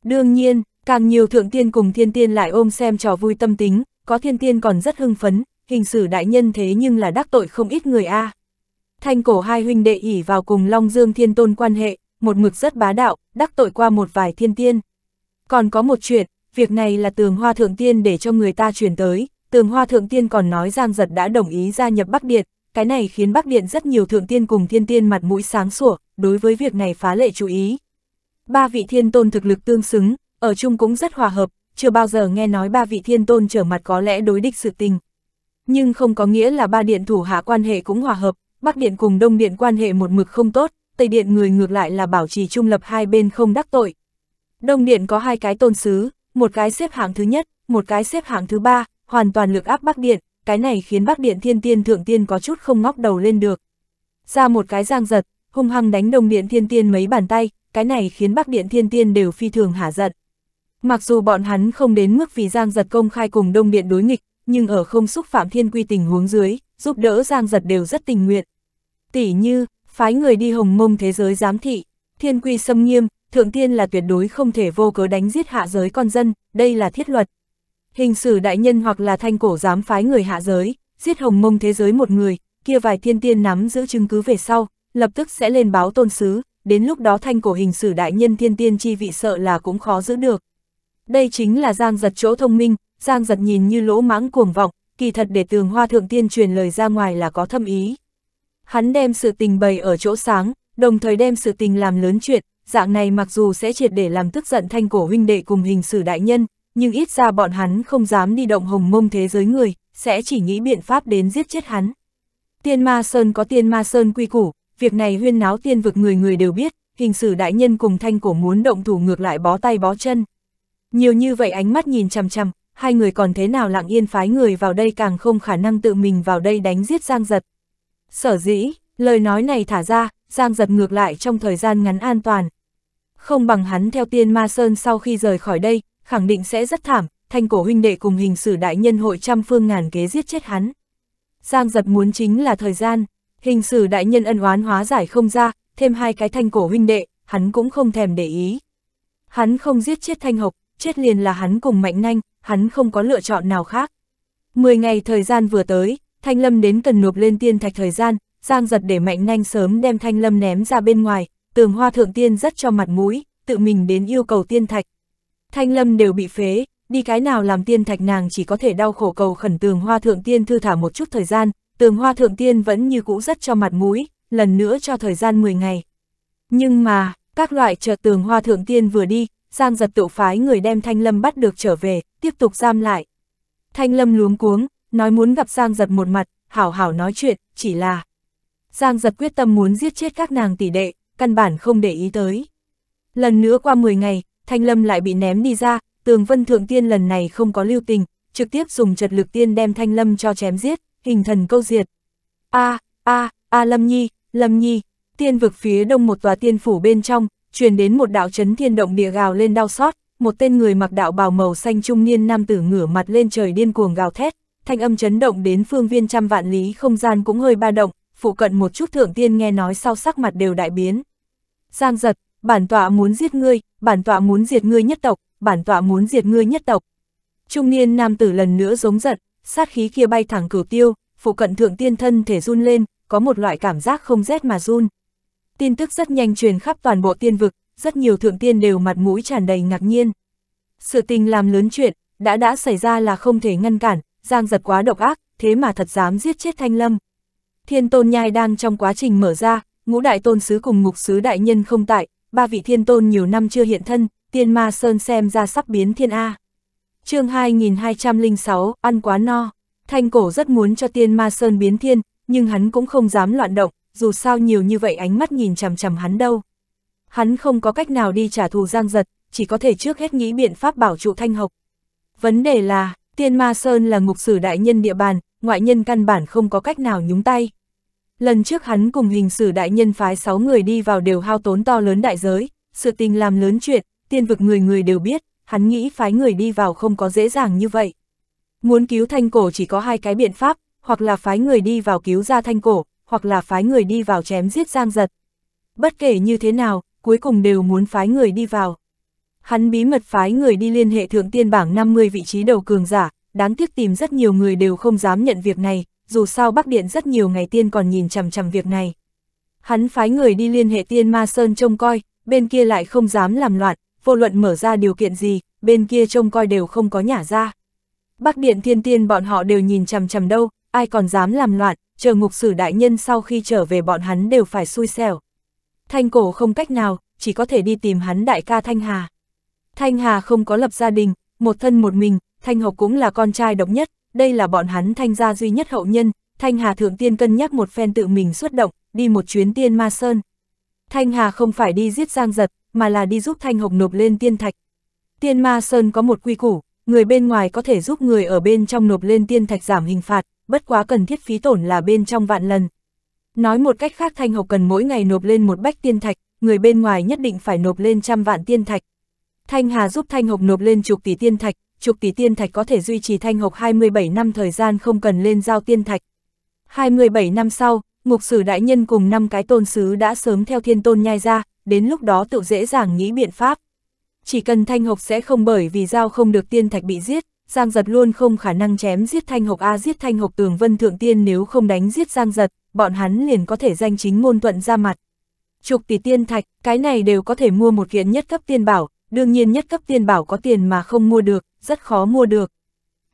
Đương nhiên, càng nhiều thượng tiên cùng thiên tiên lại ôm xem trò vui tâm tính, có thiên tiên còn rất hưng phấn, hình xử đại nhân thế nhưng là đắc tội không ít người a. À. Thanh cổ hai huynh đệ ỉ vào cùng Long Dương thiên tôn quan hệ, một mực rất bá đạo, đắc tội qua một vài thiên tiên. Còn có một chuyện, việc này là tường hoa thượng tiên để cho người ta truyền tới, tường hoa thượng tiên còn nói Giang Giật đã đồng ý gia nhập Bắc điệt cái này khiến Bắc Điện rất nhiều thượng tiên cùng thiên tiên mặt mũi sáng sủa, đối với việc này phá lệ chú ý. Ba vị thiên tôn thực lực tương xứng, ở chung cũng rất hòa hợp, chưa bao giờ nghe nói ba vị thiên tôn trở mặt có lẽ đối địch sự tình. Nhưng không có nghĩa là ba điện thủ hạ quan hệ cũng hòa hợp, Bắc Điện cùng Đông Điện quan hệ một mực không tốt, Tây Điện người ngược lại là bảo trì trung lập hai bên không đắc tội. Đông Điện có hai cái tôn sứ, một cái xếp hạng thứ nhất, một cái xếp hạng thứ ba, hoàn toàn lực áp Bắc Điện, cái này khiến Bắc Điện Thiên Tiên Thượng Tiên có chút không ngóc đầu lên được. Ra một cái giang giật, hung hăng đánh Đông Điện Thiên Tiên mấy bàn tay, cái này khiến Bắc Điện Thiên Tiên đều phi thường hả giận. Mặc dù bọn hắn không đến mức vì giang giật công khai cùng Đông Điện đối nghịch, nhưng ở không xúc phạm thiên quy tình huống dưới, giúp đỡ giang giật đều rất tình nguyện. Tỷ như, phái người đi hồng mông thế giới giám thị, thiên quy xâm nghiêm, thượng tiên là tuyệt đối không thể vô cớ đánh giết hạ giới con dân, đây là thiết luật, Hình sử đại nhân hoặc là thanh cổ dám phái người hạ giới, giết hồng mông thế giới một người, kia vài thiên tiên nắm giữ chứng cứ về sau, lập tức sẽ lên báo tôn sứ, đến lúc đó thanh cổ hình sử đại nhân thiên tiên chi vị sợ là cũng khó giữ được. Đây chính là Giang Giật chỗ thông minh, Giang Giật nhìn như lỗ mãng cuồng vọng, kỳ thật để tường hoa thượng tiên truyền lời ra ngoài là có thâm ý. Hắn đem sự tình bày ở chỗ sáng, đồng thời đem sự tình làm lớn chuyện, dạng này mặc dù sẽ triệt để làm tức giận thanh cổ huynh đệ cùng hình sử đại nhân, nhưng ít ra bọn hắn không dám đi động hồng mông thế giới người, sẽ chỉ nghĩ biện pháp đến giết chết hắn. Tiên Ma Sơn có Tiên Ma Sơn quy củ, việc này huyên náo tiên vực người người đều biết, hình sử đại nhân cùng thanh cổ muốn động thủ ngược lại bó tay bó chân. Nhiều như vậy ánh mắt nhìn chằm chằm, hai người còn thế nào lặng yên phái người vào đây càng không khả năng tự mình vào đây đánh giết Giang Giật. Sở dĩ, lời nói này thả ra, Giang Giật ngược lại trong thời gian ngắn an toàn. Không bằng hắn theo tiên Ma Sơn sau khi rời khỏi đây, khẳng định sẽ rất thảm, thanh cổ huynh đệ cùng hình sử đại nhân hội trăm phương ngàn kế giết chết hắn. Giang giật muốn chính là thời gian, hình sử đại nhân ân oán hóa giải không ra, thêm hai cái thanh cổ huynh đệ, hắn cũng không thèm để ý. Hắn không giết chết thanh hộc, chết liền là hắn cùng mạnh nanh, hắn không có lựa chọn nào khác. Mười ngày thời gian vừa tới, thanh lâm đến cần nộp lên tiên thạch thời gian, giang giật để mạnh nanh sớm đem thanh lâm ném ra bên ngoài, tường hoa thượng tiên rất cho mặt mũi, tự mình đến yêu cầu tiên thạch thanh lâm đều bị phế, đi cái nào làm tiên thạch nàng chỉ có thể đau khổ cầu khẩn tường hoa thượng tiên thư thả một chút thời gian, tường hoa thượng tiên vẫn như cũ rất cho mặt mũi, lần nữa cho thời gian 10 ngày. Nhưng mà, các loại chờ tường hoa thượng tiên vừa đi, Giang giật tự phái người đem Thanh Lâm bắt được trở về, tiếp tục giam lại. Thanh Lâm luống cuống, nói muốn gặp Giang giật một mặt, hảo hảo nói chuyện, chỉ là... Giang giật quyết tâm muốn giết chết các nàng tỷ đệ, căn bản không để ý tới. Lần nữa qua 10 ngày, Thanh Lâm lại bị ném đi ra, Tường Vân Thượng Tiên lần này không có lưu tình, trực tiếp dùng chật lực tiên đem Thanh Lâm cho chém giết, hình thần câu diệt. A, a, a Lâm Nhi, Lâm Nhi, tiên vực phía đông một tòa tiên phủ bên trong, truyền đến một đạo chấn thiên động địa gào lên đau xót, một tên người mặc đạo bào màu xanh trung niên nam tử ngửa mặt lên trời điên cuồng gào thét, thanh âm chấn động đến phương viên trăm vạn lý không gian cũng hơi ba động, phụ cận một chút thượng tiên nghe nói sau sắc mặt đều đại biến. Giang giật, bản tọa muốn giết ngươi, bản tọa muốn diệt ngươi nhất tộc, bản tọa muốn diệt ngươi nhất tộc. Trung niên nam tử lần nữa giống giận, sát khí kia bay thẳng cửu tiêu, phụ cận thượng tiên thân thể run lên, có một loại cảm giác không rét mà run. Tin tức rất nhanh truyền khắp toàn bộ tiên vực, rất nhiều thượng tiên đều mặt mũi tràn đầy ngạc nhiên. Sự tình làm lớn chuyện, đã đã xảy ra là không thể ngăn cản, giang giật quá độc ác, thế mà thật dám giết chết thanh lâm. Thiên tôn nhai đang trong quá trình mở ra, ngũ đại tôn sứ cùng ngục sứ đại nhân không tại, ba vị thiên tôn nhiều năm chưa hiện thân, tiên ma sơn xem ra sắp biến thiên A. chương 2206, ăn quá no, thanh cổ rất muốn cho tiên ma sơn biến thiên, nhưng hắn cũng không dám loạn động, dù sao nhiều như vậy ánh mắt nhìn chằm chằm hắn đâu. Hắn không có cách nào đi trả thù giang giật, chỉ có thể trước hết nghĩ biện pháp bảo trụ thanh học. Vấn đề là, tiên ma sơn là ngục sử đại nhân địa bàn, ngoại nhân căn bản không có cách nào nhúng tay. Lần trước hắn cùng hình sử đại nhân phái 6 người đi vào đều hao tốn to lớn đại giới, sự tình làm lớn chuyện, tiên vực người người đều biết, hắn nghĩ phái người đi vào không có dễ dàng như vậy. Muốn cứu thanh cổ chỉ có hai cái biện pháp, hoặc là phái người đi vào cứu ra thanh cổ, hoặc là phái người đi vào chém giết giang giật. Bất kể như thế nào, cuối cùng đều muốn phái người đi vào. Hắn bí mật phái người đi liên hệ thượng tiên bảng 50 vị trí đầu cường giả, đáng tiếc tìm rất nhiều người đều không dám nhận việc này, dù sao Bắc Điện rất nhiều ngày tiên còn nhìn chằm chằm việc này. Hắn phái người đi liên hệ tiên ma sơn trông coi, bên kia lại không dám làm loạn, vô luận mở ra điều kiện gì, bên kia trông coi đều không có nhả ra. Bắc Điện thiên tiên bọn họ đều nhìn chằm chằm đâu, ai còn dám làm loạn, chờ ngục sử đại nhân sau khi trở về bọn hắn đều phải xui xẻo. Thanh cổ không cách nào, chỉ có thể đi tìm hắn đại ca Thanh Hà. Thanh Hà không có lập gia đình, một thân một mình, Thanh Hộc cũng là con trai độc nhất, đây là bọn hắn thanh gia duy nhất hậu nhân, Thanh Hà Thượng Tiên cân nhắc một phen tự mình xuất động, đi một chuyến tiên ma sơn. Thanh Hà không phải đi giết Giang Giật, mà là đi giúp Thanh Hồng nộp lên tiên thạch. Tiên ma sơn có một quy củ, người bên ngoài có thể giúp người ở bên trong nộp lên tiên thạch giảm hình phạt, bất quá cần thiết phí tổn là bên trong vạn lần. Nói một cách khác Thanh Hồng cần mỗi ngày nộp lên một bách tiên thạch, người bên ngoài nhất định phải nộp lên trăm vạn tiên thạch. Thanh Hà giúp Thanh Hồng nộp lên chục tỷ tiên thạch, chục tỷ tiên thạch có thể duy trì thanh hộc 27 năm thời gian không cần lên giao tiên thạch. 27 năm sau, ngục sử đại nhân cùng năm cái tôn sứ đã sớm theo thiên tôn nhai ra, đến lúc đó tự dễ dàng nghĩ biện pháp. Chỉ cần thanh ngục sẽ không bởi vì giao không được tiên thạch bị giết, giang giật luôn không khả năng chém giết thanh ngục A giết thanh ngục tường vân thượng tiên nếu không đánh giết giang giật, bọn hắn liền có thể danh chính ngôn thuận ra mặt. Chục tỷ tiên thạch, cái này đều có thể mua một kiện nhất cấp tiên bảo, đương nhiên nhất cấp tiên bảo có tiền mà không mua được, rất khó mua được.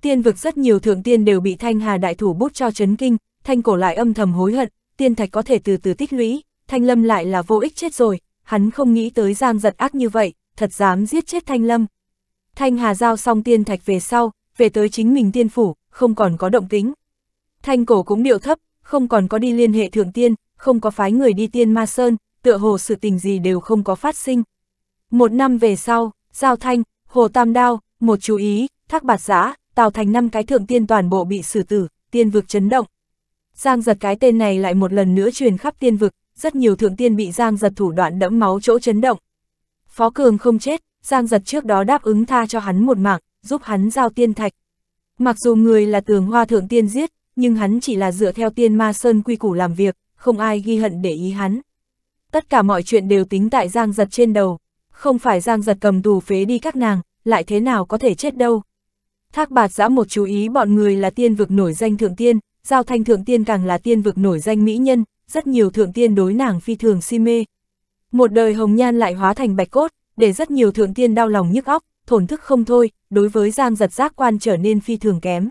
Tiên vực rất nhiều thượng tiên đều bị thanh hà đại thủ bút cho chấn kinh, thanh cổ lại âm thầm hối hận, tiên thạch có thể từ từ tích lũy, thanh lâm lại là vô ích chết rồi, hắn không nghĩ tới giang giật ác như vậy, thật dám giết chết thanh lâm. Thanh hà giao xong tiên thạch về sau, về tới chính mình tiên phủ, không còn có động tính. Thanh cổ cũng điệu thấp, không còn có đi liên hệ thượng tiên, không có phái người đi tiên ma sơn, tựa hồ sự tình gì đều không có phát sinh, một năm về sau, Giao Thanh, Hồ Tam Đao, một chú ý, Thác Bạt Giã, Tào Thành năm cái thượng tiên toàn bộ bị xử tử, tiên vực chấn động. Giang giật cái tên này lại một lần nữa truyền khắp tiên vực, rất nhiều thượng tiên bị Giang giật thủ đoạn đẫm máu chỗ chấn động. Phó Cường không chết, Giang giật trước đó đáp ứng tha cho hắn một mạng, giúp hắn giao tiên thạch. Mặc dù người là tường hoa thượng tiên giết, nhưng hắn chỉ là dựa theo tiên ma sơn quy củ làm việc, không ai ghi hận để ý hắn. Tất cả mọi chuyện đều tính tại Giang giật trên đầu, không phải Giang giật cầm tù phế đi các nàng, lại thế nào có thể chết đâu. Thác bạt giã một chú ý bọn người là tiên vực nổi danh thượng tiên, giao thanh thượng tiên càng là tiên vực nổi danh mỹ nhân, rất nhiều thượng tiên đối nàng phi thường si mê. Một đời hồng nhan lại hóa thành bạch cốt, để rất nhiều thượng tiên đau lòng nhức óc, thổn thức không thôi, đối với Giang giật giác quan trở nên phi thường kém.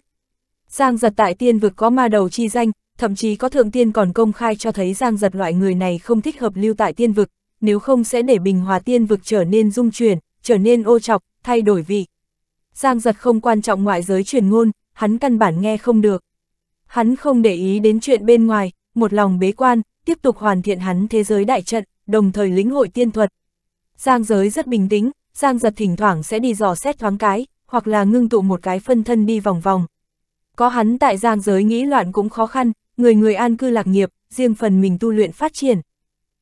Giang giật tại tiên vực có ma đầu chi danh, thậm chí có thượng tiên còn công khai cho thấy Giang giật loại người này không thích hợp lưu tại tiên vực, nếu không sẽ để bình hòa tiên vực trở nên dung chuyển, trở nên ô chọc thay đổi vị. Giang giật không quan trọng ngoại giới truyền ngôn, hắn căn bản nghe không được. Hắn không để ý đến chuyện bên ngoài, một lòng bế quan, tiếp tục hoàn thiện hắn thế giới đại trận, đồng thời lĩnh hội tiên thuật. Giang giới rất bình tĩnh, Giang giật thỉnh thoảng sẽ đi dò xét thoáng cái, hoặc là ngưng tụ một cái phân thân đi vòng vòng. Có hắn tại Giang giới nghĩ loạn cũng khó khăn, người người an cư lạc nghiệp, riêng phần mình tu luyện phát triển.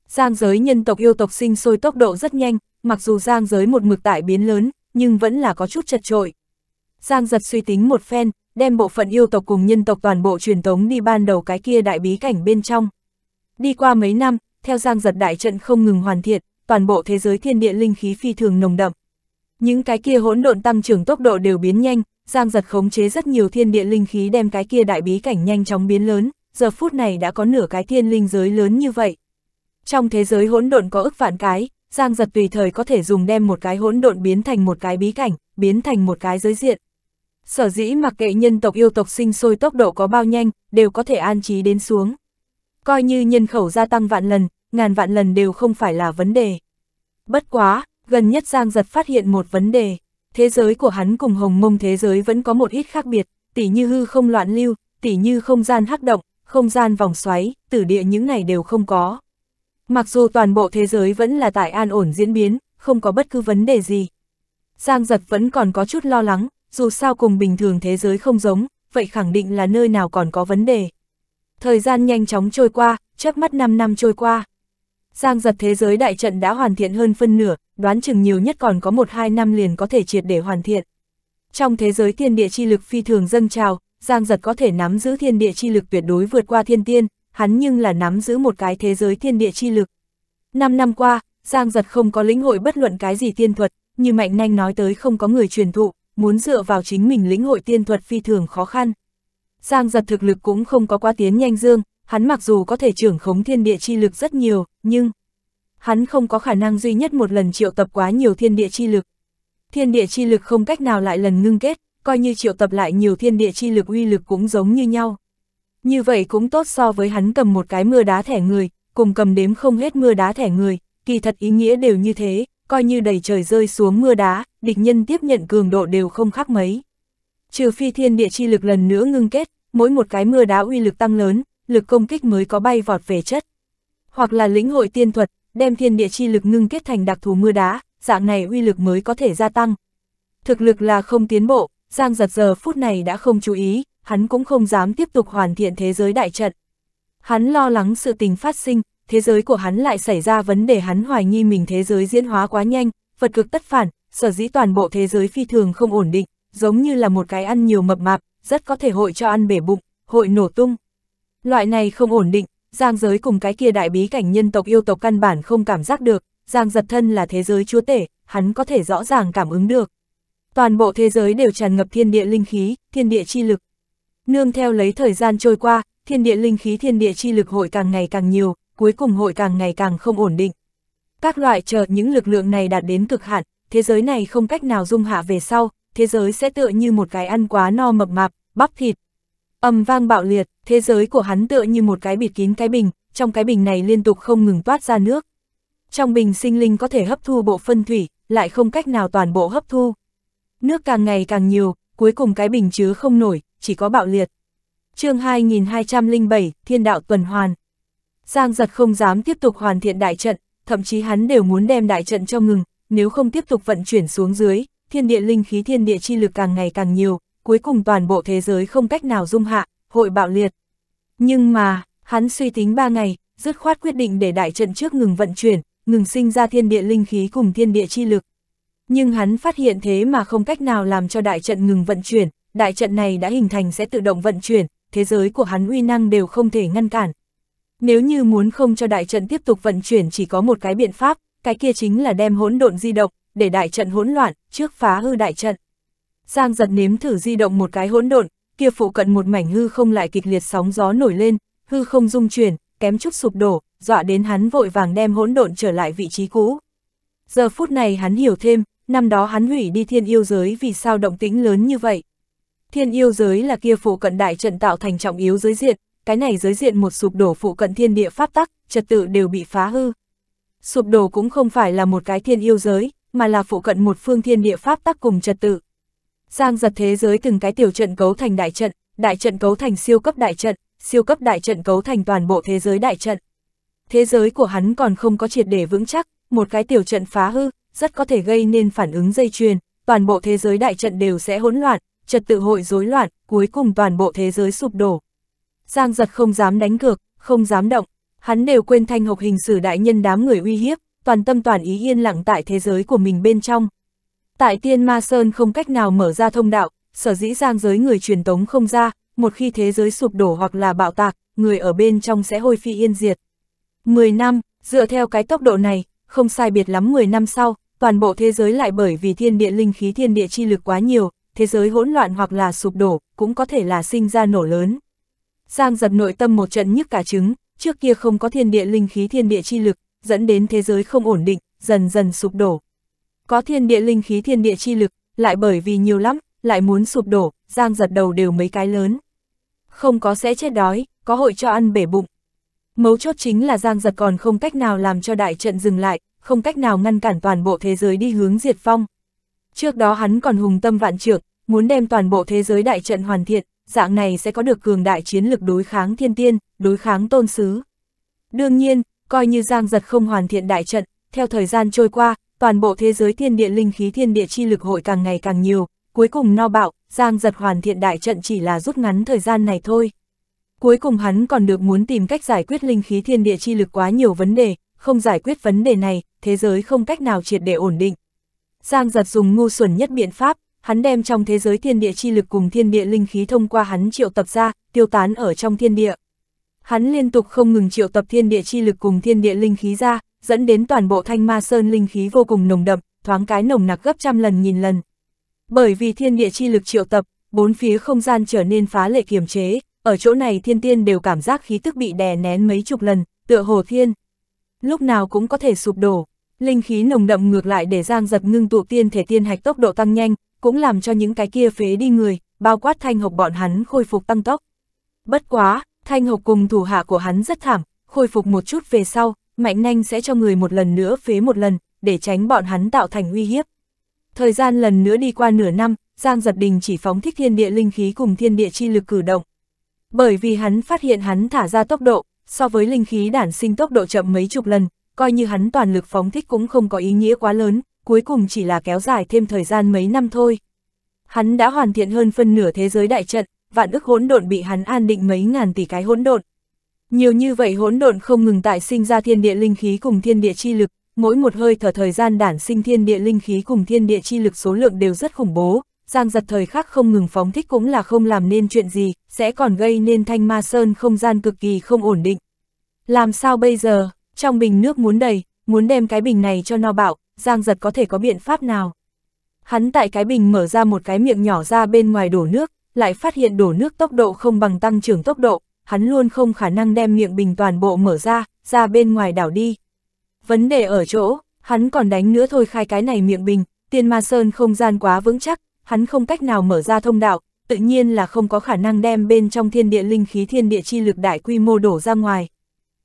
Giang giới nhân tộc yêu tộc sinh sôi tốc độ rất nhanh, mặc dù giang giới một mực tại biến lớn, nhưng vẫn là có chút chật trội. Giang giật suy tính một phen, đem bộ phận yêu tộc cùng nhân tộc toàn bộ truyền tống đi ban đầu cái kia đại bí cảnh bên trong. Đi qua mấy năm, theo giang giật đại trận không ngừng hoàn thiện, toàn bộ thế giới thiên địa linh khí phi thường nồng đậm. Những cái kia hỗn độn tăng trưởng tốc độ đều biến nhanh, giang giật khống chế rất nhiều thiên địa linh khí đem cái kia đại bí cảnh nhanh chóng biến lớn, giờ phút này đã có nửa cái thiên linh giới lớn như vậy. Trong thế giới hỗn độn có ức vạn cái, Giang giật tùy thời có thể dùng đem một cái hỗn độn biến thành một cái bí cảnh, biến thành một cái giới diện. Sở dĩ mặc kệ nhân tộc yêu tộc sinh sôi tốc độ có bao nhanh, đều có thể an trí đến xuống. Coi như nhân khẩu gia tăng vạn lần, ngàn vạn lần đều không phải là vấn đề. Bất quá, gần nhất Giang giật phát hiện một vấn đề. Thế giới của hắn cùng hồng mông thế giới vẫn có một ít khác biệt, tỉ như hư không loạn lưu, tỉ như không gian hắc động, không gian vòng xoáy, tử địa những này đều không có. Mặc dù toàn bộ thế giới vẫn là tại an ổn diễn biến, không có bất cứ vấn đề gì. Giang giật vẫn còn có chút lo lắng, dù sao cùng bình thường thế giới không giống, vậy khẳng định là nơi nào còn có vấn đề. Thời gian nhanh chóng trôi qua, chớp mắt 5 năm trôi qua. Giang giật thế giới đại trận đã hoàn thiện hơn phân nửa, đoán chừng nhiều nhất còn có 1-2 năm liền có thể triệt để hoàn thiện. Trong thế giới thiên địa chi lực phi thường dâng trào, Giang giật có thể nắm giữ thiên địa chi lực tuyệt đối vượt qua thiên tiên, hắn nhưng là nắm giữ một cái thế giới thiên địa chi lực. Năm năm qua, Giang Giật không có lĩnh hội bất luận cái gì tiên thuật, như Mạnh Nanh nói tới không có người truyền thụ, muốn dựa vào chính mình lĩnh hội tiên thuật phi thường khó khăn. Giang Giật thực lực cũng không có quá tiến nhanh dương, hắn mặc dù có thể trưởng khống thiên địa chi lực rất nhiều, nhưng hắn không có khả năng duy nhất một lần triệu tập quá nhiều thiên địa chi lực. Thiên địa chi lực không cách nào lại lần ngưng kết, coi như triệu tập lại nhiều thiên địa chi lực uy lực cũng giống như nhau. Như vậy cũng tốt so với hắn cầm một cái mưa đá thẻ người, cùng cầm đếm không hết mưa đá thẻ người, kỳ thật ý nghĩa đều như thế, coi như đầy trời rơi xuống mưa đá, địch nhân tiếp nhận cường độ đều không khác mấy. Trừ phi thiên địa chi lực lần nữa ngưng kết, mỗi một cái mưa đá uy lực tăng lớn, lực công kích mới có bay vọt về chất. Hoặc là lĩnh hội tiên thuật, đem thiên địa chi lực ngưng kết thành đặc thù mưa đá, dạng này uy lực mới có thể gia tăng. Thực lực là không tiến bộ, Giang giật giờ phút này đã không chú ý, hắn cũng không dám tiếp tục hoàn thiện thế giới đại trận. Hắn lo lắng sự tình phát sinh, thế giới của hắn lại xảy ra vấn đề hắn hoài nghi mình thế giới diễn hóa quá nhanh, vật cực tất phản, sở dĩ toàn bộ thế giới phi thường không ổn định, giống như là một cái ăn nhiều mập mạp, rất có thể hội cho ăn bể bụng, hội nổ tung. Loại này không ổn định, giang giới cùng cái kia đại bí cảnh nhân tộc yêu tộc căn bản không cảm giác được, giang giật thân là thế giới chúa tể, hắn có thể rõ ràng cảm ứng được. Toàn bộ thế giới đều tràn ngập thiên địa linh khí, thiên địa chi lực, Nương theo lấy thời gian trôi qua, thiên địa linh khí thiên địa chi lực hội càng ngày càng nhiều, cuối cùng hội càng ngày càng không ổn định. Các loại chờ những lực lượng này đạt đến cực hạn, thế giới này không cách nào dung hạ về sau, thế giới sẽ tựa như một cái ăn quá no mập mạp, bắp thịt. Âm vang bạo liệt, thế giới của hắn tựa như một cái bịt kín cái bình, trong cái bình này liên tục không ngừng toát ra nước. Trong bình sinh linh có thể hấp thu bộ phân thủy, lại không cách nào toàn bộ hấp thu. Nước càng ngày càng nhiều, cuối cùng cái bình chứa không nổi, chỉ có bạo liệt. chương 2207, Thiên đạo tuần hoàn. Giang giật không dám tiếp tục hoàn thiện đại trận, thậm chí hắn đều muốn đem đại trận cho ngừng, nếu không tiếp tục vận chuyển xuống dưới, thiên địa linh khí thiên địa chi lực càng ngày càng nhiều, cuối cùng toàn bộ thế giới không cách nào dung hạ, hội bạo liệt. Nhưng mà, hắn suy tính ba ngày, dứt khoát quyết định để đại trận trước ngừng vận chuyển, ngừng sinh ra thiên địa linh khí cùng thiên địa chi lực. Nhưng hắn phát hiện thế mà không cách nào làm cho đại trận ngừng vận chuyển, đại trận này đã hình thành sẽ tự động vận chuyển, thế giới của hắn uy năng đều không thể ngăn cản. Nếu như muốn không cho đại trận tiếp tục vận chuyển chỉ có một cái biện pháp, cái kia chính là đem hỗn độn di động, để đại trận hỗn loạn, trước phá hư đại trận. Giang giật nếm thử di động một cái hỗn độn, kia phụ cận một mảnh hư không lại kịch liệt sóng gió nổi lên, hư không dung chuyển, kém chút sụp đổ, dọa đến hắn vội vàng đem hỗn độn trở lại vị trí cũ. Giờ phút này hắn hiểu thêm, năm đó hắn hủy đi thiên yêu giới vì sao động tĩnh lớn như vậy. Thiên yêu giới là kia phụ cận đại trận tạo thành trọng yếu giới diện, cái này giới diện một sụp đổ phụ cận thiên địa pháp tắc, trật tự đều bị phá hư. Sụp đổ cũng không phải là một cái thiên yêu giới, mà là phụ cận một phương thiên địa pháp tắc cùng trật tự. Giang giật thế giới từng cái tiểu trận cấu thành đại trận, đại trận cấu thành siêu cấp đại trận, siêu cấp đại trận cấu thành toàn bộ thế giới đại trận. Thế giới của hắn còn không có triệt để vững chắc, một cái tiểu trận phá hư, rất có thể gây nên phản ứng dây chuyền, toàn bộ thế giới đại trận đều sẽ hỗn loạn, trật tự hội rối loạn, cuối cùng toàn bộ thế giới sụp đổ. Giang giật không dám đánh cược, không dám động, hắn đều quên thanh hộc hình sử đại nhân đám người uy hiếp, toàn tâm toàn ý yên lặng tại thế giới của mình bên trong. Tại tiên ma sơn không cách nào mở ra thông đạo, sở dĩ giang giới người truyền tống không ra, một khi thế giới sụp đổ hoặc là bạo tạc, người ở bên trong sẽ hôi phi yên diệt. 10 năm, dựa theo cái tốc độ này, không sai biệt lắm 10 năm sau, toàn bộ thế giới lại bởi vì thiên địa linh khí thiên địa chi lực quá nhiều, thế giới hỗn loạn hoặc là sụp đổ, cũng có thể là sinh ra nổ lớn. Giang giật nội tâm một trận nhức cả trứng, trước kia không có thiên địa linh khí thiên địa chi lực, dẫn đến thế giới không ổn định, dần dần sụp đổ. Có thiên địa linh khí thiên địa chi lực, lại bởi vì nhiều lắm, lại muốn sụp đổ, Giang giật đầu đều mấy cái lớn. Không có sẽ chết đói, có hội cho ăn bể bụng. Mấu chốt chính là Giang giật còn không cách nào làm cho đại trận dừng lại, không cách nào ngăn cản toàn bộ thế giới đi hướng diệt phong, Trước đó hắn còn hùng tâm vạn trược, muốn đem toàn bộ thế giới đại trận hoàn thiện, dạng này sẽ có được cường đại chiến lực đối kháng thiên tiên, đối kháng tôn sứ. Đương nhiên, coi như Giang Giật không hoàn thiện đại trận, theo thời gian trôi qua, toàn bộ thế giới thiên địa linh khí thiên địa chi lực hội càng ngày càng nhiều, cuối cùng no bạo, Giang Giật hoàn thiện đại trận chỉ là rút ngắn thời gian này thôi. Cuối cùng hắn còn được muốn tìm cách giải quyết linh khí thiên địa chi lực quá nhiều vấn đề, không giải quyết vấn đề này, thế giới không cách nào triệt để ổn định. Giang giật dùng ngu xuẩn nhất biện pháp, hắn đem trong thế giới thiên địa chi lực cùng thiên địa linh khí thông qua hắn triệu tập ra, tiêu tán ở trong thiên địa. Hắn liên tục không ngừng triệu tập thiên địa chi lực cùng thiên địa linh khí ra, dẫn đến toàn bộ thanh ma sơn linh khí vô cùng nồng đậm, thoáng cái nồng nặc gấp trăm lần nghìn lần. Bởi vì thiên địa chi lực triệu tập, bốn phía không gian trở nên phá lệ kiềm chế, ở chỗ này thiên tiên đều cảm giác khí tức bị đè nén mấy chục lần, tựa hồ thiên. Lúc nào cũng có thể sụp đổ, Linh khí nồng đậm ngược lại để Giang Giật ngưng tụ tiên thể tiên hạch tốc độ tăng nhanh, cũng làm cho những cái kia phế đi người, bao quát thanh hộc bọn hắn khôi phục tăng tốc. Bất quá, thanh hộc cùng thủ hạ của hắn rất thảm, khôi phục một chút về sau, mạnh nhanh sẽ cho người một lần nữa phế một lần, để tránh bọn hắn tạo thành uy hiếp. Thời gian lần nữa đi qua nửa năm, Giang Giật Đình chỉ phóng thích thiên địa linh khí cùng thiên địa chi lực cử động. Bởi vì hắn phát hiện hắn thả ra tốc độ, so với linh khí đản sinh tốc độ chậm mấy chục lần, coi như hắn toàn lực phóng thích cũng không có ý nghĩa quá lớn, cuối cùng chỉ là kéo dài thêm thời gian mấy năm thôi. Hắn đã hoàn thiện hơn phân nửa thế giới đại trận, vạn ức hỗn độn bị hắn an định mấy ngàn tỷ cái hỗn độn. Nhiều như vậy hỗn độn không ngừng tại sinh ra thiên địa linh khí cùng thiên địa chi lực, mỗi một hơi thở thời gian đản sinh thiên địa linh khí cùng thiên địa chi lực số lượng đều rất khủng bố, Giang giật thời khắc không ngừng phóng thích cũng là không làm nên chuyện gì, sẽ còn gây nên thanh ma sơn không gian cực kỳ không ổn định. Làm sao bây giờ? trong bình nước muốn đầy, muốn đem cái bình này cho no bạo, Giang giật có thể có biện pháp nào. Hắn tại cái bình mở ra một cái miệng nhỏ ra bên ngoài đổ nước, lại phát hiện đổ nước tốc độ không bằng tăng trưởng tốc độ, hắn luôn không khả năng đem miệng bình toàn bộ mở ra, ra bên ngoài đảo đi. Vấn đề ở chỗ, hắn còn đánh nữa thôi khai cái này miệng bình, tiên ma sơn không gian quá vững chắc, hắn không cách nào mở ra thông đạo, tự nhiên là không có khả năng đem bên trong thiên địa linh khí thiên địa chi lực đại quy mô đổ ra ngoài.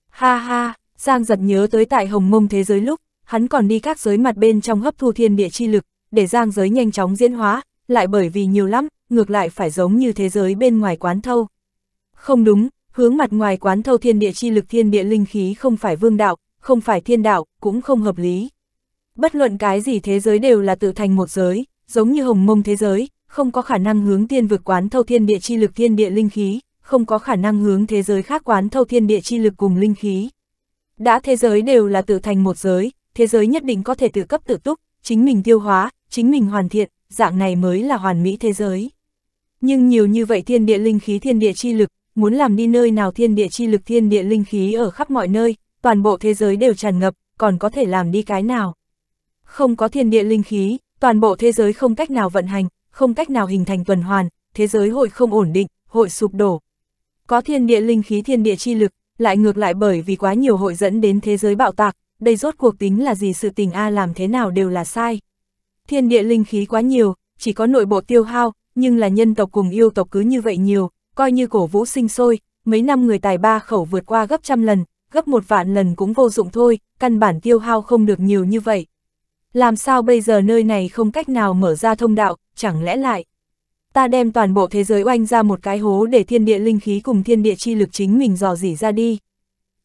Ha ha, Giang giật nhớ tới tại hồng mông thế giới lúc, hắn còn đi các giới mặt bên trong hấp thu thiên địa chi lực, để giang giới nhanh chóng diễn hóa, lại bởi vì nhiều lắm, ngược lại phải giống như thế giới bên ngoài quán thâu. Không đúng, hướng mặt ngoài quán thâu thiên địa chi lực thiên địa linh khí không phải vương đạo, không phải thiên đạo, cũng không hợp lý. Bất luận cái gì thế giới đều là tự thành một giới, giống như hồng mông thế giới, không có khả năng hướng tiên vực quán thâu thiên địa chi lực thiên địa linh khí, không có khả năng hướng thế giới khác quán thâu thiên địa chi lực cùng linh khí. Đã thế giới đều là tự thành một giới, thế giới nhất định có thể tự cấp tự túc, chính mình tiêu hóa, chính mình hoàn thiện, dạng này mới là hoàn mỹ thế giới. Nhưng nhiều như vậy thiên địa linh khí thiên địa chi lực, muốn làm đi nơi nào thiên địa chi lực thiên địa linh khí ở khắp mọi nơi, toàn bộ thế giới đều tràn ngập, còn có thể làm đi cái nào. Không có thiên địa linh khí, toàn bộ thế giới không cách nào vận hành, không cách nào hình thành tuần hoàn, thế giới hội không ổn định, hội sụp đổ. Có thiên địa linh khí thiên địa chi lực, lại ngược lại bởi vì quá nhiều hội dẫn đến thế giới bạo tạc, đây rốt cuộc tính là gì sự tình A làm thế nào đều là sai. Thiên địa linh khí quá nhiều, chỉ có nội bộ tiêu hao, nhưng là nhân tộc cùng yêu tộc cứ như vậy nhiều, coi như cổ vũ sinh sôi, mấy năm người tài ba khẩu vượt qua gấp trăm lần, gấp một vạn lần cũng vô dụng thôi, căn bản tiêu hao không được nhiều như vậy. Làm sao bây giờ nơi này không cách nào mở ra thông đạo, chẳng lẽ lại? ta đem toàn bộ thế giới oanh ra một cái hố để thiên địa linh khí cùng thiên địa chi lực chính mình dò dỉ ra đi.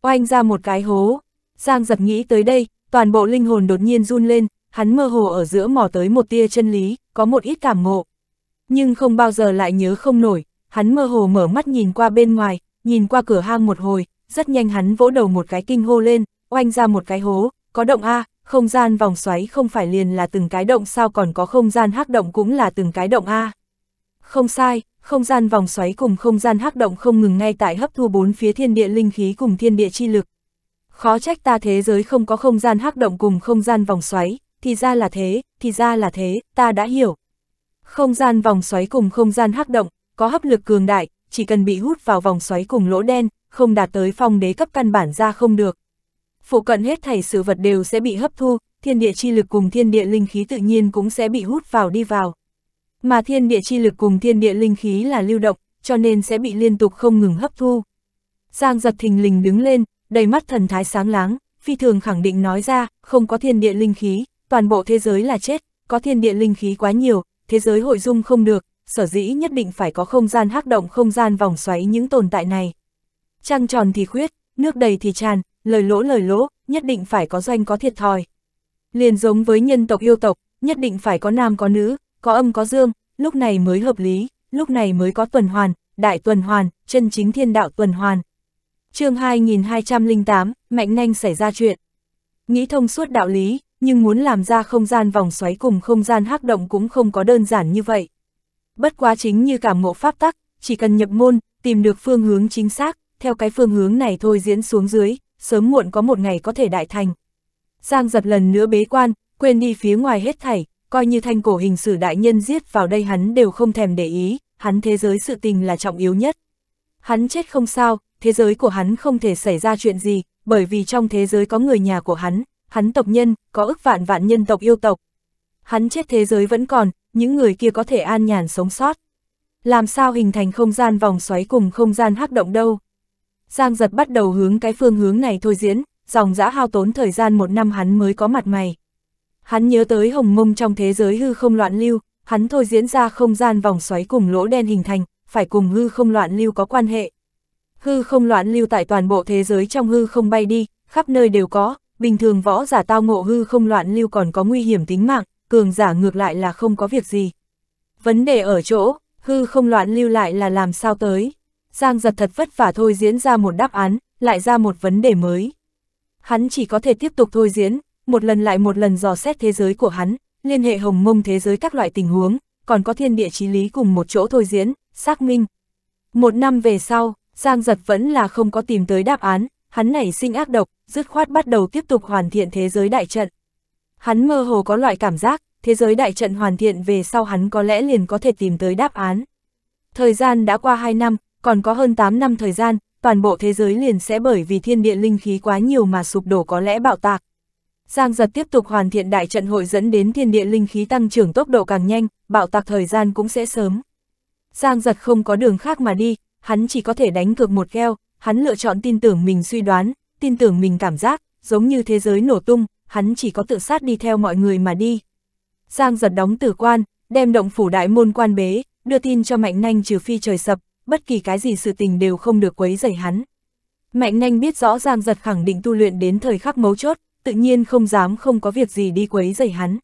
Oanh ra một cái hố, Giang giật nghĩ tới đây, toàn bộ linh hồn đột nhiên run lên, hắn mơ hồ ở giữa mò tới một tia chân lý, có một ít cảm ngộ. Nhưng không bao giờ lại nhớ không nổi, hắn mơ hồ mở mắt nhìn qua bên ngoài, nhìn qua cửa hang một hồi, rất nhanh hắn vỗ đầu một cái kinh hô lên, oanh ra một cái hố, có động A, không gian vòng xoáy không phải liền là từng cái động sao còn có không gian hắc động cũng là từng cái động A. Không sai, không gian vòng xoáy cùng không gian hắc động không ngừng ngay tại hấp thu bốn phía thiên địa linh khí cùng thiên địa chi lực. Khó trách ta thế giới không có không gian hắc động cùng không gian vòng xoáy, thì ra là thế, thì ra là thế, ta đã hiểu. Không gian vòng xoáy cùng không gian hắc động, có hấp lực cường đại, chỉ cần bị hút vào vòng xoáy cùng lỗ đen, không đạt tới phong đế cấp căn bản ra không được. Phụ cận hết thảy sự vật đều sẽ bị hấp thu, thiên địa chi lực cùng thiên địa linh khí tự nhiên cũng sẽ bị hút vào đi vào mà thiên địa chi lực cùng thiên địa linh khí là lưu động, cho nên sẽ bị liên tục không ngừng hấp thu. Giang giật thình lình đứng lên, đầy mắt thần thái sáng láng, phi thường khẳng định nói ra, không có thiên địa linh khí, toàn bộ thế giới là chết, có thiên địa linh khí quá nhiều, thế giới hội dung không được, sở dĩ nhất định phải có không gian hắc động không gian vòng xoáy những tồn tại này. Trăng tròn thì khuyết, nước đầy thì tràn, lời lỗ lời lỗ, nhất định phải có doanh có thiệt thòi. Liền giống với nhân tộc yêu tộc, nhất định phải có nam có nữ, có âm có dương, lúc này mới hợp lý, lúc này mới có tuần hoàn, đại tuần hoàn, chân chính thiên đạo tuần hoàn. chương 2208, Mạnh nhanh xảy ra chuyện. Nghĩ thông suốt đạo lý, nhưng muốn làm ra không gian vòng xoáy cùng không gian hắc động cũng không có đơn giản như vậy. Bất quá chính như cảm ngộ pháp tắc, chỉ cần nhập môn, tìm được phương hướng chính xác, theo cái phương hướng này thôi diễn xuống dưới, sớm muộn có một ngày có thể đại thành. Giang giật lần nữa bế quan, quên đi phía ngoài hết thảy, coi như thanh cổ hình sử đại nhân giết vào đây hắn đều không thèm để ý, hắn thế giới sự tình là trọng yếu nhất. Hắn chết không sao, thế giới của hắn không thể xảy ra chuyện gì, bởi vì trong thế giới có người nhà của hắn, hắn tộc nhân, có ức vạn vạn nhân tộc yêu tộc. Hắn chết thế giới vẫn còn, những người kia có thể an nhàn sống sót. Làm sao hình thành không gian vòng xoáy cùng không gian hắc động đâu? Giang giật bắt đầu hướng cái phương hướng này thôi diễn, dòng dã hao tốn thời gian một năm hắn mới có mặt mày. Hắn nhớ tới hồng mông trong thế giới hư không loạn lưu, hắn thôi diễn ra không gian vòng xoáy cùng lỗ đen hình thành, phải cùng hư không loạn lưu có quan hệ. Hư không loạn lưu tại toàn bộ thế giới trong hư không bay đi, khắp nơi đều có, bình thường võ giả tao ngộ hư không loạn lưu còn có nguy hiểm tính mạng, cường giả ngược lại là không có việc gì. Vấn đề ở chỗ, hư không loạn lưu lại là làm sao tới. Giang giật thật vất vả thôi diễn ra một đáp án, lại ra một vấn đề mới. Hắn chỉ có thể tiếp tục thôi diễn, một lần lại một lần dò xét thế giới của hắn, liên hệ hồng mông thế giới các loại tình huống, còn có thiên địa chí lý cùng một chỗ thôi diễn, xác minh. Một năm về sau, Giang Giật vẫn là không có tìm tới đáp án, hắn nảy sinh ác độc, dứt khoát bắt đầu tiếp tục hoàn thiện thế giới đại trận. Hắn mơ hồ có loại cảm giác, thế giới đại trận hoàn thiện về sau hắn có lẽ liền có thể tìm tới đáp án. Thời gian đã qua 2 năm, còn có hơn 8 năm thời gian, toàn bộ thế giới liền sẽ bởi vì thiên địa linh khí quá nhiều mà sụp đổ có lẽ bạo tạc. Giang giật tiếp tục hoàn thiện đại trận hội dẫn đến thiên địa linh khí tăng trưởng tốc độ càng nhanh, bạo tạc thời gian cũng sẽ sớm. Giang giật không có đường khác mà đi, hắn chỉ có thể đánh cược một keo, hắn lựa chọn tin tưởng mình suy đoán, tin tưởng mình cảm giác, giống như thế giới nổ tung, hắn chỉ có tự sát đi theo mọi người mà đi. Giang giật đóng tử quan, đem động phủ đại môn quan bế, đưa tin cho Mạnh Nanh trừ phi trời sập, bất kỳ cái gì sự tình đều không được quấy rầy hắn. Mạnh Nanh biết rõ Giang giật khẳng định tu luyện đến thời khắc mấu chốt, tự nhiên không dám không có việc gì đi quấy rầy hắn.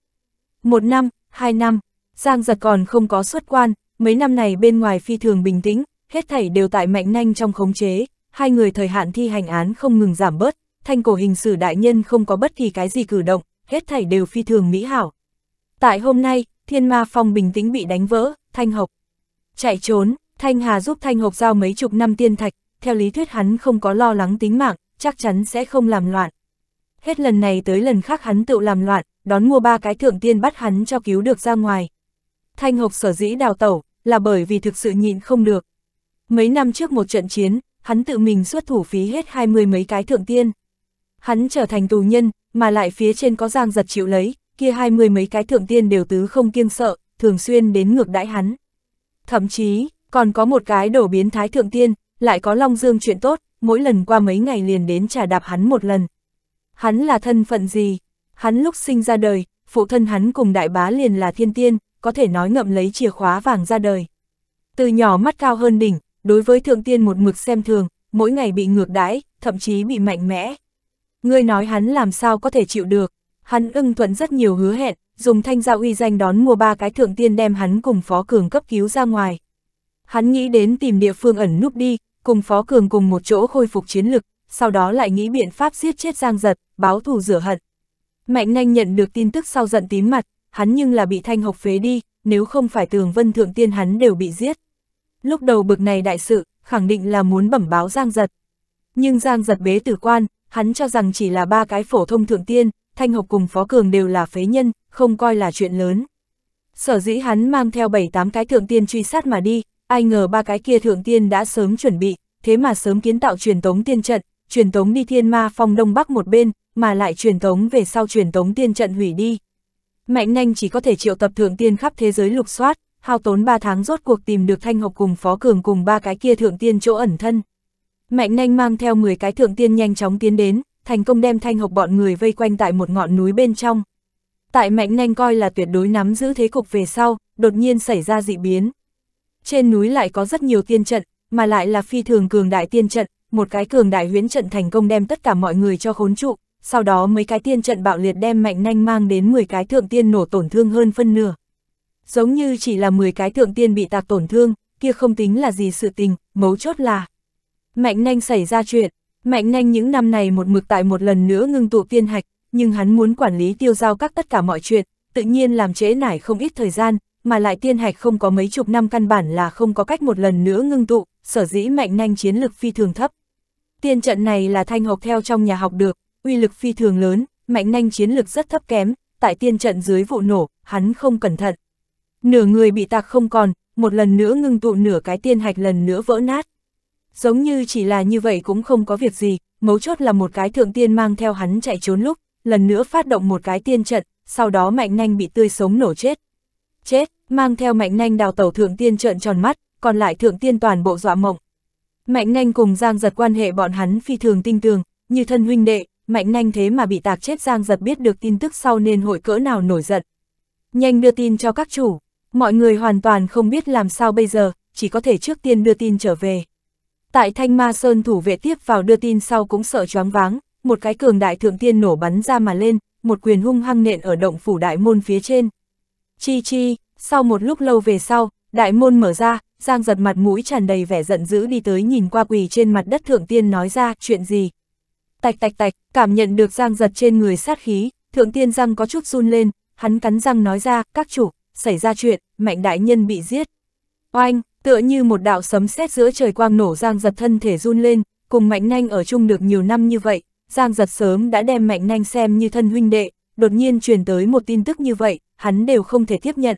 Một năm, hai năm, Giang giật còn không có xuất quan, mấy năm này bên ngoài phi thường bình tĩnh, hết thảy đều tại mạnh nhanh trong khống chế, hai người thời hạn thi hành án không ngừng giảm bớt, thanh cổ hình sử đại nhân không có bất kỳ cái gì cử động, hết thảy đều phi thường mỹ hảo. Tại hôm nay, thiên ma phong bình tĩnh bị đánh vỡ, thanh học Chạy trốn, Thanh Hà giúp Thanh Hộc giao mấy chục năm tiên thạch, theo lý thuyết hắn không có lo lắng tính mạng, chắc chắn sẽ không làm loạn hết lần này tới lần khác hắn tự làm loạn, đón mua ba cái thượng tiên bắt hắn cho cứu được ra ngoài. Thanh Hộc sở dĩ đào tẩu, là bởi vì thực sự nhịn không được. Mấy năm trước một trận chiến, hắn tự mình xuất thủ phí hết hai mươi mấy cái thượng tiên. Hắn trở thành tù nhân, mà lại phía trên có giang giật chịu lấy, kia hai mươi mấy cái thượng tiên đều tứ không kiêng sợ, thường xuyên đến ngược đãi hắn. Thậm chí, còn có một cái đổ biến thái thượng tiên, lại có Long Dương chuyện tốt, mỗi lần qua mấy ngày liền đến trả đạp hắn một lần. Hắn là thân phận gì? Hắn lúc sinh ra đời, phụ thân hắn cùng đại bá liền là thiên tiên, có thể nói ngậm lấy chìa khóa vàng ra đời. Từ nhỏ mắt cao hơn đỉnh, đối với thượng tiên một mực xem thường, mỗi ngày bị ngược đãi, thậm chí bị mạnh mẽ. Ngươi nói hắn làm sao có thể chịu được, hắn ưng thuận rất nhiều hứa hẹn, dùng thanh giao uy danh đón mua ba cái thượng tiên đem hắn cùng phó cường cấp cứu ra ngoài. Hắn nghĩ đến tìm địa phương ẩn núp đi, cùng phó cường cùng một chỗ khôi phục chiến lực, sau đó lại nghĩ biện pháp giết chết Giang Giật, báo thù rửa hận. Mạnh nhanh nhận được tin tức sau giận tím mặt, hắn nhưng là bị thanh học phế đi, nếu không phải tường vân thượng tiên hắn đều bị giết. Lúc đầu bực này đại sự, khẳng định là muốn bẩm báo Giang Giật. Nhưng Giang Giật bế tử quan, hắn cho rằng chỉ là ba cái phổ thông thượng tiên, thanh học cùng phó cường đều là phế nhân, không coi là chuyện lớn. Sở dĩ hắn mang theo bảy tám cái thượng tiên truy sát mà đi, ai ngờ ba cái kia thượng tiên đã sớm chuẩn bị, thế mà sớm kiến tạo truyền tống tiên trận, truyền tống đi thiên ma phong đông bắc một bên, mà lại truyền tống về sau truyền tống tiên trận hủy đi. Mạnh nhanh chỉ có thể triệu tập thượng tiên khắp thế giới lục soát, hao tốn 3 tháng rốt cuộc tìm được thanh hộc cùng phó cường cùng ba cái kia thượng tiên chỗ ẩn thân. Mạnh nhanh mang theo 10 cái thượng tiên nhanh chóng tiến đến, thành công đem thanh hộc bọn người vây quanh tại một ngọn núi bên trong. Tại mạnh nhanh coi là tuyệt đối nắm giữ thế cục về sau, đột nhiên xảy ra dị biến. Trên núi lại có rất nhiều tiên trận, mà lại là phi thường cường đại tiên trận, một cái cường đại huyễn trận thành công đem tất cả mọi người cho khốn trụ, sau đó mấy cái tiên trận bạo liệt đem mạnh nhanh mang đến 10 cái thượng tiên nổ tổn thương hơn phân nửa. Giống như chỉ là 10 cái thượng tiên bị tạc tổn thương, kia không tính là gì sự tình, mấu chốt là. Mạnh nhanh xảy ra chuyện, mạnh nhanh những năm này một mực tại một lần nữa ngưng tụ tiên hạch, nhưng hắn muốn quản lý tiêu giao các tất cả mọi chuyện, tự nhiên làm trễ nải không ít thời gian, mà lại tiên hạch không có mấy chục năm căn bản là không có cách một lần nữa ngưng tụ, sở dĩ mạnh nhanh chiến lực phi thường thấp. Tiên trận này là Thanh học theo trong nhà học được, uy lực phi thường lớn, mạnh nhanh chiến lực rất thấp kém, tại tiên trận dưới vụ nổ, hắn không cẩn thận. Nửa người bị tạc không còn, một lần nữa ngưng tụ nửa cái tiên hạch lần nữa vỡ nát. Giống như chỉ là như vậy cũng không có việc gì, mấu chốt là một cái thượng tiên mang theo hắn chạy trốn lúc, lần nữa phát động một cái tiên trận, sau đó mạnh nhanh bị tươi sống nổ chết. Chết, mang theo mạnh nhanh đào tẩu thượng tiên trận tròn mắt, còn lại thượng tiên toàn bộ dọa mộng, Mạnh Nanh cùng Giang Giật quan hệ bọn hắn phi thường tinh tường, như thân huynh đệ, Mạnh Nanh thế mà bị tạc chết Giang Giật biết được tin tức sau nên hội cỡ nào nổi giận. Nhanh đưa tin cho các chủ, mọi người hoàn toàn không biết làm sao bây giờ, chỉ có thể trước tiên đưa tin trở về. Tại Thanh Ma Sơn thủ vệ tiếp vào đưa tin sau cũng sợ choáng váng, một cái cường đại thượng tiên nổ bắn ra mà lên, một quyền hung hăng nện ở động phủ đại môn phía trên. Chi chi, sau một lúc lâu về sau, Đại môn mở ra, Giang giật mặt mũi tràn đầy vẻ giận dữ đi tới nhìn qua quỳ trên mặt đất thượng tiên nói ra chuyện gì. Tạch tạch tạch, cảm nhận được Giang giật trên người sát khí, thượng tiên răng có chút run lên, hắn cắn răng nói ra, các chủ, xảy ra chuyện, mạnh đại nhân bị giết. Oanh, tựa như một đạo sấm sét giữa trời quang nổ Giang giật thân thể run lên, cùng mạnh nhanh ở chung được nhiều năm như vậy, Giang giật sớm đã đem mạnh nhanh xem như thân huynh đệ, đột nhiên truyền tới một tin tức như vậy, hắn đều không thể tiếp nhận.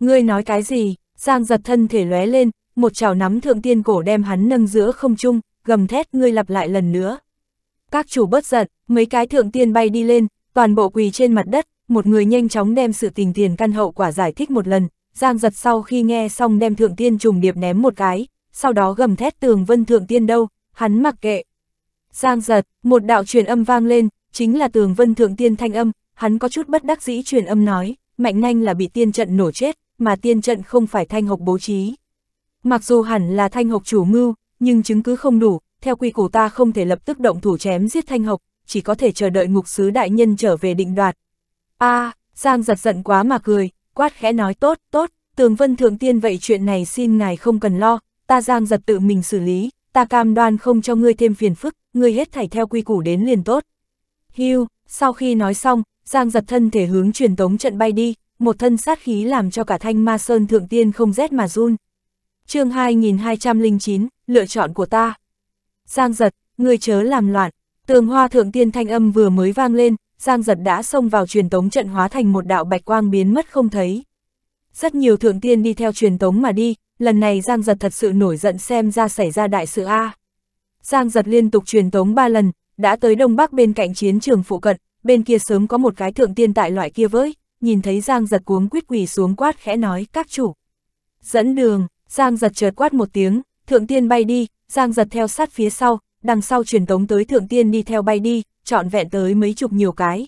Ngươi nói cái gì? Giang giật thân thể lóe lên, một chảo nắm thượng tiên cổ đem hắn nâng giữa không trung, gầm thét ngươi lặp lại lần nữa. Các chủ bất giận, mấy cái thượng tiên bay đi lên, toàn bộ quỳ trên mặt đất, một người nhanh chóng đem sự tình tiền căn hậu quả giải thích một lần, Giang giật sau khi nghe xong đem thượng tiên trùng điệp ném một cái, sau đó gầm thét tường vân thượng tiên đâu, hắn mặc kệ. Giang giật, một đạo truyền âm vang lên, chính là tường vân thượng tiên thanh âm, hắn có chút bất đắc dĩ truyền âm nói, mạnh nhanh là bị tiên trận nổ chết, mà tiên trận không phải thanh hộc bố trí. Mặc dù hẳn là thanh hộc chủ mưu, nhưng chứng cứ không đủ, theo quy củ ta không thể lập tức động thủ chém giết thanh hộc, chỉ có thể chờ đợi ngục sứ đại nhân trở về định đoạt. a à, Giang giật giận quá mà cười, quát khẽ nói tốt, tốt, tường vân thượng tiên vậy chuyện này xin ngài không cần lo, ta Giang giật tự mình xử lý, ta cam đoan không cho ngươi thêm phiền phức, ngươi hết thảy theo quy củ đến liền tốt. Hưu, sau khi nói xong, Giang giật thân thể hướng truyền tống trận bay đi, một thân sát khí làm cho cả thanh ma sơn thượng tiên không rét mà run. chương 2209, lựa chọn của ta. Giang giật, người chớ làm loạn, tường hoa thượng tiên thanh âm vừa mới vang lên, Giang giật đã xông vào truyền tống trận hóa thành một đạo bạch quang biến mất không thấy. Rất nhiều thượng tiên đi theo truyền tống mà đi, lần này Giang giật thật sự nổi giận xem ra xảy ra đại sự A. Giang giật liên tục truyền tống ba lần, đã tới Đông Bắc bên cạnh chiến trường phụ cận, bên kia sớm có một cái thượng tiên tại loại kia với, nhìn thấy Giang giật cuống quyết quỳ xuống quát khẽ nói các chủ. Dẫn đường, Giang giật chợt quát một tiếng, thượng tiên bay đi, Giang giật theo sát phía sau, đằng sau truyền tống tới thượng tiên đi theo bay đi, trọn vẹn tới mấy chục nhiều cái.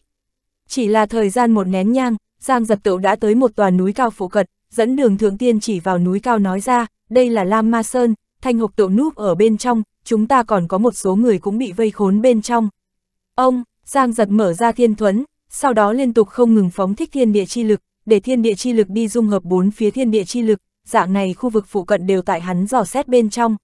Chỉ là thời gian một nén nhang, Giang giật tựu đã tới một tòa núi cao phụ cận, dẫn đường thượng tiên chỉ vào núi cao nói ra, đây là Lam Ma Sơn, thanh hục tựu núp ở bên trong, chúng ta còn có một số người cũng bị vây khốn bên trong. Ông, Giang giật mở ra thiên thuẫn, sau đó liên tục không ngừng phóng thích thiên địa chi lực, để thiên địa chi lực đi dung hợp bốn phía thiên địa chi lực, dạng này khu vực phụ cận đều tại hắn dò xét bên trong.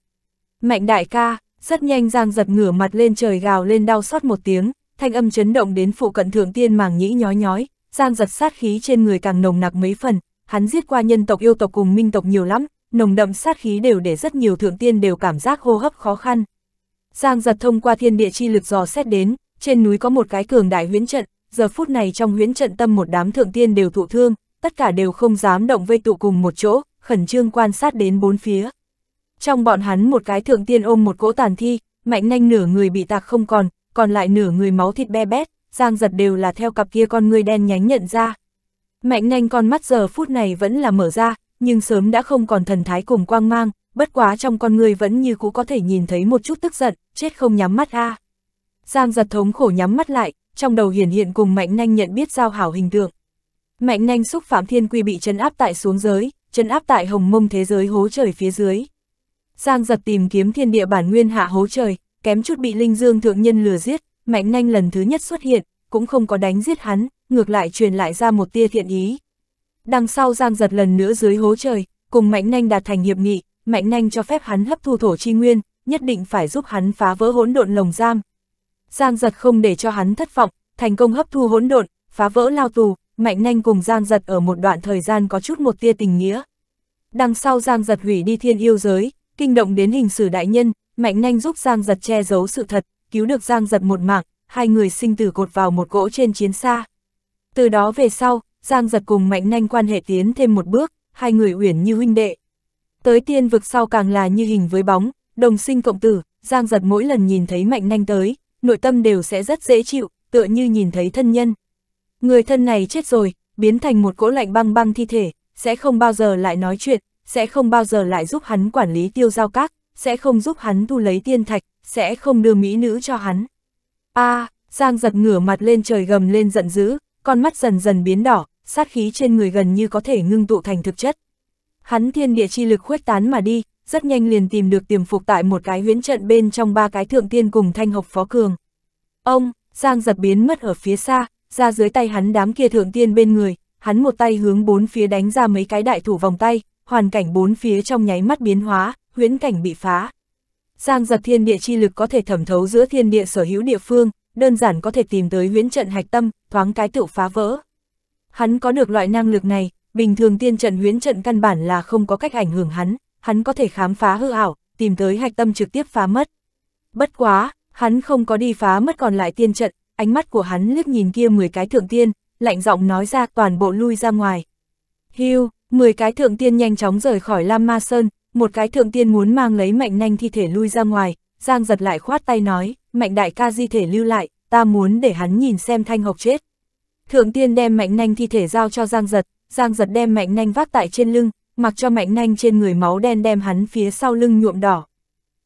Mạnh đại ca, rất nhanh Giang giật ngửa mặt lên trời gào lên đau xót một tiếng, thanh âm chấn động đến phụ cận thượng tiên màng nhĩ nhói nhói, Giang giật sát khí trên người càng nồng nặc mấy phần, hắn giết qua nhân tộc yêu tộc cùng minh tộc nhiều lắm, nồng đậm sát khí đều để rất nhiều thượng tiên đều cảm giác hô hấp khó khăn. Giang giật thông qua thiên địa chi lực dò xét đến, trên núi có một cái cường đại huyễn trận, giờ phút này trong huyễn trận tâm một đám thượng tiên đều thụ thương, tất cả đều không dám động vây tụ cùng một chỗ, khẩn trương quan sát đến bốn phía. Trong bọn hắn một cái thượng tiên ôm một cỗ tàn thi, mạnh nhanh nửa người bị tạc không còn, còn lại nửa người máu thịt be bét, giang giật đều là theo cặp kia con người đen nhánh nhận ra. Mạnh nhanh con mắt giờ phút này vẫn là mở ra, nhưng sớm đã không còn thần thái cùng quang mang, bất quá trong con người vẫn như cũ có thể nhìn thấy một chút tức giận, chết không nhắm mắt a. Giang giật thống khổ nhắm mắt lại, trong đầu hiển hiện cùng Mạnh Nhanh nhận biết giao hảo hình tượng. Mạnh Nhanh xúc phạm thiên quy bị trấn áp tại xuống giới, trấn áp tại hồng mông thế giới hố trời phía dưới. Giang giật tìm kiếm thiên địa bản nguyên hạ hố trời, kém chút bị Linh Dương thượng nhân lừa giết, Mạnh Nhanh lần thứ nhất xuất hiện, cũng không có đánh giết hắn, ngược lại truyền lại ra một tia thiện ý. Đằng sau Giang giật lần nữa dưới hố trời, cùng Mạnh Nhanh đạt thành hiệp nghị, Mạnh Nhanh cho phép hắn hấp thu thổ chi nguyên, nhất định phải giúp hắn phá vỡ hỗn độn lồng giam, Giang giật không để cho hắn thất vọng, thành công hấp thu hỗn độn, phá vỡ lao tù, mạnh nhanh cùng Giang giật ở một đoạn thời gian có chút một tia tình nghĩa. Đằng sau Giang giật hủy đi thiên yêu giới, kinh động đến hình sử đại nhân, mạnh nhanh giúp Giang giật che giấu sự thật, cứu được Giang giật một mạng, hai người sinh tử cột vào một gỗ trên chiến xa. Từ đó về sau, Giang giật cùng mạnh nhanh quan hệ tiến thêm một bước, hai người uyển như huynh đệ. Tới tiên vực sau càng là như hình với bóng, đồng sinh cộng tử, Giang giật mỗi lần nhìn thấy mạnh nhanh tới, nội tâm đều sẽ rất dễ chịu, tựa như nhìn thấy thân nhân. Người thân này chết rồi, biến thành một cỗ lạnh băng băng thi thể, sẽ không bao giờ lại nói chuyện, sẽ không bao giờ lại giúp hắn quản lý tiêu giao các, sẽ không giúp hắn thu lấy tiên thạch, sẽ không đưa mỹ nữ cho hắn. a à, Giang giật ngửa mặt lên trời gầm lên giận dữ, con mắt dần dần biến đỏ, sát khí trên người gần như có thể ngưng tụ thành thực chất. Hắn thiên địa chi lực khuếch tán mà đi, rất nhanh liền tìm được tiềm phục tại một cái huyễn trận bên trong ba cái thượng tiên cùng thanh hộc phó cường. Ông, Giang giật biến mất ở phía xa, ra dưới tay hắn đám kia thượng tiên bên người, hắn một tay hướng bốn phía đánh ra mấy cái đại thủ vòng tay, hoàn cảnh bốn phía trong nháy mắt biến hóa, huyễn cảnh bị phá. Giang giật thiên địa chi lực có thể thẩm thấu giữa thiên địa sở hữu địa phương, đơn giản có thể tìm tới huyễn trận hạch tâm, thoáng cái tự phá vỡ. Hắn có được loại năng lực này, bình thường tiên trận huyễn trận căn bản là không có cách ảnh hưởng hắn hắn có thể khám phá hư ảo, tìm tới hạch tâm trực tiếp phá mất. Bất quá, hắn không có đi phá mất còn lại tiên trận, ánh mắt của hắn liếc nhìn kia 10 cái thượng tiên, lạnh giọng nói ra toàn bộ lui ra ngoài. Hưu, 10 cái thượng tiên nhanh chóng rời khỏi Lam Ma Sơn, một cái thượng tiên muốn mang lấy mạnh nhanh thi thể lui ra ngoài, Giang giật lại khoát tay nói, mạnh đại ca di thể lưu lại, ta muốn để hắn nhìn xem thanh hộc chết. Thượng tiên đem mạnh nhanh thi thể giao cho Giang giật, Giang giật đem mạnh nhanh vác tại trên lưng, mặc cho mạnh nanh trên người máu đen đem hắn phía sau lưng nhuộm đỏ.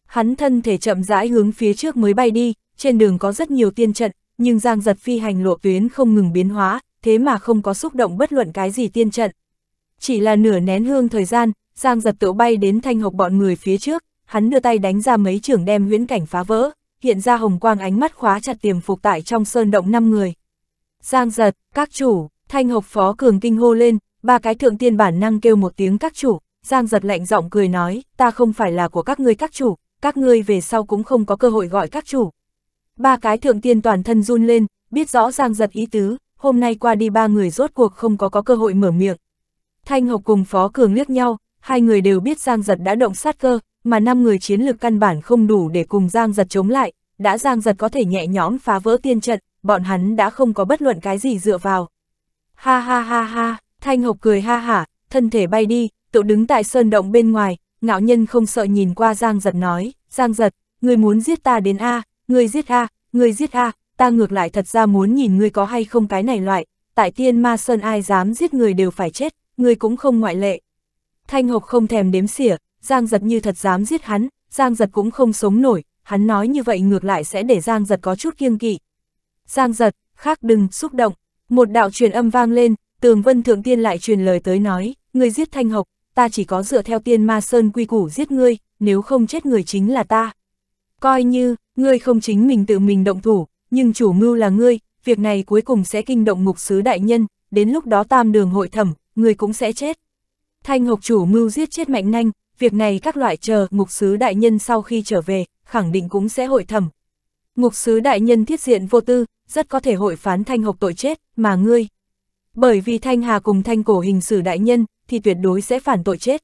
Hắn thân thể chậm rãi hướng phía trước mới bay đi, trên đường có rất nhiều tiên trận, nhưng Giang Giật Phi hành lộ tuyến không ngừng biến hóa, thế mà không có xúc động bất luận cái gì tiên trận. Chỉ là nửa nén hương thời gian, Giang Giật tự bay đến thanh hộc bọn người phía trước, hắn đưa tay đánh ra mấy trường đem huyễn cảnh phá vỡ, hiện ra hồng quang ánh mắt khóa chặt tiềm phục tại trong sơn động năm người. Giang Giật, các chủ, thanh hộc phó cường kinh hô lên, Ba cái thượng tiên bản năng kêu một tiếng các chủ, Giang giật lạnh giọng cười nói, ta không phải là của các ngươi các chủ, các ngươi về sau cũng không có cơ hội gọi các chủ. Ba cái thượng tiên toàn thân run lên, biết rõ Giang giật ý tứ, hôm nay qua đi ba người rốt cuộc không có có cơ hội mở miệng. Thanh Hộc cùng Phó Cường liếc nhau, hai người đều biết Giang giật đã động sát cơ, mà năm người chiến lược căn bản không đủ để cùng Giang giật chống lại, đã Giang giật có thể nhẹ nhõm phá vỡ tiên trận, bọn hắn đã không có bất luận cái gì dựa vào. Ha ha ha ha. Thanh Hộc cười ha hả, thân thể bay đi, tự đứng tại sơn động bên ngoài, ngạo nhân không sợ nhìn qua Giang Giật nói, Giang Giật, người muốn giết ta đến A, người giết A, người giết A, ta ngược lại thật ra muốn nhìn ngươi có hay không cái này loại, tại tiên ma sơn ai dám giết người đều phải chết, người cũng không ngoại lệ. Thanh Hộc không thèm đếm xỉa, Giang Giật như thật dám giết hắn, Giang Giật cũng không sống nổi, hắn nói như vậy ngược lại sẽ để Giang Giật có chút kiêng kỵ. Giang Giật, khác đừng, xúc động. Một đạo truyền âm vang lên, Tường Vân Thượng Tiên lại truyền lời tới nói, ngươi giết Thanh Hộc, ta chỉ có dựa theo tiên ma sơn quy củ giết ngươi, nếu không chết người chính là ta. Coi như, ngươi không chính mình tự mình động thủ, nhưng chủ mưu là ngươi, việc này cuối cùng sẽ kinh động ngục sứ đại nhân, đến lúc đó tam đường hội thẩm, ngươi cũng sẽ chết. Thanh Hộc chủ mưu giết chết mạnh nanh, việc này các loại chờ ngục sứ đại nhân sau khi trở về, khẳng định cũng sẽ hội thẩm. Ngục sứ đại nhân thiết diện vô tư, rất có thể hội phán Thanh Hộc tội chết, mà ngươi... Bởi vì Thanh Hà cùng Thanh Cổ hình xử đại nhân, thì tuyệt đối sẽ phản tội chết.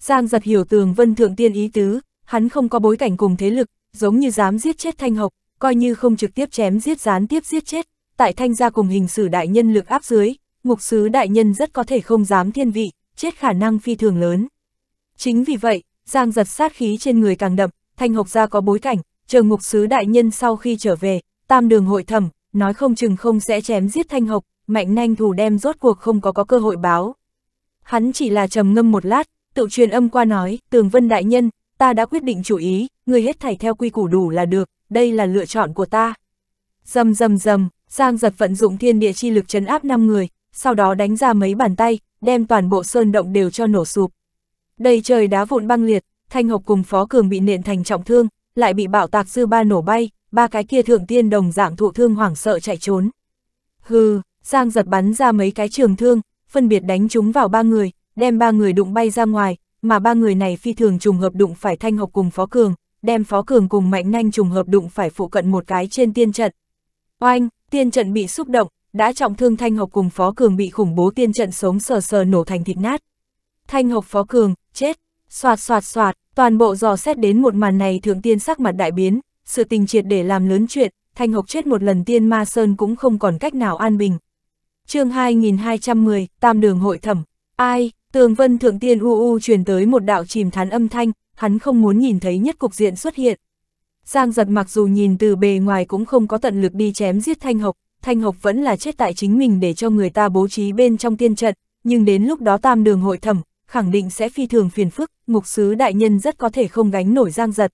Giang giật hiểu tường vân thượng tiên ý tứ, hắn không có bối cảnh cùng thế lực, giống như dám giết chết Thanh hộc coi như không trực tiếp chém giết gián tiếp giết chết, tại Thanh gia cùng hình xử đại nhân lực áp dưới, ngục sứ đại nhân rất có thể không dám thiên vị, chết khả năng phi thường lớn. Chính vì vậy, Giang giật sát khí trên người càng đậm, Thanh hộc gia có bối cảnh, chờ ngục sứ đại nhân sau khi trở về, tam đường hội thẩm, nói không chừng không sẽ chém giết Thanh hộc mạnh nanh thủ đem rốt cuộc không có có cơ hội báo. Hắn chỉ là trầm ngâm một lát, tự truyền âm qua nói, tường vân đại nhân, ta đã quyết định chủ ý, người hết thảy theo quy củ đủ là được, đây là lựa chọn của ta. Dầm dầm dầm, sang giật vận dụng thiên địa chi lực chấn áp 5 người, sau đó đánh ra mấy bàn tay, đem toàn bộ sơn động đều cho nổ sụp. Đầy trời đá vụn băng liệt, Thanh Hộc cùng Phó Cường bị nện thành trọng thương, lại bị bạo tạc sư ba nổ bay, ba cái kia thượng tiên đồng dạng thụ thương hoảng sợ chạy trốn. Hừ, Giang giật bắn ra mấy cái trường thương, phân biệt đánh chúng vào ba người, đem ba người đụng bay ra ngoài, mà ba người này phi thường trùng hợp đụng phải Thanh Học cùng Phó Cường, đem Phó Cường cùng Mạnh Nhanh trùng hợp đụng phải phụ cận một cái trên tiên trận. Oanh, tiên trận bị xúc động, đã trọng thương Thanh Học cùng Phó Cường bị khủng bố tiên trận sống sờ sờ nổ thành thịt nát. Thanh Học Phó Cường, chết, soạt soạt soạt, toàn bộ dò xét đến một màn này thượng tiên sắc mặt đại biến, sự tình triệt để làm lớn chuyện, Thanh Học chết một lần tiên ma sơn cũng không còn cách nào an bình, chương 2210, Tam Đường Hội Thẩm, ai, tường vân thượng tiên u u truyền tới một đạo chìm thán âm thanh, hắn không muốn nhìn thấy nhất cục diện xuất hiện. Giang giật mặc dù nhìn từ bề ngoài cũng không có tận lực đi chém giết Thanh Hộc, Thanh Hộc vẫn là chết tại chính mình để cho người ta bố trí bên trong tiên trận, nhưng đến lúc đó tam đường hội thẩm, khẳng định sẽ phi thường phiền phức, ngục sứ đại nhân rất có thể không gánh nổi Giang giật.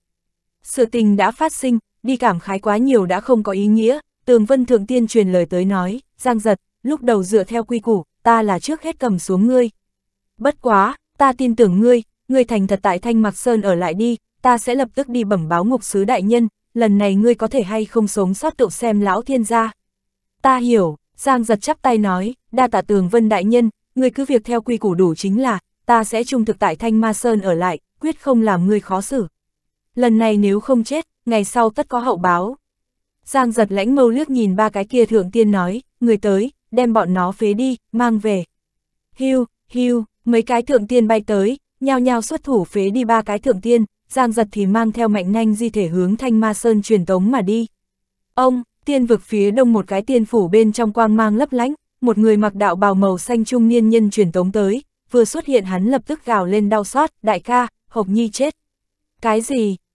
Sự tình đã phát sinh, đi cảm khái quá nhiều đã không có ý nghĩa, tường vân thượng tiên truyền lời tới nói, Giang giật, lúc đầu dựa theo quy củ, ta là trước hết cầm xuống ngươi. Bất quá, ta tin tưởng ngươi, ngươi thành thật tại Thanh Mạc Sơn ở lại đi, ta sẽ lập tức đi bẩm báo ngục sứ đại nhân, lần này ngươi có thể hay không sống sót tự xem lão thiên gia. Ta hiểu, Giang giật chắp tay nói, đa tạ tường vân đại nhân, ngươi cứ việc theo quy củ đủ chính là, ta sẽ trung thực tại Thanh Ma Sơn ở lại, quyết không làm ngươi khó xử. Lần này nếu không chết, ngày sau tất có hậu báo. Giang giật lãnh mâu liếc nhìn ba cái kia thượng tiên nói, người tới, đem bọn nó phế đi, mang về. Hưu, hưu, mấy cái thượng tiên bay tới, nhao nhao xuất thủ phế đi ba cái thượng tiên, Giang giật thì mang theo mạnh nhanh di thể hướng thanh ma sơn truyền tống mà đi. Ông, tiên vực phía đông một cái tiên phủ bên trong quang mang lấp lánh, một người mặc đạo bào màu xanh trung niên nhân truyền tống tới, vừa xuất hiện hắn lập tức gào lên đau xót, đại ca, Hộc Nhi chết. Cái gì,